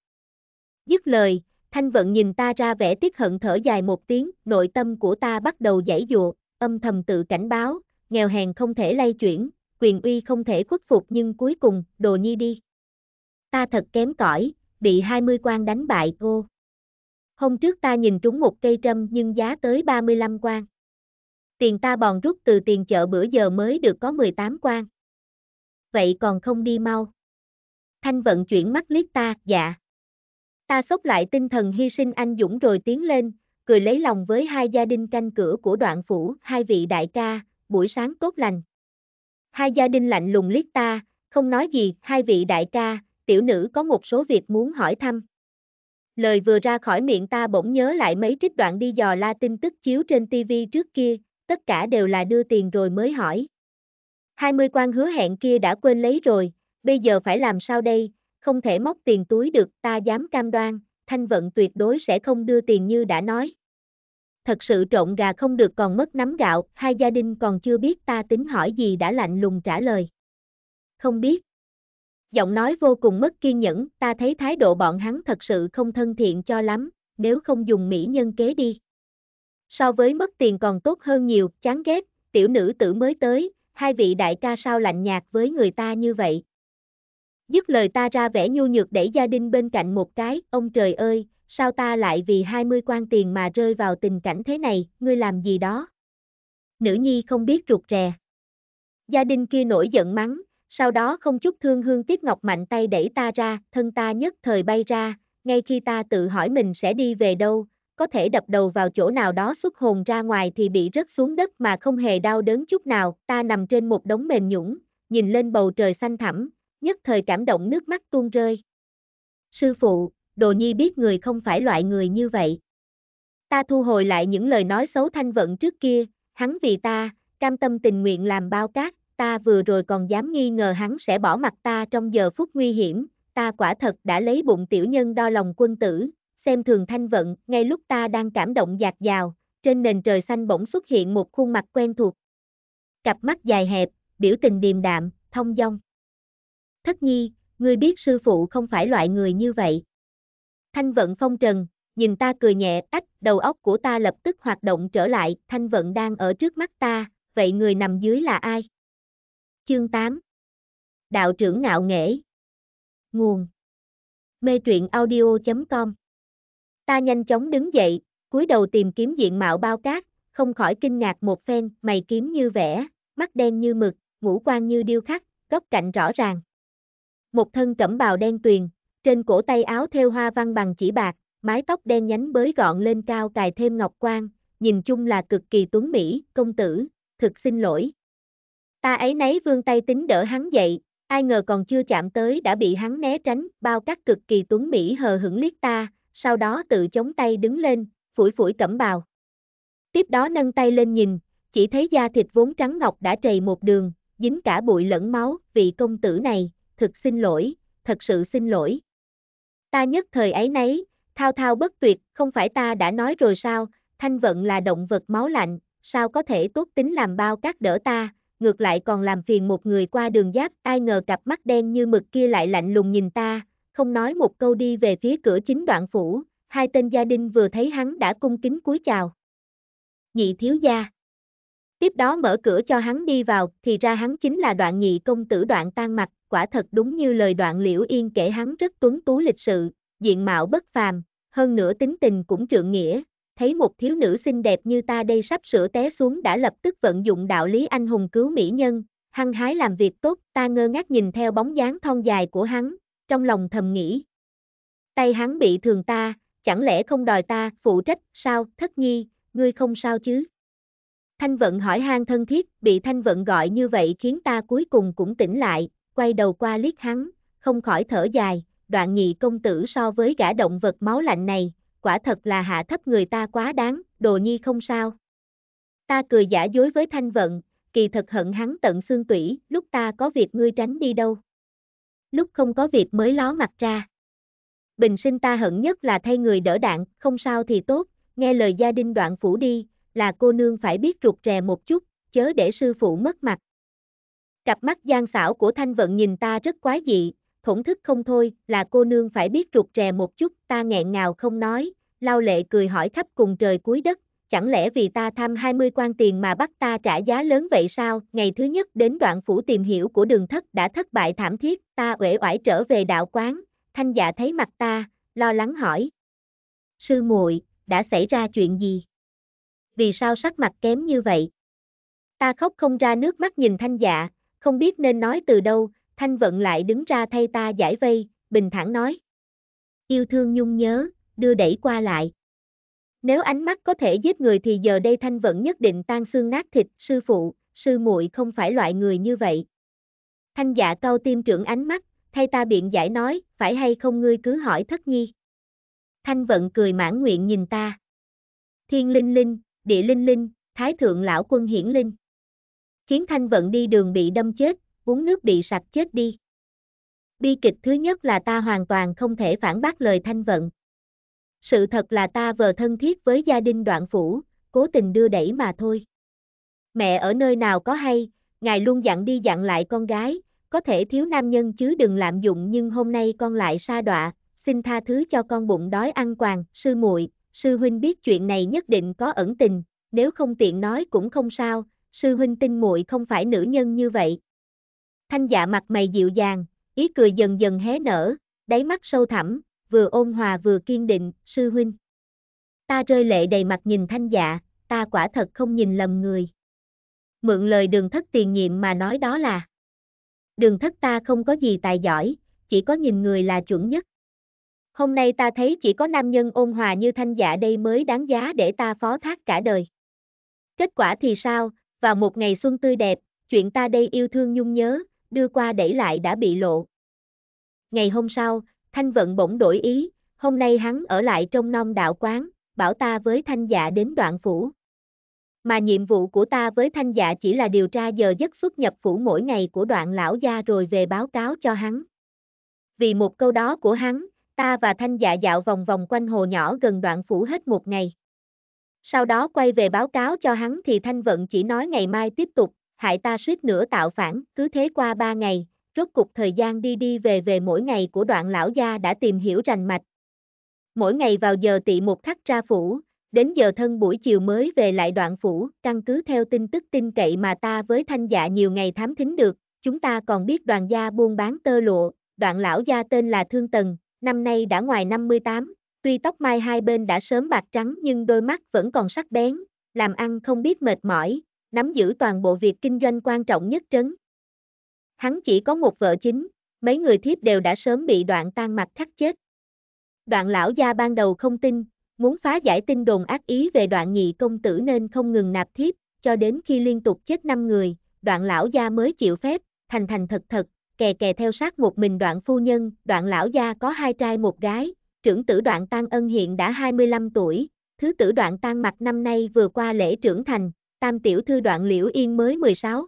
Speaker 1: Dứt lời, thanh vận nhìn ta ra vẻ tiếc hận thở dài một tiếng, nội tâm của ta bắt đầu giải dụa, âm thầm tự cảnh báo, nghèo hèn không thể lay chuyển, quyền uy không thể khuất phục nhưng cuối cùng, đồ nhi đi. Ta thật kém cỏi, bị 20 quan đánh bại ô. Hôm trước ta nhìn trúng một cây trâm nhưng giá tới 35 quan. Tiền ta bòn rút từ tiền chợ bữa giờ mới được có 18 quan. Vậy còn không đi mau. Thanh vận chuyển mắt liếc ta, dạ. Ta sốc lại tinh thần hy sinh anh dũng rồi tiến lên, cười lấy lòng với hai gia đình canh cửa của đoạn phủ, hai vị đại ca, buổi sáng tốt lành. Hai gia đình lạnh lùng liếc ta, không nói gì, hai vị đại ca, tiểu nữ có một số việc muốn hỏi thăm. Lời vừa ra khỏi miệng ta bỗng nhớ lại mấy trích đoạn đi dò la tin tức chiếu trên tivi trước kia, tất cả đều là đưa tiền rồi mới hỏi. hai mươi quan hứa hẹn kia đã quên lấy rồi, bây giờ phải làm sao đây, không thể móc tiền túi được, ta dám cam đoan, thanh vận tuyệt đối sẽ không đưa tiền như đã nói thật sự trộn gà không được còn mất nắm gạo, hai gia đình còn chưa biết ta tính hỏi gì đã lạnh lùng trả lời. Không biết. Giọng nói vô cùng mất kiên nhẫn, ta thấy thái độ bọn hắn thật sự không thân thiện cho lắm, nếu không dùng mỹ nhân kế đi. So với mất tiền còn tốt hơn nhiều, chán ghét, tiểu nữ tử mới tới, hai vị đại ca sao lạnh nhạt với người ta như vậy. Dứt lời ta ra vẻ nhu nhược đẩy gia đình bên cạnh một cái, ông trời ơi, sao ta lại vì 20 quan tiền mà rơi vào tình cảnh thế này, ngươi làm gì đó? Nữ nhi không biết ruột rè. Gia đình kia nổi giận mắng, sau đó không chút thương hương tiếp ngọc mạnh tay đẩy ta ra, thân ta nhất thời bay ra, ngay khi ta tự hỏi mình sẽ đi về đâu, có thể đập đầu vào chỗ nào đó xuất hồn ra ngoài thì bị rớt xuống đất mà không hề đau đớn chút nào, ta nằm trên một đống mềm nhũng, nhìn lên bầu trời xanh thẳm, nhất thời cảm động nước mắt tuôn rơi. Sư phụ, Đồ Nhi biết người không phải loại người như vậy. Ta thu hồi lại những lời nói xấu thanh vận trước kia, hắn vì ta, cam tâm tình nguyện làm bao cát, ta vừa rồi còn dám nghi ngờ hắn sẽ bỏ mặt ta trong giờ phút nguy hiểm, ta quả thật đã lấy bụng tiểu nhân đo lòng quân tử, xem thường thanh vận, ngay lúc ta đang cảm động dạt dào, trên nền trời xanh bỗng xuất hiện một khuôn mặt quen thuộc. Cặp mắt dài hẹp, biểu tình điềm đạm, thông dong. Thất nhi, ngươi biết sư phụ không phải loại người như vậy. Thanh vận phong trần, nhìn ta cười nhẹ, ách, đầu óc của ta lập tức hoạt động trở lại, thanh vận đang ở trước mắt ta, vậy người nằm dưới là ai? Chương 8 Đạo trưởng ngạo nghễ Nguồn Mê truyện audio.com Ta nhanh chóng đứng dậy, cúi đầu tìm kiếm diện mạo bao cát, không khỏi kinh ngạc một phen, mày kiếm như vẽ, mắt đen như mực, ngũ quan như điêu khắc, góc cạnh rõ ràng. Một thân cẩm bào đen tuyền, trên cổ tay áo theo hoa văn bằng chỉ bạc, mái tóc đen nhánh bới gọn lên cao cài thêm ngọc quan, nhìn chung là cực kỳ tuấn mỹ, công tử, thực xin lỗi. Ta ấy nấy vương tay tính đỡ hắn dậy, ai ngờ còn chưa chạm tới đã bị hắn né tránh, bao cắt cực kỳ tuấn mỹ hờ hững liếc ta, sau đó tự chống tay đứng lên, phủi phủi cẩm bào. Tiếp đó nâng tay lên nhìn, chỉ thấy da thịt vốn trắng ngọc đã trầy một đường, dính cả bụi lẫn máu, vị công tử này, thực xin lỗi, thật sự xin lỗi. Ta nhất thời ấy nấy, thao thao bất tuyệt, không phải ta đã nói rồi sao, thanh vận là động vật máu lạnh, sao có thể tốt tính làm bao cát đỡ ta, ngược lại còn làm phiền một người qua đường giáp, ai ngờ cặp mắt đen như mực kia lại lạnh lùng nhìn ta, không nói một câu đi về phía cửa chính đoạn phủ, hai tên gia đình vừa thấy hắn đã cung kính cúi chào. Nhị thiếu gia tiếp đó mở cửa cho hắn đi vào, thì ra hắn chính là đoạn nhị công tử đoạn tan mặt, quả thật đúng như lời đoạn liễu yên kể hắn rất tuấn tú lịch sự, diện mạo bất phàm, hơn nữa tính tình cũng trượng nghĩa, thấy một thiếu nữ xinh đẹp như ta đây sắp sửa té xuống đã lập tức vận dụng đạo lý anh hùng cứu mỹ nhân, hăng hái làm việc tốt, ta ngơ ngác nhìn theo bóng dáng thon dài của hắn, trong lòng thầm nghĩ. Tay hắn bị thường ta, chẳng lẽ không đòi ta, phụ trách, sao, thất nhi, ngươi không sao chứ? Thanh vận hỏi han thân thiết, bị thanh vận gọi như vậy khiến ta cuối cùng cũng tỉnh lại, quay đầu qua liếc hắn, không khỏi thở dài, đoạn nhị công tử so với gã động vật máu lạnh này, quả thật là hạ thấp người ta quá đáng, đồ nhi không sao. Ta cười giả dối với thanh vận, kỳ thật hận hắn tận xương tủy, lúc ta có việc ngươi tránh đi đâu. Lúc không có việc mới ló mặt ra. Bình sinh ta hận nhất là thay người đỡ đạn, không sao thì tốt, nghe lời gia đình đoạn phủ đi, là cô nương phải biết rụt rè một chút, chớ để sư phụ mất mặt. Cặp mắt gian xảo của Thanh Vận nhìn ta rất quái dị, thổn thức không thôi, là cô nương phải biết rụt rè một chút, ta nghẹn ngào không nói, lao lệ cười hỏi khắp cùng trời cuối đất, chẳng lẽ vì ta tham 20 quan tiền mà bắt ta trả giá lớn vậy sao? Ngày thứ nhất đến đoạn phủ tìm hiểu của đường thất đã thất bại thảm thiết, ta uể oải trở về đạo quán, thanh dạ thấy mặt ta, lo lắng hỏi. Sư muội đã xảy ra chuyện gì? vì sao sắc mặt kém như vậy? Ta khóc không ra nước mắt nhìn thanh dạ, không biết nên nói từ đâu, thanh vận lại đứng ra thay ta giải vây, bình thản nói. Yêu thương nhung nhớ, đưa đẩy qua lại. Nếu ánh mắt có thể giết người thì giờ đây thanh vận nhất định tan xương nát thịt, sư phụ, sư muội không phải loại người như vậy. Thanh dạ cao tim trưởng ánh mắt, thay ta biện giải nói, phải hay không ngươi cứ hỏi thất nhi. Thanh vận cười mãn nguyện nhìn ta. Thiên linh linh, địa linh linh, thái thượng lão quân hiển linh. Khiến thanh vận đi đường bị đâm chết, uống nước bị sặc chết đi. Bi kịch thứ nhất là ta hoàn toàn không thể phản bác lời thanh vận. Sự thật là ta vờ thân thiết với gia đình đoạn phủ, cố tình đưa đẩy mà thôi. Mẹ ở nơi nào có hay, ngài luôn dặn đi dặn lại con gái, có thể thiếu nam nhân chứ đừng lạm dụng nhưng hôm nay con lại sa đọa, xin tha thứ cho con bụng đói ăn quàng, sư muội, sư huynh biết chuyện này nhất định có ẩn tình, nếu không tiện nói cũng không sao, sư huynh tin muội không phải nữ nhân như vậy. Thanh dạ mặt mày dịu dàng, ý cười dần dần hé nở, đáy mắt sâu thẳm, vừa ôn hòa vừa kiên định, sư huynh. Ta rơi lệ đầy mặt nhìn thanh dạ, ta quả thật không nhìn lầm người. Mượn lời đường thất tiền nhiệm mà nói đó là Đường thất ta không có gì tài giỏi, chỉ có nhìn người là chuẩn nhất. Hôm nay ta thấy chỉ có nam nhân ôn hòa như thanh dạ đây mới đáng giá để ta phó thác cả đời. Kết quả thì sao, vào một ngày xuân tươi đẹp, chuyện ta đây yêu thương nhung nhớ, đưa qua đẩy lại đã bị lộ. Ngày hôm sau, Thanh Vận bỗng đổi ý, hôm nay hắn ở lại trong non đạo quán, bảo ta với Thanh Dạ đến đoạn phủ. Mà nhiệm vụ của ta với Thanh Dạ chỉ là điều tra giờ giấc xuất nhập phủ mỗi ngày của đoạn lão gia rồi về báo cáo cho hắn. Vì một câu đó của hắn, ta và Thanh Dạ dạo vòng vòng quanh hồ nhỏ gần đoạn phủ hết một ngày. Sau đó quay về báo cáo cho hắn thì Thanh Vận chỉ nói ngày mai tiếp tục, hại ta suýt nữa tạo phản, cứ thế qua ba ngày, rốt cục thời gian đi đi về về mỗi ngày của đoạn lão gia đã tìm hiểu rành mạch. Mỗi ngày vào giờ tị một khắc ra phủ, đến giờ thân buổi chiều mới về lại đoạn phủ, căn cứ theo tin tức tin cậy mà ta với thanh dạ nhiều ngày thám thính được, chúng ta còn biết đoàn gia buôn bán tơ lụa, đoạn lão gia tên là Thương Tần, năm nay đã ngoài 58, tuy tóc mai hai bên đã sớm bạc trắng nhưng đôi mắt vẫn còn sắc bén, làm ăn không biết mệt mỏi, nắm giữ toàn bộ việc kinh doanh quan trọng nhất trấn. Hắn chỉ có một vợ chính, mấy người thiếp đều đã sớm bị đoạn tan mặt thắt chết. Đoạn lão gia ban đầu không tin, muốn phá giải tin đồn ác ý về đoạn nhị công tử nên không ngừng nạp thiếp, cho đến khi liên tục chết năm người, đoạn lão gia mới chịu phép, thành thành thật thật, kè kè theo sát một mình đoạn phu nhân, đoạn lão gia có hai trai một gái, trưởng tử đoạn Tăng Ân hiện đã 25 tuổi, thứ tử đoạn Tăng Mặc năm nay vừa qua lễ trưởng thành, tam tiểu thư đoạn Liễu Yên mới 16.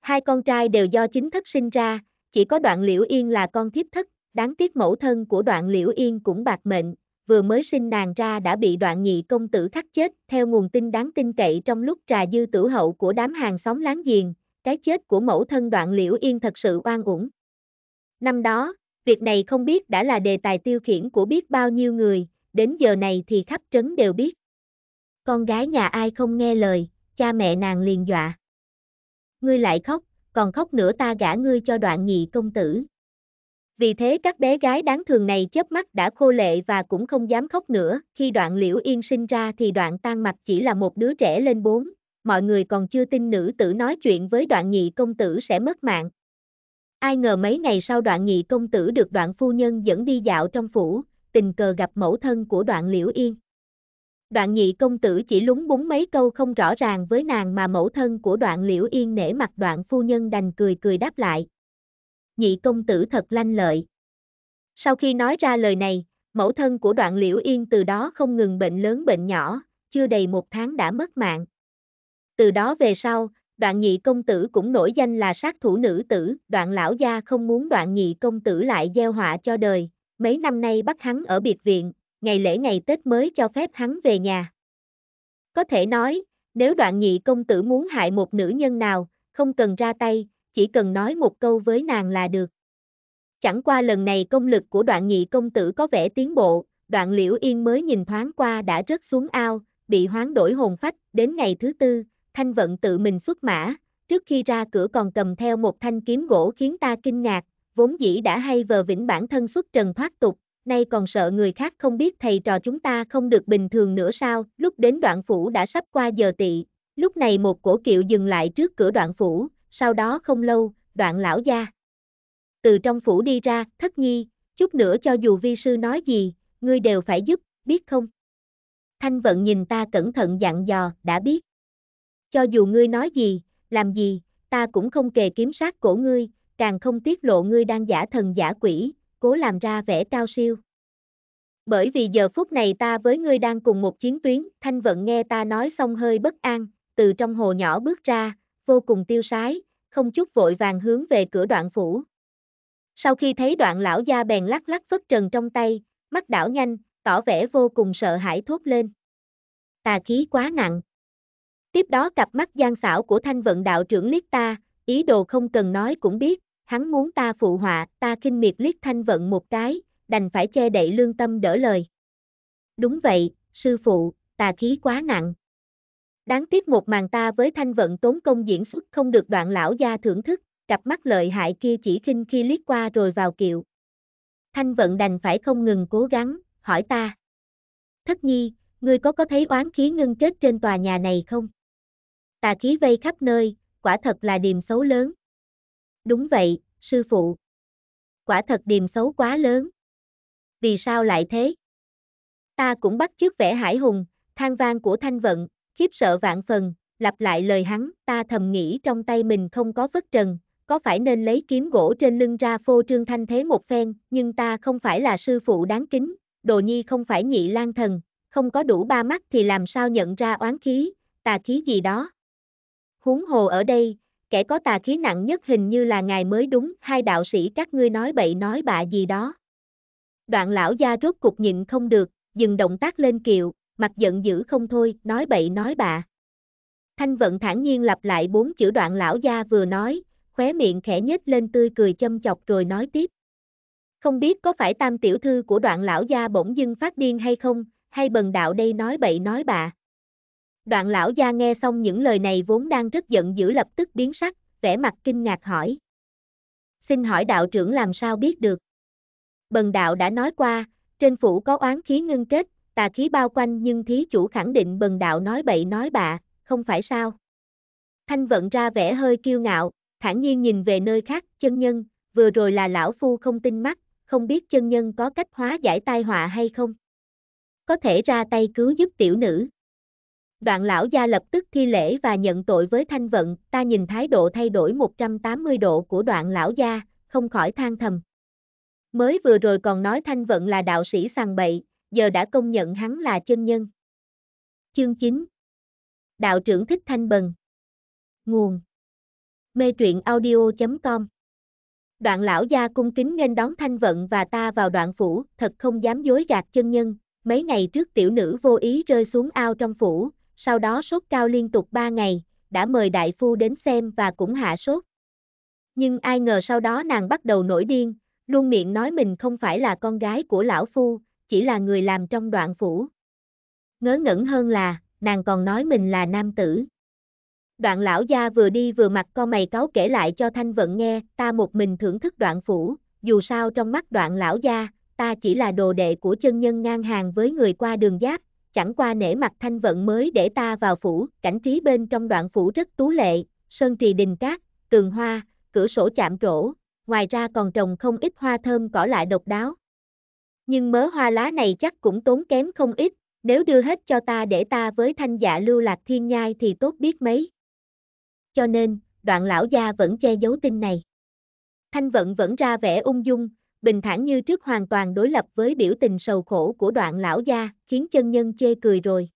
Speaker 1: Hai con trai đều do chính thất sinh ra, chỉ có đoạn Liễu Yên là con thiếp thất, đáng tiếc mẫu thân của đoạn Liễu Yên cũng bạc mệnh, vừa mới sinh nàng ra đã bị đoạn nhị công tử khắc chết, theo nguồn tin đáng tin cậy trong lúc trà dư tử hậu của đám hàng xóm láng giềng, cái chết của mẫu thân đoạn liễu yên thật sự oan uổng. Năm đó, việc này không biết đã là đề tài tiêu khiển của biết bao nhiêu người, đến giờ này thì khắp trấn đều biết. Con gái nhà ai không nghe lời, cha mẹ nàng liền dọa. Ngươi lại khóc, còn khóc nữa ta gả ngươi cho đoạn nhị công tử. Vì thế các bé gái đáng thường này chớp mắt đã khô lệ và cũng không dám khóc nữa, khi đoạn liễu yên sinh ra thì đoạn tan mặt chỉ là một đứa trẻ lên 4, mọi người còn chưa tin nữ tử nói chuyện với đoạn nhị công tử sẽ mất mạng. Ai ngờ mấy ngày sau đoạn nhị công tử được đoạn phu nhân dẫn đi dạo trong phủ, tình cờ gặp mẫu thân của đoạn liễu yên. Đoạn nhị công tử chỉ lúng búng mấy câu không rõ ràng với nàng mà mẫu thân của đoạn liễu yên nể mặt đoạn phu nhân đành cười cười đáp lại. Nhị công tử thật lanh lợi. Sau khi nói ra lời này, mẫu thân của đoạn liễu yên từ đó không ngừng bệnh lớn bệnh nhỏ, chưa đầy một tháng đã mất mạng. Từ đó về sau, đoạn nhị công tử cũng nổi danh là sát thủ nữ tử, đoạn lão gia không muốn đoạn nhị công tử lại gieo họa cho đời, mấy năm nay bắt hắn ở biệt viện, ngày lễ ngày Tết mới cho phép hắn về nhà. Có thể nói, nếu đoạn nhị công tử muốn hại một nữ nhân nào, không cần ra tay, chỉ cần nói một câu với nàng là được. Chẳng qua lần này công lực của đoạn nhị công tử có vẻ tiến bộ, đoạn liễu yên mới nhìn thoáng qua đã rớt xuống ao, bị hoán đổi hồn phách, đến ngày thứ tư, Thanh Vận tự mình xuất mã, trước khi ra cửa còn cầm theo một thanh kiếm gỗ khiến ta kinh ngạc, vốn dĩ đã hay vờ vĩnh bản thân xuất trần thoát tục, nay còn sợ người khác không biết thầy trò chúng ta không được bình thường nữa sao, lúc đến đoạn phủ đã sắp qua giờ tị, lúc này một cổ kiệu dừng lại trước cửa đoạn phủ, sau đó không lâu, đoạn lão gia. Từ trong phủ đi ra, thất nhi, chút nữa cho dù vi sư nói gì, ngươi đều phải giúp, biết không? Thanh vận nhìn ta cẩn thận dặn dò, đã biết. Cho dù ngươi nói gì, làm gì, ta cũng không kề kiểm sát cổ ngươi, càng không tiết lộ ngươi đang giả thần giả quỷ, cố làm ra vẻ cao siêu. Bởi vì giờ phút này ta với ngươi đang cùng một chiến tuyến, Thanh Vận nghe ta nói xong hơi bất an, từ trong hồ nhỏ bước ra, vô cùng tiêu sái, không chút vội vàng hướng về cửa đoạn phủ. Sau khi thấy đoạn lão gia bèn lắc lắc phất trần trong tay, mắt đảo nhanh, tỏ vẻ vô cùng sợ hãi thốt lên. Tà khí quá nặng. Tiếp đó cặp mắt gian xảo của thanh vận đạo trưởng liếc ta, ý đồ không cần nói cũng biết, hắn muốn ta phụ họa, ta kinh miệt liếc thanh vận một cái, đành phải che đậy lương tâm đỡ lời. Đúng vậy, sư phụ, tà khí quá nặng. Đáng tiếc một màn ta với thanh vận tốn công diễn xuất không được đoạn lão gia thưởng thức, cặp mắt lợi hại kia chỉ khinh khi liếc qua rồi vào kiệu. Thanh vận đành phải không ngừng cố gắng, hỏi ta. Thất nhi, ngươi có có thấy oán khí ngưng kết trên tòa nhà này không? tà khí vây khắp nơi, quả thật là điềm xấu lớn. Đúng vậy, sư phụ. Quả thật điềm xấu quá lớn. Vì sao lại thế? Ta cũng bắt chước vẻ hải hùng, than vang của thanh vận, khiếp sợ vạn phần, lặp lại lời hắn, ta thầm nghĩ trong tay mình không có vất trần, có phải nên lấy kiếm gỗ trên lưng ra phô trương thanh thế một phen, nhưng ta không phải là sư phụ đáng kính, đồ nhi không phải nhị lang thần, không có đủ ba mắt thì làm sao nhận ra oán khí, tà khí gì đó huống hồ ở đây, kẻ có tà khí nặng nhất hình như là ngài mới đúng, hai đạo sĩ các ngươi nói bậy nói bạ gì đó. Đoạn lão gia rốt cục nhịn không được, dừng động tác lên kiệu, mặt giận dữ không thôi, nói bậy nói bạ. Thanh vận thản nhiên lặp lại bốn chữ đoạn lão gia vừa nói, khóe miệng khẽ nhếch lên tươi cười châm chọc rồi nói tiếp. Không biết có phải tam tiểu thư của đoạn lão gia bỗng dưng phát điên hay không, hay bần đạo đây nói bậy nói bạ. Đoạn lão gia nghe xong những lời này vốn đang rất giận dữ lập tức biến sắc, vẻ mặt kinh ngạc hỏi. Xin hỏi đạo trưởng làm sao biết được? Bần đạo đã nói qua, trên phủ có oán khí ngưng kết, tà khí bao quanh nhưng thí chủ khẳng định bần đạo nói bậy nói bạ, không phải sao? Thanh vận ra vẻ hơi kiêu ngạo, thản nhiên nhìn về nơi khác, chân nhân, vừa rồi là lão phu không tin mắt, không biết chân nhân có cách hóa giải tai họa hay không? Có thể ra tay cứu giúp tiểu nữ. Đoạn lão gia lập tức thi lễ và nhận tội với thanh vận, ta nhìn thái độ thay đổi 180 độ của đoạn lão gia, không khỏi than thầm. Mới vừa rồi còn nói thanh vận là đạo sĩ sàng bậy, giờ đã công nhận hắn là chân nhân. Chương 9 Đạo trưởng thích thanh bần Nguồn Mê truyện audio.com Đoạn lão gia cung kính nên đón thanh vận và ta vào đoạn phủ, thật không dám dối gạt chân nhân, mấy ngày trước tiểu nữ vô ý rơi xuống ao trong phủ, sau đó sốt cao liên tục 3 ngày, đã mời đại phu đến xem và cũng hạ sốt. Nhưng ai ngờ sau đó nàng bắt đầu nổi điên, luôn miệng nói mình không phải là con gái của lão phu, chỉ là người làm trong đoạn phủ. Ngớ ngẩn hơn là, nàng còn nói mình là nam tử. Đoạn lão gia vừa đi vừa mặt con mày cáo kể lại cho Thanh Vận nghe, ta một mình thưởng thức đoạn phủ, dù sao trong mắt đoạn lão gia, ta chỉ là đồ đệ của chân nhân ngang hàng với người qua đường giáp, chẳng qua nể mặt thanh vận mới để ta vào phủ, cảnh trí bên trong đoạn phủ rất tú lệ, sơn trì đình cát, tường hoa, cửa sổ chạm trổ, ngoài ra còn trồng không ít hoa thơm cỏ lại độc đáo. Nhưng mớ hoa lá này chắc cũng tốn kém không ít, nếu đưa hết cho ta để ta với thanh dạ lưu lạc thiên nhai thì tốt biết mấy. Cho nên, đoạn lão gia vẫn che giấu tin này. Thanh vận vẫn ra vẻ ung dung, bình thản như trước hoàn toàn đối lập với biểu tình sầu khổ của đoạn lão gia, khiến chân nhân chê cười rồi.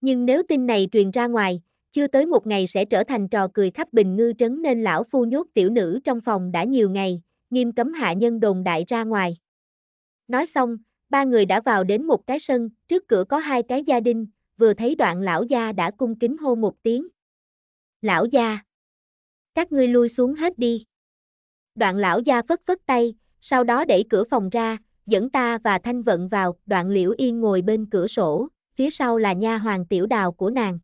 Speaker 1: Nhưng nếu tin này truyền ra ngoài, chưa tới một ngày sẽ trở thành trò cười khắp bình ngư trấn nên lão phu nhốt tiểu nữ trong phòng đã nhiều ngày, nghiêm cấm hạ nhân đồn đại ra ngoài. Nói xong, ba người đã vào đến một cái sân, trước cửa có hai cái gia đình, vừa thấy đoạn lão gia đã cung kính hô một tiếng. Lão gia! Các ngươi lui xuống hết đi. Đoạn lão gia phất phất tay, sau đó đẩy cửa phòng ra, dẫn ta và Thanh Vận vào, đoạn liễu yên ngồi bên cửa sổ, phía sau là nha hoàng tiểu đào của nàng.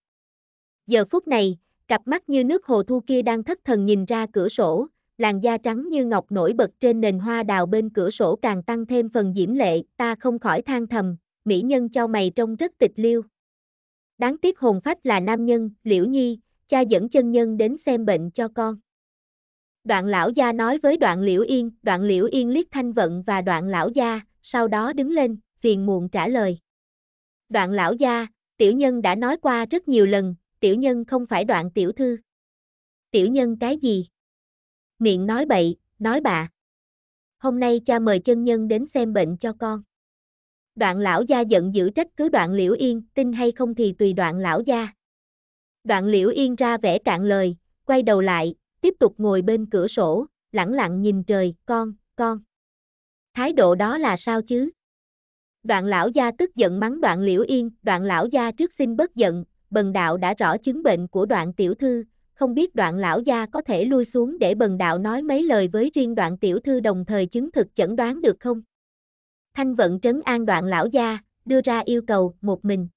Speaker 1: Giờ phút này, cặp mắt như nước hồ thu kia đang thất thần nhìn ra cửa sổ, làn da trắng như ngọc nổi bật trên nền hoa đào bên cửa sổ càng tăng thêm phần diễm lệ, ta không khỏi than thầm, mỹ nhân cho mày trông rất tịch liêu. Đáng tiếc hồn phách là nam nhân, liễu nhi, cha dẫn chân nhân đến xem bệnh cho con. Đoạn lão gia nói với đoạn liễu yên, đoạn liễu yên liếc thanh vận và đoạn lão gia, sau đó đứng lên, phiền muộn trả lời. Đoạn lão gia, tiểu nhân đã nói qua rất nhiều lần, tiểu nhân không phải đoạn tiểu thư. Tiểu nhân cái gì? Miệng nói bậy, nói bạ. Hôm nay cha mời chân nhân đến xem bệnh cho con. Đoạn lão gia giận dữ trách cứ đoạn liễu yên, tin hay không thì tùy đoạn lão gia. Đoạn liễu yên ra vẻ cạn lời, quay đầu lại, tiếp tục ngồi bên cửa sổ, lẳng lặng nhìn trời, con, con. Thái độ đó là sao chứ? Đoạn lão gia tức giận mắng đoạn liễu yên, đoạn lão gia trước xin bất giận, bần đạo đã rõ chứng bệnh của đoạn tiểu thư, không biết đoạn lão gia có thể lui xuống để bần đạo nói mấy lời với riêng đoạn tiểu thư đồng thời chứng thực chẩn đoán được không? Thanh vận trấn an đoạn lão gia, đưa ra yêu cầu, một mình.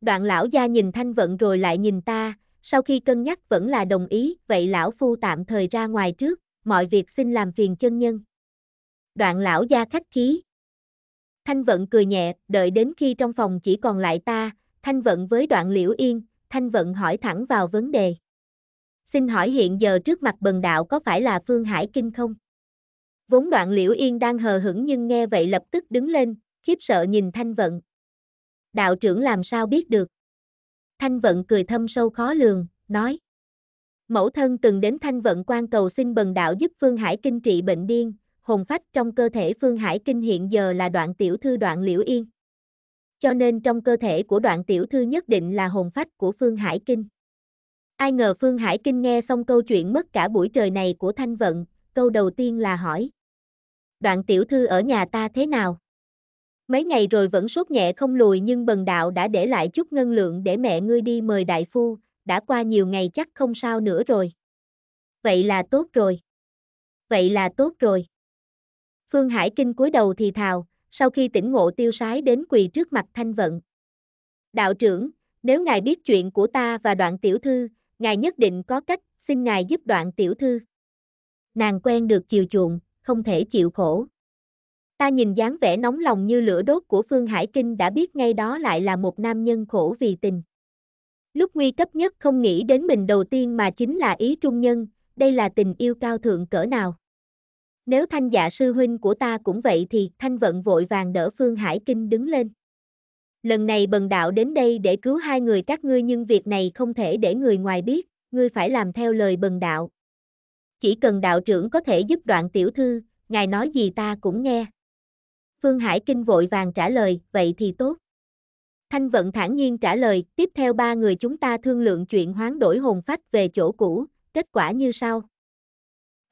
Speaker 1: Đoạn lão gia nhìn thanh vận rồi lại nhìn ta, sau khi cân nhắc vẫn là đồng ý, vậy lão phu tạm thời ra ngoài trước, mọi việc xin làm phiền chân nhân. Đoạn lão gia khách khí. Thanh vận cười nhẹ, đợi đến khi trong phòng chỉ còn lại ta, thanh vận với đoạn liễu yên, thanh vận hỏi thẳng vào vấn đề. Xin hỏi hiện giờ trước mặt bần đạo có phải là Phương Hải Kinh không? Vốn đoạn liễu yên đang hờ hững nhưng nghe vậy lập tức đứng lên, khiếp sợ nhìn thanh vận. Đạo trưởng làm sao biết được? Thanh Vận cười thâm sâu khó lường, nói. Mẫu thân từng đến Thanh Vận quan cầu xin bần đạo giúp Phương Hải Kinh trị bệnh điên, hồn phách trong cơ thể Phương Hải Kinh hiện giờ là đoạn tiểu thư đoạn liễu yên. Cho nên trong cơ thể của đoạn tiểu thư nhất định là hồn phách của Phương Hải Kinh. Ai ngờ Phương Hải Kinh nghe xong câu chuyện mất cả buổi trời này của Thanh Vận, câu đầu tiên là hỏi. Đoạn tiểu thư ở nhà ta thế nào? Mấy ngày rồi vẫn sốt nhẹ không lùi nhưng bần đạo đã để lại chút ngân lượng để mẹ ngươi đi mời đại phu, đã qua nhiều ngày chắc không sao nữa rồi. Vậy là tốt rồi. Vậy là tốt rồi. Phương Hải Kinh cúi đầu thì thào, sau khi tỉnh ngộ tiêu sái đến quỳ trước mặt thanh vận. Đạo trưởng, nếu ngài biết chuyện của ta và đoạn tiểu thư, ngài nhất định có cách, xin ngài giúp đoạn tiểu thư. Nàng quen được chiều chuộng, không thể chịu khổ. Ta nhìn dáng vẻ nóng lòng như lửa đốt của Phương Hải Kinh đã biết ngay đó lại là một nam nhân khổ vì tình. Lúc nguy cấp nhất không nghĩ đến mình đầu tiên mà chính là ý trung nhân, đây là tình yêu cao thượng cỡ nào. Nếu thanh dạ sư huynh của ta cũng vậy thì thanh vận vội vàng đỡ Phương Hải Kinh đứng lên. Lần này bần đạo đến đây để cứu hai người các ngươi nhưng việc này không thể để người ngoài biết, ngươi phải làm theo lời bần đạo. Chỉ cần đạo trưởng có thể giúp đoạn tiểu thư, ngài nói gì ta cũng nghe. Phương Hải Kinh vội vàng trả lời, vậy thì tốt. Thanh Vận thản nhiên trả lời, tiếp theo ba người chúng ta thương lượng chuyện hoán đổi hồn phách về chỗ cũ, kết quả như sau.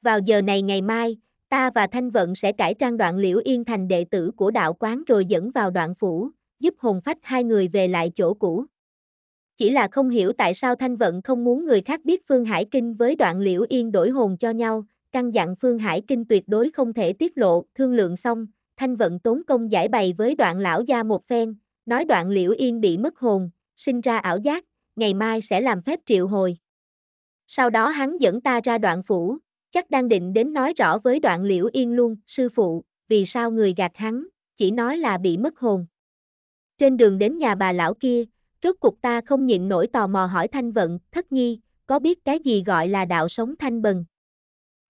Speaker 1: Vào giờ này ngày mai, ta và Thanh Vận sẽ cải trang đoạn liễu yên thành đệ tử của đạo quán rồi dẫn vào đoạn phủ, giúp hồn phách hai người về lại chỗ cũ. Chỉ là không hiểu tại sao Thanh Vận không muốn người khác biết Phương Hải Kinh với đoạn liễu yên đổi hồn cho nhau, căn dặn Phương Hải Kinh tuyệt đối không thể tiết lộ, thương lượng xong, Thanh Vận tốn công giải bày với đoạn lão gia một phen, nói đoạn liễu yên bị mất hồn, sinh ra ảo giác, ngày mai sẽ làm phép triệu hồi. Sau đó hắn dẫn ta ra đoạn phủ, chắc đang định đến nói rõ với đoạn liễu yên luôn, sư phụ, vì sao người gạt hắn, chỉ nói là bị mất hồn. Trên đường đến nhà bà lão kia, rốt cuộc ta không nhịn nổi tò mò hỏi Thanh Vận, thất nhi, có biết cái gì gọi là đạo sống thanh bần?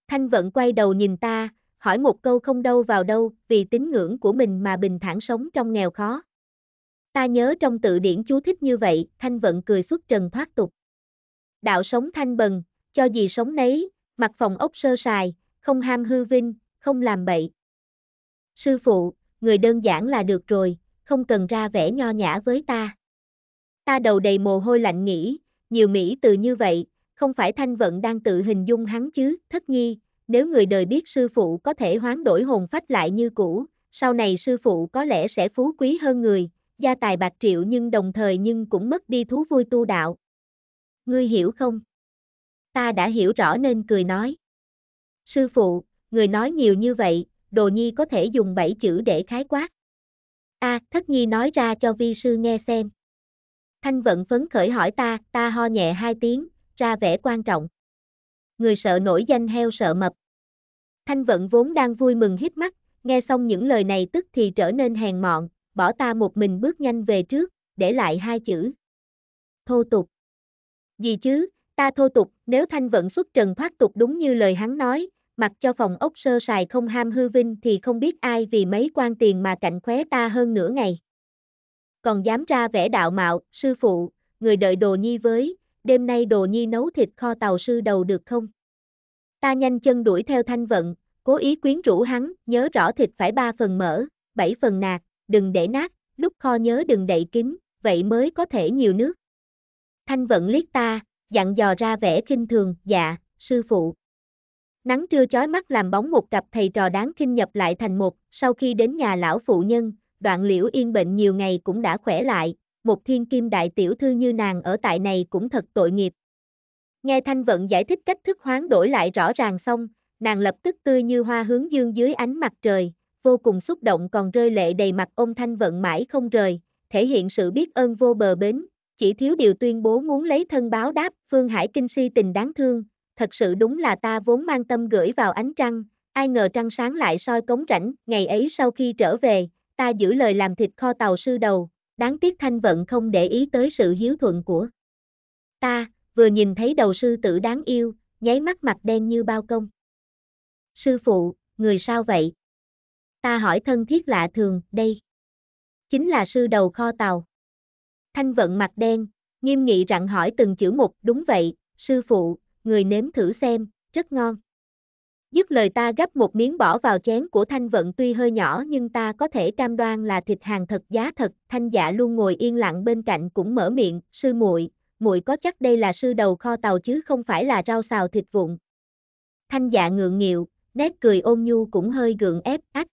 Speaker 1: Thanh Vận quay đầu nhìn ta, hỏi một câu không đâu vào đâu, vì tín ngưỡng của mình mà bình thản sống trong nghèo khó. Ta nhớ trong tự điển chú thích như vậy, thanh vận cười xuất trần thoát tục. Đạo sống thanh bần, cho gì sống nấy, mặc phòng ốc sơ sài, không ham hư vinh, không làm bậy. Sư phụ, người đơn giản là được rồi, không cần ra vẻ nho nhã với ta. Ta đầu đầy mồ hôi lạnh nghĩ, nhiều mỹ từ như vậy, không phải thanh vận đang tự hình dung hắn chứ, thất nhi, nếu người đời biết sư phụ có thể hoán đổi hồn phách lại như cũ, sau này sư phụ có lẽ sẽ phú quý hơn người, gia tài bạc triệu nhưng đồng thời nhưng cũng mất đi thú vui tu đạo. Ngươi hiểu không? Ta đã hiểu rõ nên cười nói. Sư phụ, người nói nhiều như vậy, đồ nhi có thể dùng bảy chữ để khái quát. A, à, thất nhi nói ra cho vi sư nghe xem. Thanh vận phấn khởi hỏi ta, ta ho nhẹ hai tiếng, ra vẻ quan trọng người sợ nổi danh heo sợ mập. Thanh vận vốn đang vui mừng hít mắt, nghe xong những lời này tức thì trở nên hèn mọn, bỏ ta một mình bước nhanh về trước, để lại hai chữ. Thô tục. Gì chứ, ta thô tục, nếu thanh vận xuất trần thoát tục đúng như lời hắn nói, mặc cho phòng ốc sơ sài không ham hư vinh thì không biết ai vì mấy quan tiền mà cạnh khóe ta hơn nửa ngày. Còn dám ra vẻ đạo mạo, sư phụ, người đợi đồ nhi với, đêm nay đồ nhi nấu thịt kho tàu sư đầu được không? Ta nhanh chân đuổi theo thanh vận, cố ý quyến rũ hắn, nhớ rõ thịt phải ba phần mỡ, bảy phần nạc, đừng để nát, lúc kho nhớ đừng đậy kín, vậy mới có thể nhiều nước. Thanh vận liếc ta, dặn dò ra vẻ kinh thường, dạ, sư phụ. Nắng trưa chói mắt làm bóng một cặp thầy trò đáng kinh nhập lại thành một, sau khi đến nhà lão phụ nhân, đoạn liễu yên bệnh nhiều ngày cũng đã khỏe lại, một thiên kim đại tiểu thư như nàng ở tại này cũng thật tội nghiệp. Nghe Thanh Vận giải thích cách thức hoán đổi lại rõ ràng xong, nàng lập tức tươi như hoa hướng dương dưới ánh mặt trời, vô cùng xúc động còn rơi lệ đầy mặt ông Thanh Vận mãi không rời, thể hiện sự biết ơn vô bờ bến, chỉ thiếu điều tuyên bố muốn lấy thân báo đáp, Phương Hải kinh si tình đáng thương, thật sự đúng là ta vốn mang tâm gửi vào ánh trăng, ai ngờ trăng sáng lại soi cống rảnh, ngày ấy sau khi trở về, ta giữ lời làm thịt kho tàu sư đầu, đáng tiếc thanh vận không để ý tới sự hiếu thuận của ta, vừa nhìn thấy đầu sư tử đáng yêu, nháy mắt mặt đen như bao công. Sư phụ, người sao vậy? Ta hỏi thân thiết lạ thường, đây. Chính là sư đầu kho tàu. Thanh vận mặt đen, nghiêm nghị rặn hỏi từng chữ một, đúng vậy, sư phụ, người nếm thử xem, rất ngon. Dứt lời ta gấp một miếng bỏ vào chén của thanh vận tuy hơi nhỏ nhưng ta có thể cam đoan là thịt hàng thật giá thật. Thanh dạ luôn ngồi yên lặng bên cạnh cũng mở miệng, sư muội, muội có chắc đây là sư đầu kho tàu chứ không phải là rau xào thịt vụn. Thanh dạ ngượng nghịu, nét cười ôn nhu cũng hơi gượng ép ách.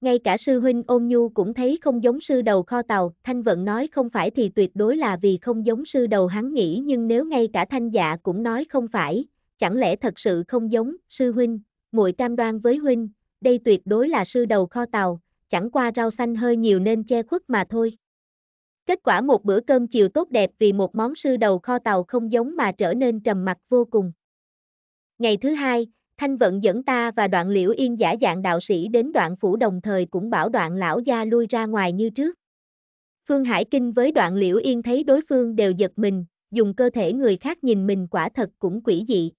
Speaker 1: Ngay cả sư huynh ôn nhu cũng thấy không giống sư đầu kho tàu, thanh vận nói không phải thì tuyệt đối là vì không giống sư đầu hắn nghĩ nhưng nếu ngay cả thanh dạ cũng nói không phải, chẳng lẽ thật sự không giống, sư huynh, muội cam đoan với huynh, đây tuyệt đối là sư đầu kho tàu, chẳng qua rau xanh hơi nhiều nên che khuất mà thôi. Kết quả một bữa cơm chiều tốt đẹp vì một món sư đầu kho tàu không giống mà trở nên trầm mặc vô cùng. Ngày thứ hai, Thanh Vận dẫn ta và đoạn liễu yên giả dạng đạo sĩ đến đoạn phủ đồng thời cũng bảo đoạn lão gia lui ra ngoài như trước. Phương Hải Kinh với đoạn liễu yên thấy đối phương đều giật mình, dùng cơ thể người khác nhìn mình quả thật cũng quỷ dị.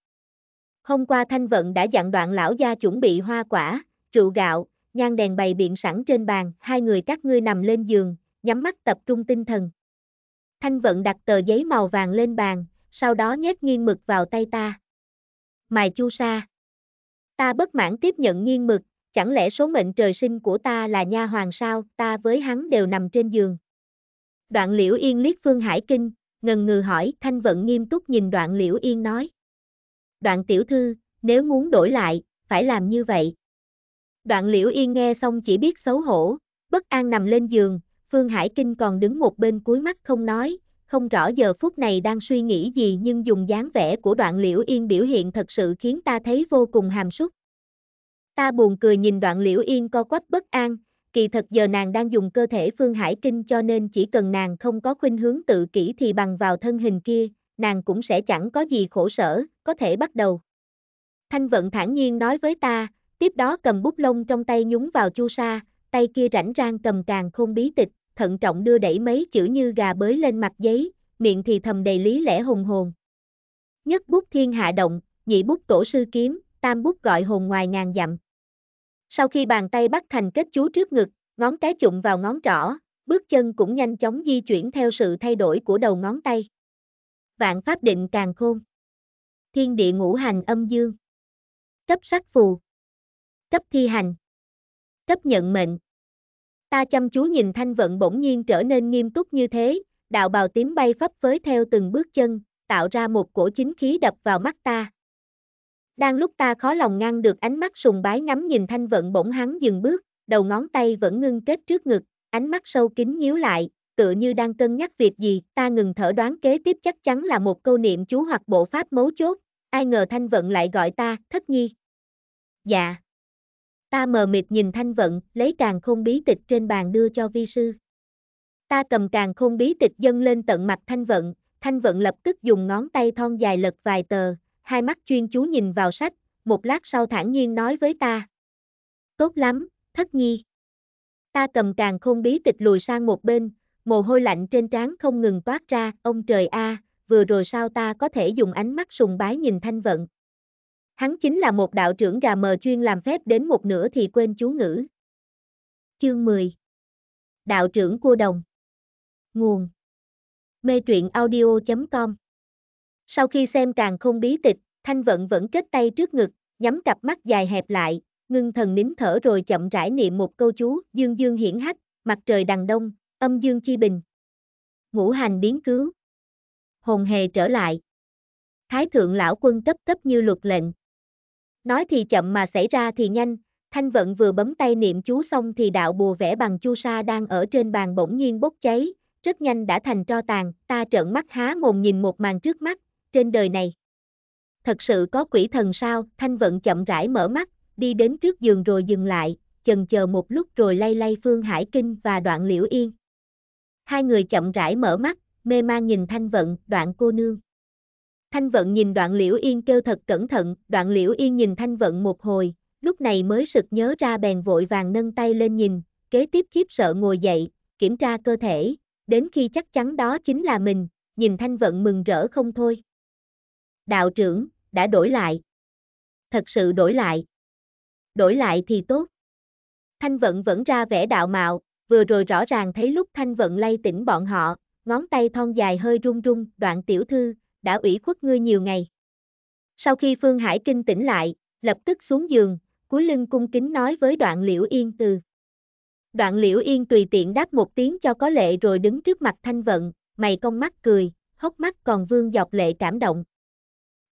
Speaker 1: Hôm qua Thanh Vận đã dặn đoạn lão gia chuẩn bị hoa quả, rượu gạo, nhang đèn bày biện sẵn trên bàn, hai người các ngươi nằm lên giường, nhắm mắt tập trung tinh thần. Thanh Vận đặt tờ giấy màu vàng lên bàn, sau đó nhét nghiêng mực vào tay ta. Mài chu sa. Ta bất mãn tiếp nhận nghiêng mực, chẳng lẽ số mệnh trời sinh của ta là nha hoàng sao, ta với hắn đều nằm trên giường. Đoạn liễu yên liếc Phương Hải Kinh, ngần ngừ hỏi, Thanh Vận nghiêm túc nhìn đoạn liễu yên nói đoạn tiểu thư, nếu muốn đổi lại, phải làm như vậy. Đoạn liễu yên nghe xong chỉ biết xấu hổ, bất an nằm lên giường, Phương Hải Kinh còn đứng một bên cuối mắt không nói, không rõ giờ phút này đang suy nghĩ gì nhưng dùng dáng vẻ của đoạn liễu yên biểu hiện thật sự khiến ta thấy vô cùng hàm súc. Ta buồn cười nhìn đoạn liễu yên co quắp bất an, kỳ thật giờ nàng đang dùng cơ thể Phương Hải Kinh cho nên chỉ cần nàng không có khuynh hướng tự kỷ thì bằng vào thân hình kia, nàng cũng sẽ chẳng có gì khổ sở, có thể bắt đầu. Thanh vận thản nhiên nói với ta, tiếp đó cầm bút lông trong tay nhúng vào chu sa, tay kia rảnh rang cầm càng không bí tịch, thận trọng đưa đẩy mấy chữ như gà bới lên mặt giấy, miệng thì thầm đầy lý lẽ hùng hồn. Nhất bút thiên hạ động, nhị bút tổ sư kiếm, tam bút gọi hồn ngoài ngàn dặm. Sau khi bàn tay bắt thành kết chú trước ngực, ngón cái chụm vào ngón trỏ, bước chân cũng nhanh chóng di chuyển theo sự thay đổi của đầu ngón tay vạn pháp định càng khôn. Thiên địa ngũ hành âm dương. Cấp sắc phù. Cấp thi hành. Cấp nhận mệnh. Ta chăm chú nhìn thanh vận bỗng nhiên trở nên nghiêm túc như thế, đạo bào tím bay phấp phới theo từng bước chân, tạo ra một cổ chính khí đập vào mắt ta. Đang lúc ta khó lòng ngăn được ánh mắt sùng bái ngắm nhìn thanh vận bỗng hắn dừng bước, đầu ngón tay vẫn ngưng kết trước ngực, ánh mắt sâu kín nhíu lại, tựa như đang cân nhắc việc gì, ta ngừng thở đoán kế tiếp chắc chắn là một câu niệm chú hoặc bộ pháp mấu chốt, ai ngờ Thanh Vận lại gọi ta, thất nhi. Dạ. Ta mờ mịt nhìn Thanh Vận, lấy càng không bí tịch trên bàn đưa cho vi sư. Ta cầm càng không bí tịch dâng lên tận mặt Thanh Vận, Thanh Vận lập tức dùng ngón tay thon dài lật vài tờ, hai mắt chuyên chú nhìn vào sách, một lát sau thản nhiên nói với ta. Tốt lắm, thất nhi. Ta cầm càng không bí tịch lùi sang một bên, mồ hôi lạnh trên trán không ngừng toát ra, ông trời a, à, vừa rồi sao ta có thể dùng ánh mắt sùng bái nhìn thanh vận. Hắn chính là một đạo trưởng gà mờ chuyên làm phép đến một nửa thì quên chú ngữ. Chương 10 Đạo trưởng cua đồng Nguồn Mê truyện audio.com Sau khi xem càng không bí tịch, thanh vận vẫn kết tay trước ngực, nhắm cặp mắt dài hẹp lại, ngưng thần nín thở rồi chậm rãi niệm một câu chú, dương dương hiển hách, mặt trời đằng đông, Âm dương chi bình. Ngũ hành biến cứu. Hồn hề trở lại. Thái thượng lão quân cấp cấp như luật lệnh. Nói thì chậm mà xảy ra thì nhanh, Thanh vận vừa bấm tay niệm chú xong thì đạo bùa vẽ bằng chu sa đang ở trên bàn bỗng nhiên bốc cháy, rất nhanh đã thành tro tàn, ta trợn mắt há mồm nhìn một màn trước mắt, trên đời này. Thật sự có quỷ thần sao, Thanh vận chậm rãi mở mắt, đi đến trước giường rồi dừng lại, chần chờ một lúc rồi lay lay Phương Hải Kinh và đoạn liễu yên. Hai người chậm rãi mở mắt, mê man nhìn Thanh Vận, đoạn cô nương. Thanh Vận nhìn đoạn Liễu Yên kêu thật cẩn thận, đoạn Liễu Yên nhìn Thanh Vận một hồi, lúc này mới sực nhớ ra bèn vội vàng nâng tay lên nhìn, kế tiếp khiếp sợ ngồi dậy, kiểm tra cơ thể, đến khi chắc chắn đó chính là mình, nhìn Thanh Vận mừng rỡ không thôi. Đạo trưởng, đã đổi lại. Thật sự đổi lại. Đổi lại thì tốt. Thanh Vận vẫn ra vẻ đạo mạo, vừa rồi rõ ràng thấy lúc thanh vận lay tỉnh bọn họ, ngón tay thon dài hơi run run, đoạn tiểu thư, đã ủy khuất ngươi nhiều ngày. Sau khi Phương Hải Kinh tỉnh lại, lập tức xuống giường, cúi lưng cung kính nói với đoạn liễu yên từ. Đoạn liễu yên tùy tiện đáp một tiếng cho có lệ rồi đứng trước mặt thanh vận, mày cong mắt cười, hốc mắt còn vương dọc lệ cảm động.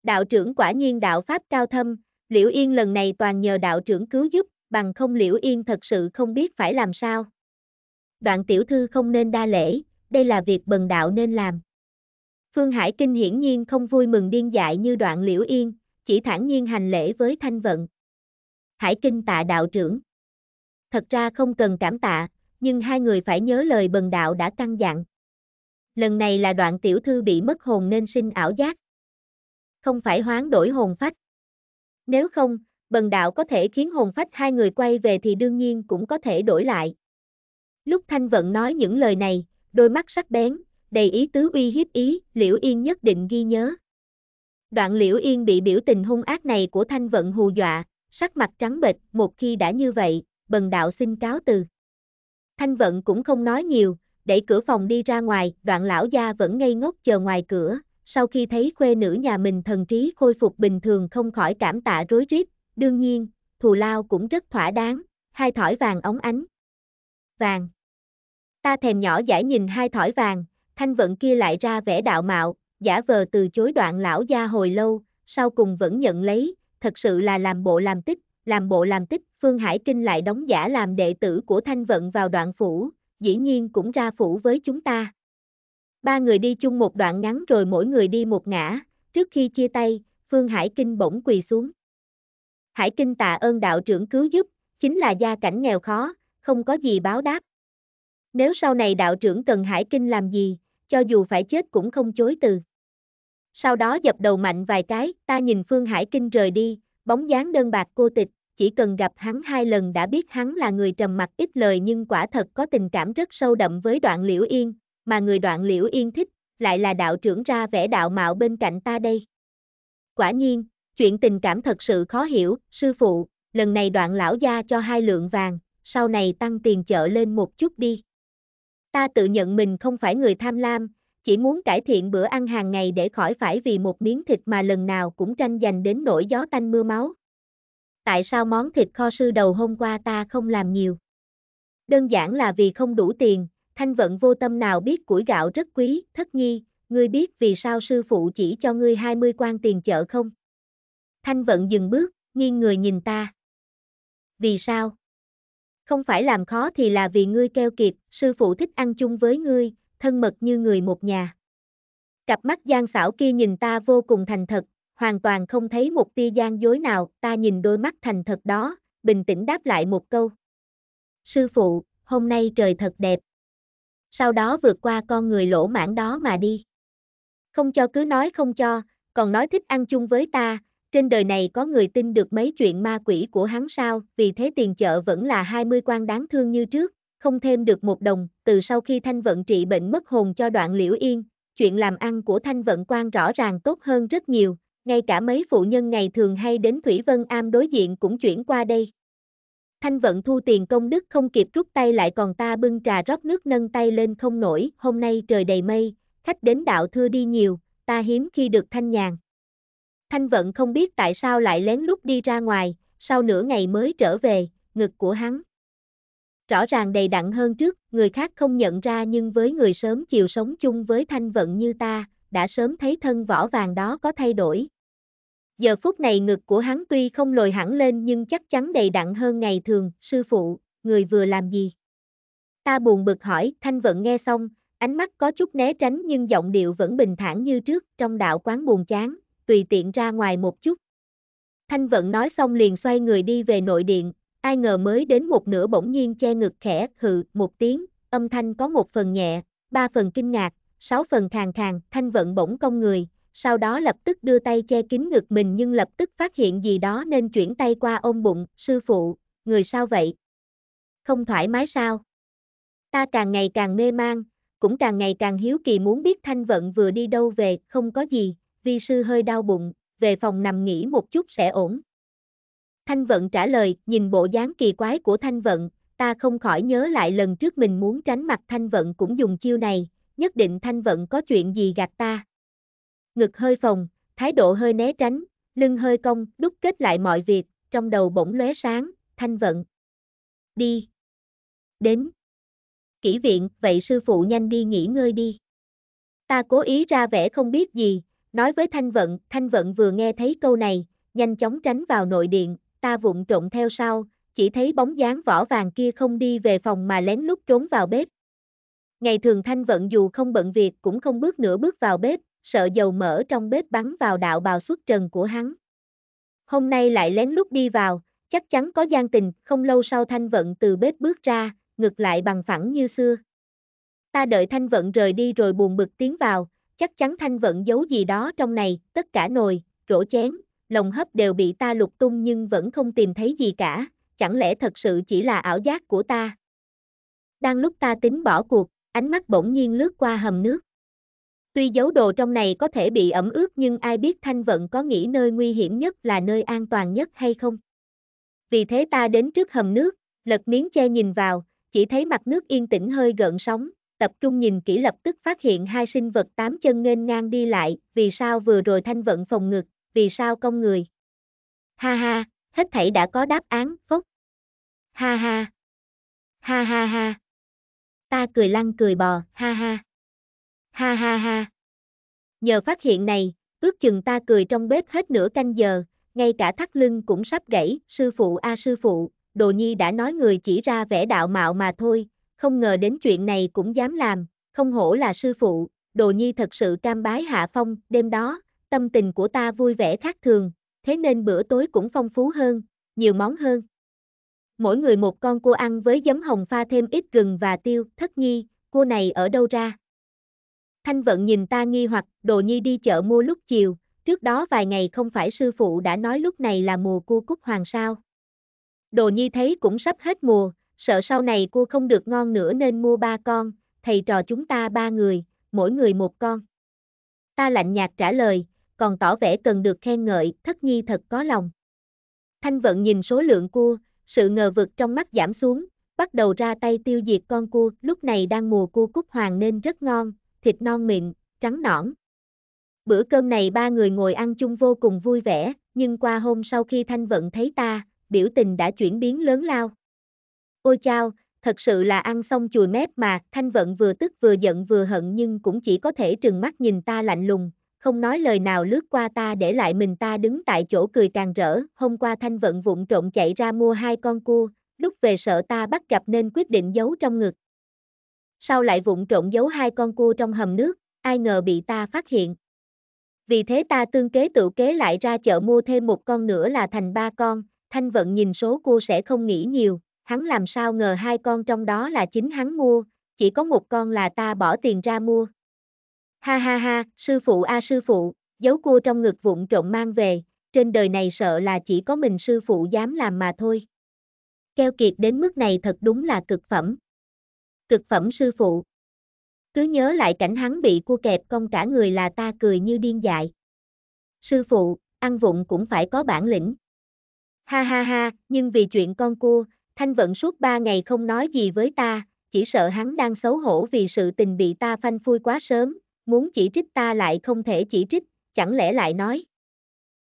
Speaker 1: Đạo trưởng quả nhiên đạo pháp cao thâm, liễu yên lần này toàn nhờ đạo trưởng cứu giúp, bằng không liễu yên thật sự không biết phải làm sao đoạn tiểu thư không nên đa lễ, đây là việc bần đạo nên làm. Phương Hải Kinh hiển nhiên không vui mừng điên dại như đoạn liễu yên, chỉ thản nhiên hành lễ với thanh vận. Hải Kinh tạ đạo trưởng. Thật ra không cần cảm tạ, nhưng hai người phải nhớ lời bần đạo đã căn dặn. Lần này là đoạn tiểu thư bị mất hồn nên sinh ảo giác. Không phải hoán đổi hồn phách. Nếu không, bần đạo có thể khiến hồn phách hai người quay về thì đương nhiên cũng có thể đổi lại. Lúc Thanh Vận nói những lời này, đôi mắt sắc bén, đầy ý tứ uy hiếp ý, Liễu Yên nhất định ghi nhớ. Đoạn Liễu Yên bị biểu tình hung ác này của Thanh Vận hù dọa, sắc mặt trắng bệch, một khi đã như vậy, bần đạo xin cáo từ. Thanh Vận cũng không nói nhiều, đẩy cửa phòng đi ra ngoài, đoạn lão gia vẫn ngây ngốc chờ ngoài cửa, sau khi thấy quê nữ nhà mình thần trí khôi phục bình thường không khỏi cảm tạ rối rít, đương nhiên, thù lao cũng rất thỏa đáng, hai thỏi vàng ống ánh. Vàng. Ta thèm nhỏ giải nhìn hai thỏi vàng, thanh vận kia lại ra vẻ đạo mạo, giả vờ từ chối đoạn lão gia hồi lâu, sau cùng vẫn nhận lấy, thật sự là làm bộ làm tích, làm bộ làm tích, Phương Hải Kinh lại đóng giả làm đệ tử của thanh vận vào đoạn phủ, dĩ nhiên cũng ra phủ với chúng ta. Ba người đi chung một đoạn ngắn rồi mỗi người đi một ngã, trước khi chia tay, Phương Hải Kinh bỗng quỳ xuống. Hải Kinh tạ ơn đạo trưởng cứu giúp, chính là gia cảnh nghèo khó, không có gì báo đáp, nếu sau này đạo trưởng cần Hải Kinh làm gì, cho dù phải chết cũng không chối từ. Sau đó dập đầu mạnh vài cái, ta nhìn Phương Hải Kinh rời đi, bóng dáng đơn bạc cô tịch, chỉ cần gặp hắn hai lần đã biết hắn là người trầm mặc ít lời nhưng quả thật có tình cảm rất sâu đậm với đoạn liễu yên, mà người đoạn liễu yên thích, lại là đạo trưởng ra vẻ đạo mạo bên cạnh ta đây. Quả nhiên, chuyện tình cảm thật sự khó hiểu, sư phụ, lần này đoạn lão gia cho hai lượng vàng, sau này tăng tiền chợ lên một chút đi. Ta tự nhận mình không phải người tham lam, chỉ muốn cải thiện bữa ăn hàng ngày để khỏi phải vì một miếng thịt mà lần nào cũng tranh giành đến nỗi gió tanh mưa máu. Tại sao món thịt kho sư đầu hôm qua ta không làm nhiều? Đơn giản là vì không đủ tiền, thanh vận vô tâm nào biết củi gạo rất quý, thất nhi, ngươi biết vì sao sư phụ chỉ cho ngươi 20 quan tiền chợ không? Thanh vận dừng bước, nghiêng người nhìn ta. Vì sao? Không phải làm khó thì là vì ngươi keo kiệt, sư phụ thích ăn chung với ngươi, thân mật như người một nhà. Cặp mắt gian xảo kia nhìn ta vô cùng thành thật, hoàn toàn không thấy một tia gian dối nào, ta nhìn đôi mắt thành thật đó, bình tĩnh đáp lại một câu. Sư phụ, hôm nay trời thật đẹp. Sau đó vượt qua con người lỗ mãn đó mà đi. Không cho cứ nói không cho, còn nói thích ăn chung với ta, trên đời này có người tin được mấy chuyện ma quỷ của hắn sao, vì thế tiền chợ vẫn là 20 quan đáng thương như trước, không thêm được một đồng, từ sau khi Thanh Vận trị bệnh mất hồn cho đoạn liễu yên, chuyện làm ăn của Thanh Vận quan rõ ràng tốt hơn rất nhiều, ngay cả mấy phụ nhân ngày thường hay đến Thủy Vân Am đối diện cũng chuyển qua đây. Thanh Vận thu tiền công đức không kịp rút tay lại còn ta bưng trà rót nước nâng tay lên không nổi, hôm nay trời đầy mây, khách đến đạo thưa đi nhiều, ta hiếm khi được thanh nhàn. Thanh vận không biết tại sao lại lén lút đi ra ngoài, sau nửa ngày mới trở về, ngực của hắn. Rõ ràng đầy đặn hơn trước, người khác không nhận ra nhưng với người sớm chiều sống chung với thanh vận như ta, đã sớm thấy thân vỏ vàng đó có thay đổi. Giờ phút này ngực của hắn tuy không lồi hẳn lên nhưng chắc chắn đầy đặn hơn ngày thường, sư phụ, người vừa làm gì? Ta buồn bực hỏi, thanh vận nghe xong, ánh mắt có chút né tránh nhưng giọng điệu vẫn bình thản như trước, trong đạo quán buồn chán, tùy tiện ra ngoài một chút. Thanh vận nói xong liền xoay người đi về nội điện, ai ngờ mới đến một nửa bỗng nhiên che ngực khẽ hự một tiếng, âm thanh có một phần nhẹ, ba phần kinh ngạc, sáu phần khàn khàn, thanh vận bỗng cong người, sau đó lập tức đưa tay che kín ngực mình nhưng lập tức phát hiện gì đó nên chuyển tay qua ôm bụng, sư phụ, người sao vậy? Không thoải mái sao? Ta càng ngày càng mê mang, cũng càng ngày càng hiếu kỳ muốn biết thanh vận vừa đi đâu về, không có gì, vi sư hơi đau bụng, về phòng nằm nghỉ một chút sẽ ổn. Thanh vận trả lời, nhìn bộ dáng kỳ quái của thanh vận, ta không khỏi nhớ lại lần trước mình muốn tránh mặt thanh vận cũng dùng chiêu này, nhất định thanh vận có chuyện gì gạt ta. Ngực hơi phồng, thái độ hơi né tránh, lưng hơi cong, đúc kết lại mọi việc, trong đầu bỗng lóe sáng, thanh vận. Đi. Đến. Kỷ viện, vậy sư phụ nhanh đi nghỉ ngơi đi. Ta cố ý ra vẻ không biết gì, nói với Thanh Vận, Thanh Vận vừa nghe thấy câu này, nhanh chóng tránh vào nội điện, ta vụng trộn theo sau, chỉ thấy bóng dáng vỏ vàng kia không đi về phòng mà lén lút trốn vào bếp. Ngày thường Thanh Vận dù không bận việc cũng không bước nửa bước vào bếp, sợ dầu mỡ trong bếp bắn vào đạo bào xuất trần của hắn. Hôm nay lại lén lút đi vào, chắc chắn có gian tình, không lâu sau Thanh Vận từ bếp bước ra, ngược lại bằng phẳng như xưa. Ta đợi Thanh Vận rời đi rồi buồn bực tiến vào, chắc chắn Thanh vẫn giấu gì đó trong này, tất cả nồi, rổ chén, lồng hấp đều bị ta lục tung nhưng vẫn không tìm thấy gì cả, chẳng lẽ thật sự chỉ là ảo giác của ta? Đang lúc ta tính bỏ cuộc, ánh mắt bỗng nhiên lướt qua hầm nước. Tuy giấu đồ trong này có thể bị ẩm ướt nhưng ai biết Thanh Vận có nghĩ nơi nguy hiểm nhất là nơi an toàn nhất hay không? Vì thế ta đến trước hầm nước, lật miếng che nhìn vào, chỉ thấy mặt nước yên tĩnh hơi gợn sóng, tập trung nhìn kỹ lập tức phát hiện hai sinh vật tám chân nghênh ngang đi lại, vì sao vừa rồi thanh vận phòng ngực, vì sao công người. Ha ha, hết thảy đã có đáp án, phốc. Ha ha. Ha ha ha. Ta cười lăn cười bò, ha ha. Ha ha ha. Nhờ phát hiện này, ước chừng ta cười trong bếp hết nửa canh giờ, ngay cả thắt lưng cũng sắp gãy, sư phụ a sư phụ, đồ nhi đã nói người chỉ ra vẻ đạo mạo mà thôi, không ngờ đến chuyện này cũng dám làm, không hổ là sư phụ, đồ nhi thật sự cam bái hạ phong, đêm đó, tâm tình của ta vui vẻ khác thường, thế nên bữa tối cũng phong phú hơn, nhiều món hơn. Mỗi người một con cua ăn với giấm hồng pha thêm ít gừng và tiêu, thất nhi, cua này ở đâu ra? Thanh vận nhìn ta nghi hoặc, đồ nhi đi chợ mua lúc chiều, trước đó vài ngày không phải sư phụ đã nói lúc này là mùa cua cúc hoàng sao. Đồ nhi thấy cũng sắp hết mùa, sợ sau này cua không được ngon nữa nên mua ba con, thầy trò chúng ta ba người, mỗi người một con. Ta lạnh nhạt trả lời, còn tỏ vẻ cần được khen ngợi, thất nhi thật có lòng. Thanh vận nhìn số lượng cua, sự ngờ vực trong mắt giảm xuống, bắt đầu ra tay tiêu diệt con cua, lúc này đang mùa cua cúc hoàng nên rất ngon, thịt non mịn, trắng nõn. Bữa cơm này ba người ngồi ăn chung vô cùng vui vẻ, nhưng qua hôm sau khi Thanh Vận thấy ta, biểu tình đã chuyển biến lớn lao. Ôi chao, thật sự là ăn xong chùi mép mà, Thanh Vận vừa tức vừa giận vừa hận nhưng cũng chỉ có thể trừng mắt nhìn ta lạnh lùng, không nói lời nào lướt qua ta để lại mình ta đứng tại chỗ cười càng rỡ, hôm qua Thanh Vận vụng trộn chạy ra mua hai con cua, lúc về sợ ta bắt gặp nên quyết định giấu trong ngực. Sau lại vụng trộn giấu hai con cua trong hầm nước, ai ngờ bị ta phát hiện. Vì thế ta tương kế tự kế lại ra chợ mua thêm một con nữa là thành ba con, Thanh Vận nhìn số cua sẽ không nghĩ nhiều, hắn làm sao ngờ hai con trong đó là chính hắn mua, chỉ có một con là ta bỏ tiền ra mua. Ha ha ha, sư phụ a sư phụ, giấu cua trong ngực vụn trộm mang về, trên đời này sợ là chỉ có mình sư phụ dám làm mà thôi. Keo kiệt đến mức này thật đúng là cực phẩm. Cực phẩm sư phụ. Cứ nhớ lại cảnh hắn bị cua kẹp cong cả người là ta cười như điên dại. Sư phụ, ăn vụng cũng phải có bản lĩnh. Ha ha ha, nhưng vì chuyện con cua, Thanh Vận suốt ba ngày không nói gì với ta, chỉ sợ hắn đang xấu hổ vì sự tình bị ta phanh phui quá sớm, muốn chỉ trích ta lại không thể chỉ trích, chẳng lẽ lại nói.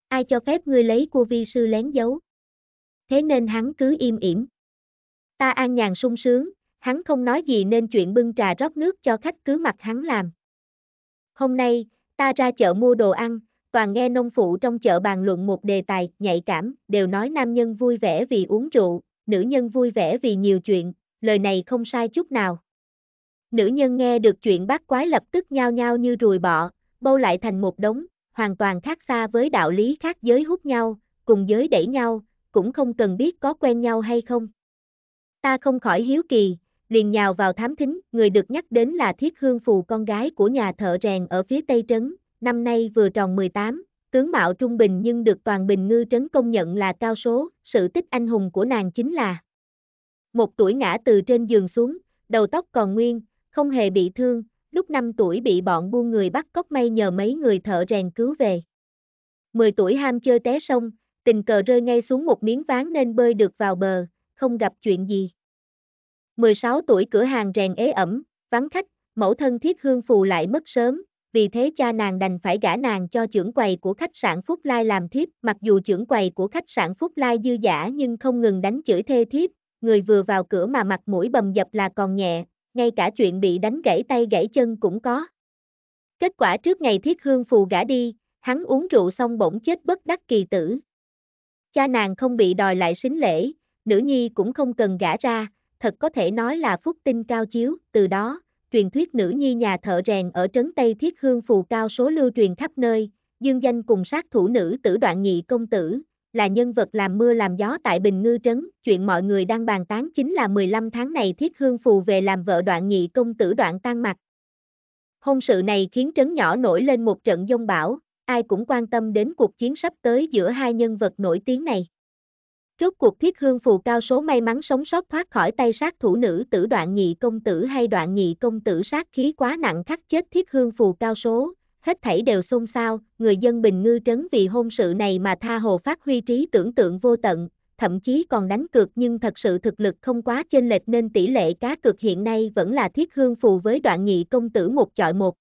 Speaker 1: Ai cho phép ngươi lấy của vi sư lén giấu? Thế nên hắn cứ im ỉm. Ta an nhàn sung sướng, hắn không nói gì nên chuyện bưng trà rót nước cho khách cứ mặc hắn làm. Hôm nay, ta ra chợ mua đồ ăn, toàn nghe nông phụ trong chợ bàn luận một đề tài nhạy cảm, đều nói nam nhân vui vẻ vì uống rượu, nữ nhân vui vẻ vì nhiều chuyện, lời này không sai chút nào. Nữ nhân nghe được chuyện bác quái lập tức nhao nhao như rùi bọ, bâu lại thành một đống, hoàn toàn khác xa với đạo lý khác giới hút nhau, cùng giới đẩy nhau, cũng không cần biết có quen nhau hay không. Ta không khỏi hiếu kỳ, liền nhào vào thám thính, người được nhắc đến là Thiết Hương Phù con gái của nhà thợ rèn ở phía Tây Trấn, năm nay vừa tròn 18, tướng mạo trung bình nhưng được toàn bình ngư trấn công nhận là cao số, sự tích anh hùng của nàng chính là một tuổi ngã từ trên giường xuống, đầu tóc còn nguyên, không hề bị thương, lúc 5 tuổi bị bọn buôn người bắt cóc may nhờ mấy người thợ rèn cứu về. 10 tuổi ham chơi té sông, tình cờ rơi ngay xuống một miếng ván nên bơi được vào bờ, không gặp chuyện gì. 16 tuổi cửa hàng rèn ế ẩm, vắng khách, mẫu thân thiết hương phù lại mất sớm, vì thế cha nàng đành phải gả nàng cho trưởng quầy của khách sạn Phúc Lai làm thiếp, mặc dù trưởng quầy của khách sạn Phúc Lai dư giả nhưng không ngừng đánh chửi thê thiếp, người vừa vào cửa mà mặt mũi bầm dập là còn nhẹ, ngay cả chuyện bị đánh gãy tay gãy chân cũng có. Kết quả trước ngày thiết hương phù gả đi, hắn uống rượu xong bỗng chết bất đắc kỳ tử. Cha nàng không bị đòi lại xính lễ, nữ nhi cũng không cần gả ra, thật có thể nói là phúc tinh cao chiếu, từ đó, truyền thuyết nữ nhi nhà thợ rèn ở trấn Tây Thiết Hương phù cao số lưu truyền khắp nơi, dương danh cùng sát thủ nữ tử đoạn nhị công tử, là nhân vật làm mưa làm gió tại Bình Ngư Trấn, chuyện mọi người đang bàn tán chính là 15 tháng này Thiết Hương phù về làm vợ đoạn nhị công tử đoạn tan mặt. Hôn sự này khiến trấn nhỏ nổi lên một trận dông bão, ai cũng quan tâm đến cuộc chiến sắp tới giữa hai nhân vật nổi tiếng này. Rốt cuộc thiết hương phù cao số may mắn sống sót thoát khỏi tay sát thủ nữ tử đoạn nhị công tử hay đoạn nhị công tử sát khí quá nặng khắc chết thiết hương phù cao số, hết thảy đều xôn xao, người dân bình ngư trấn vì hôn sự này mà tha hồ phát huy trí tưởng tượng vô tận, thậm chí còn đánh cược nhưng thật sự thực lực không quá chênh lệch nên tỷ lệ cá cược hiện nay vẫn là thiết hương phù với đoạn nhị công tử một chọi một.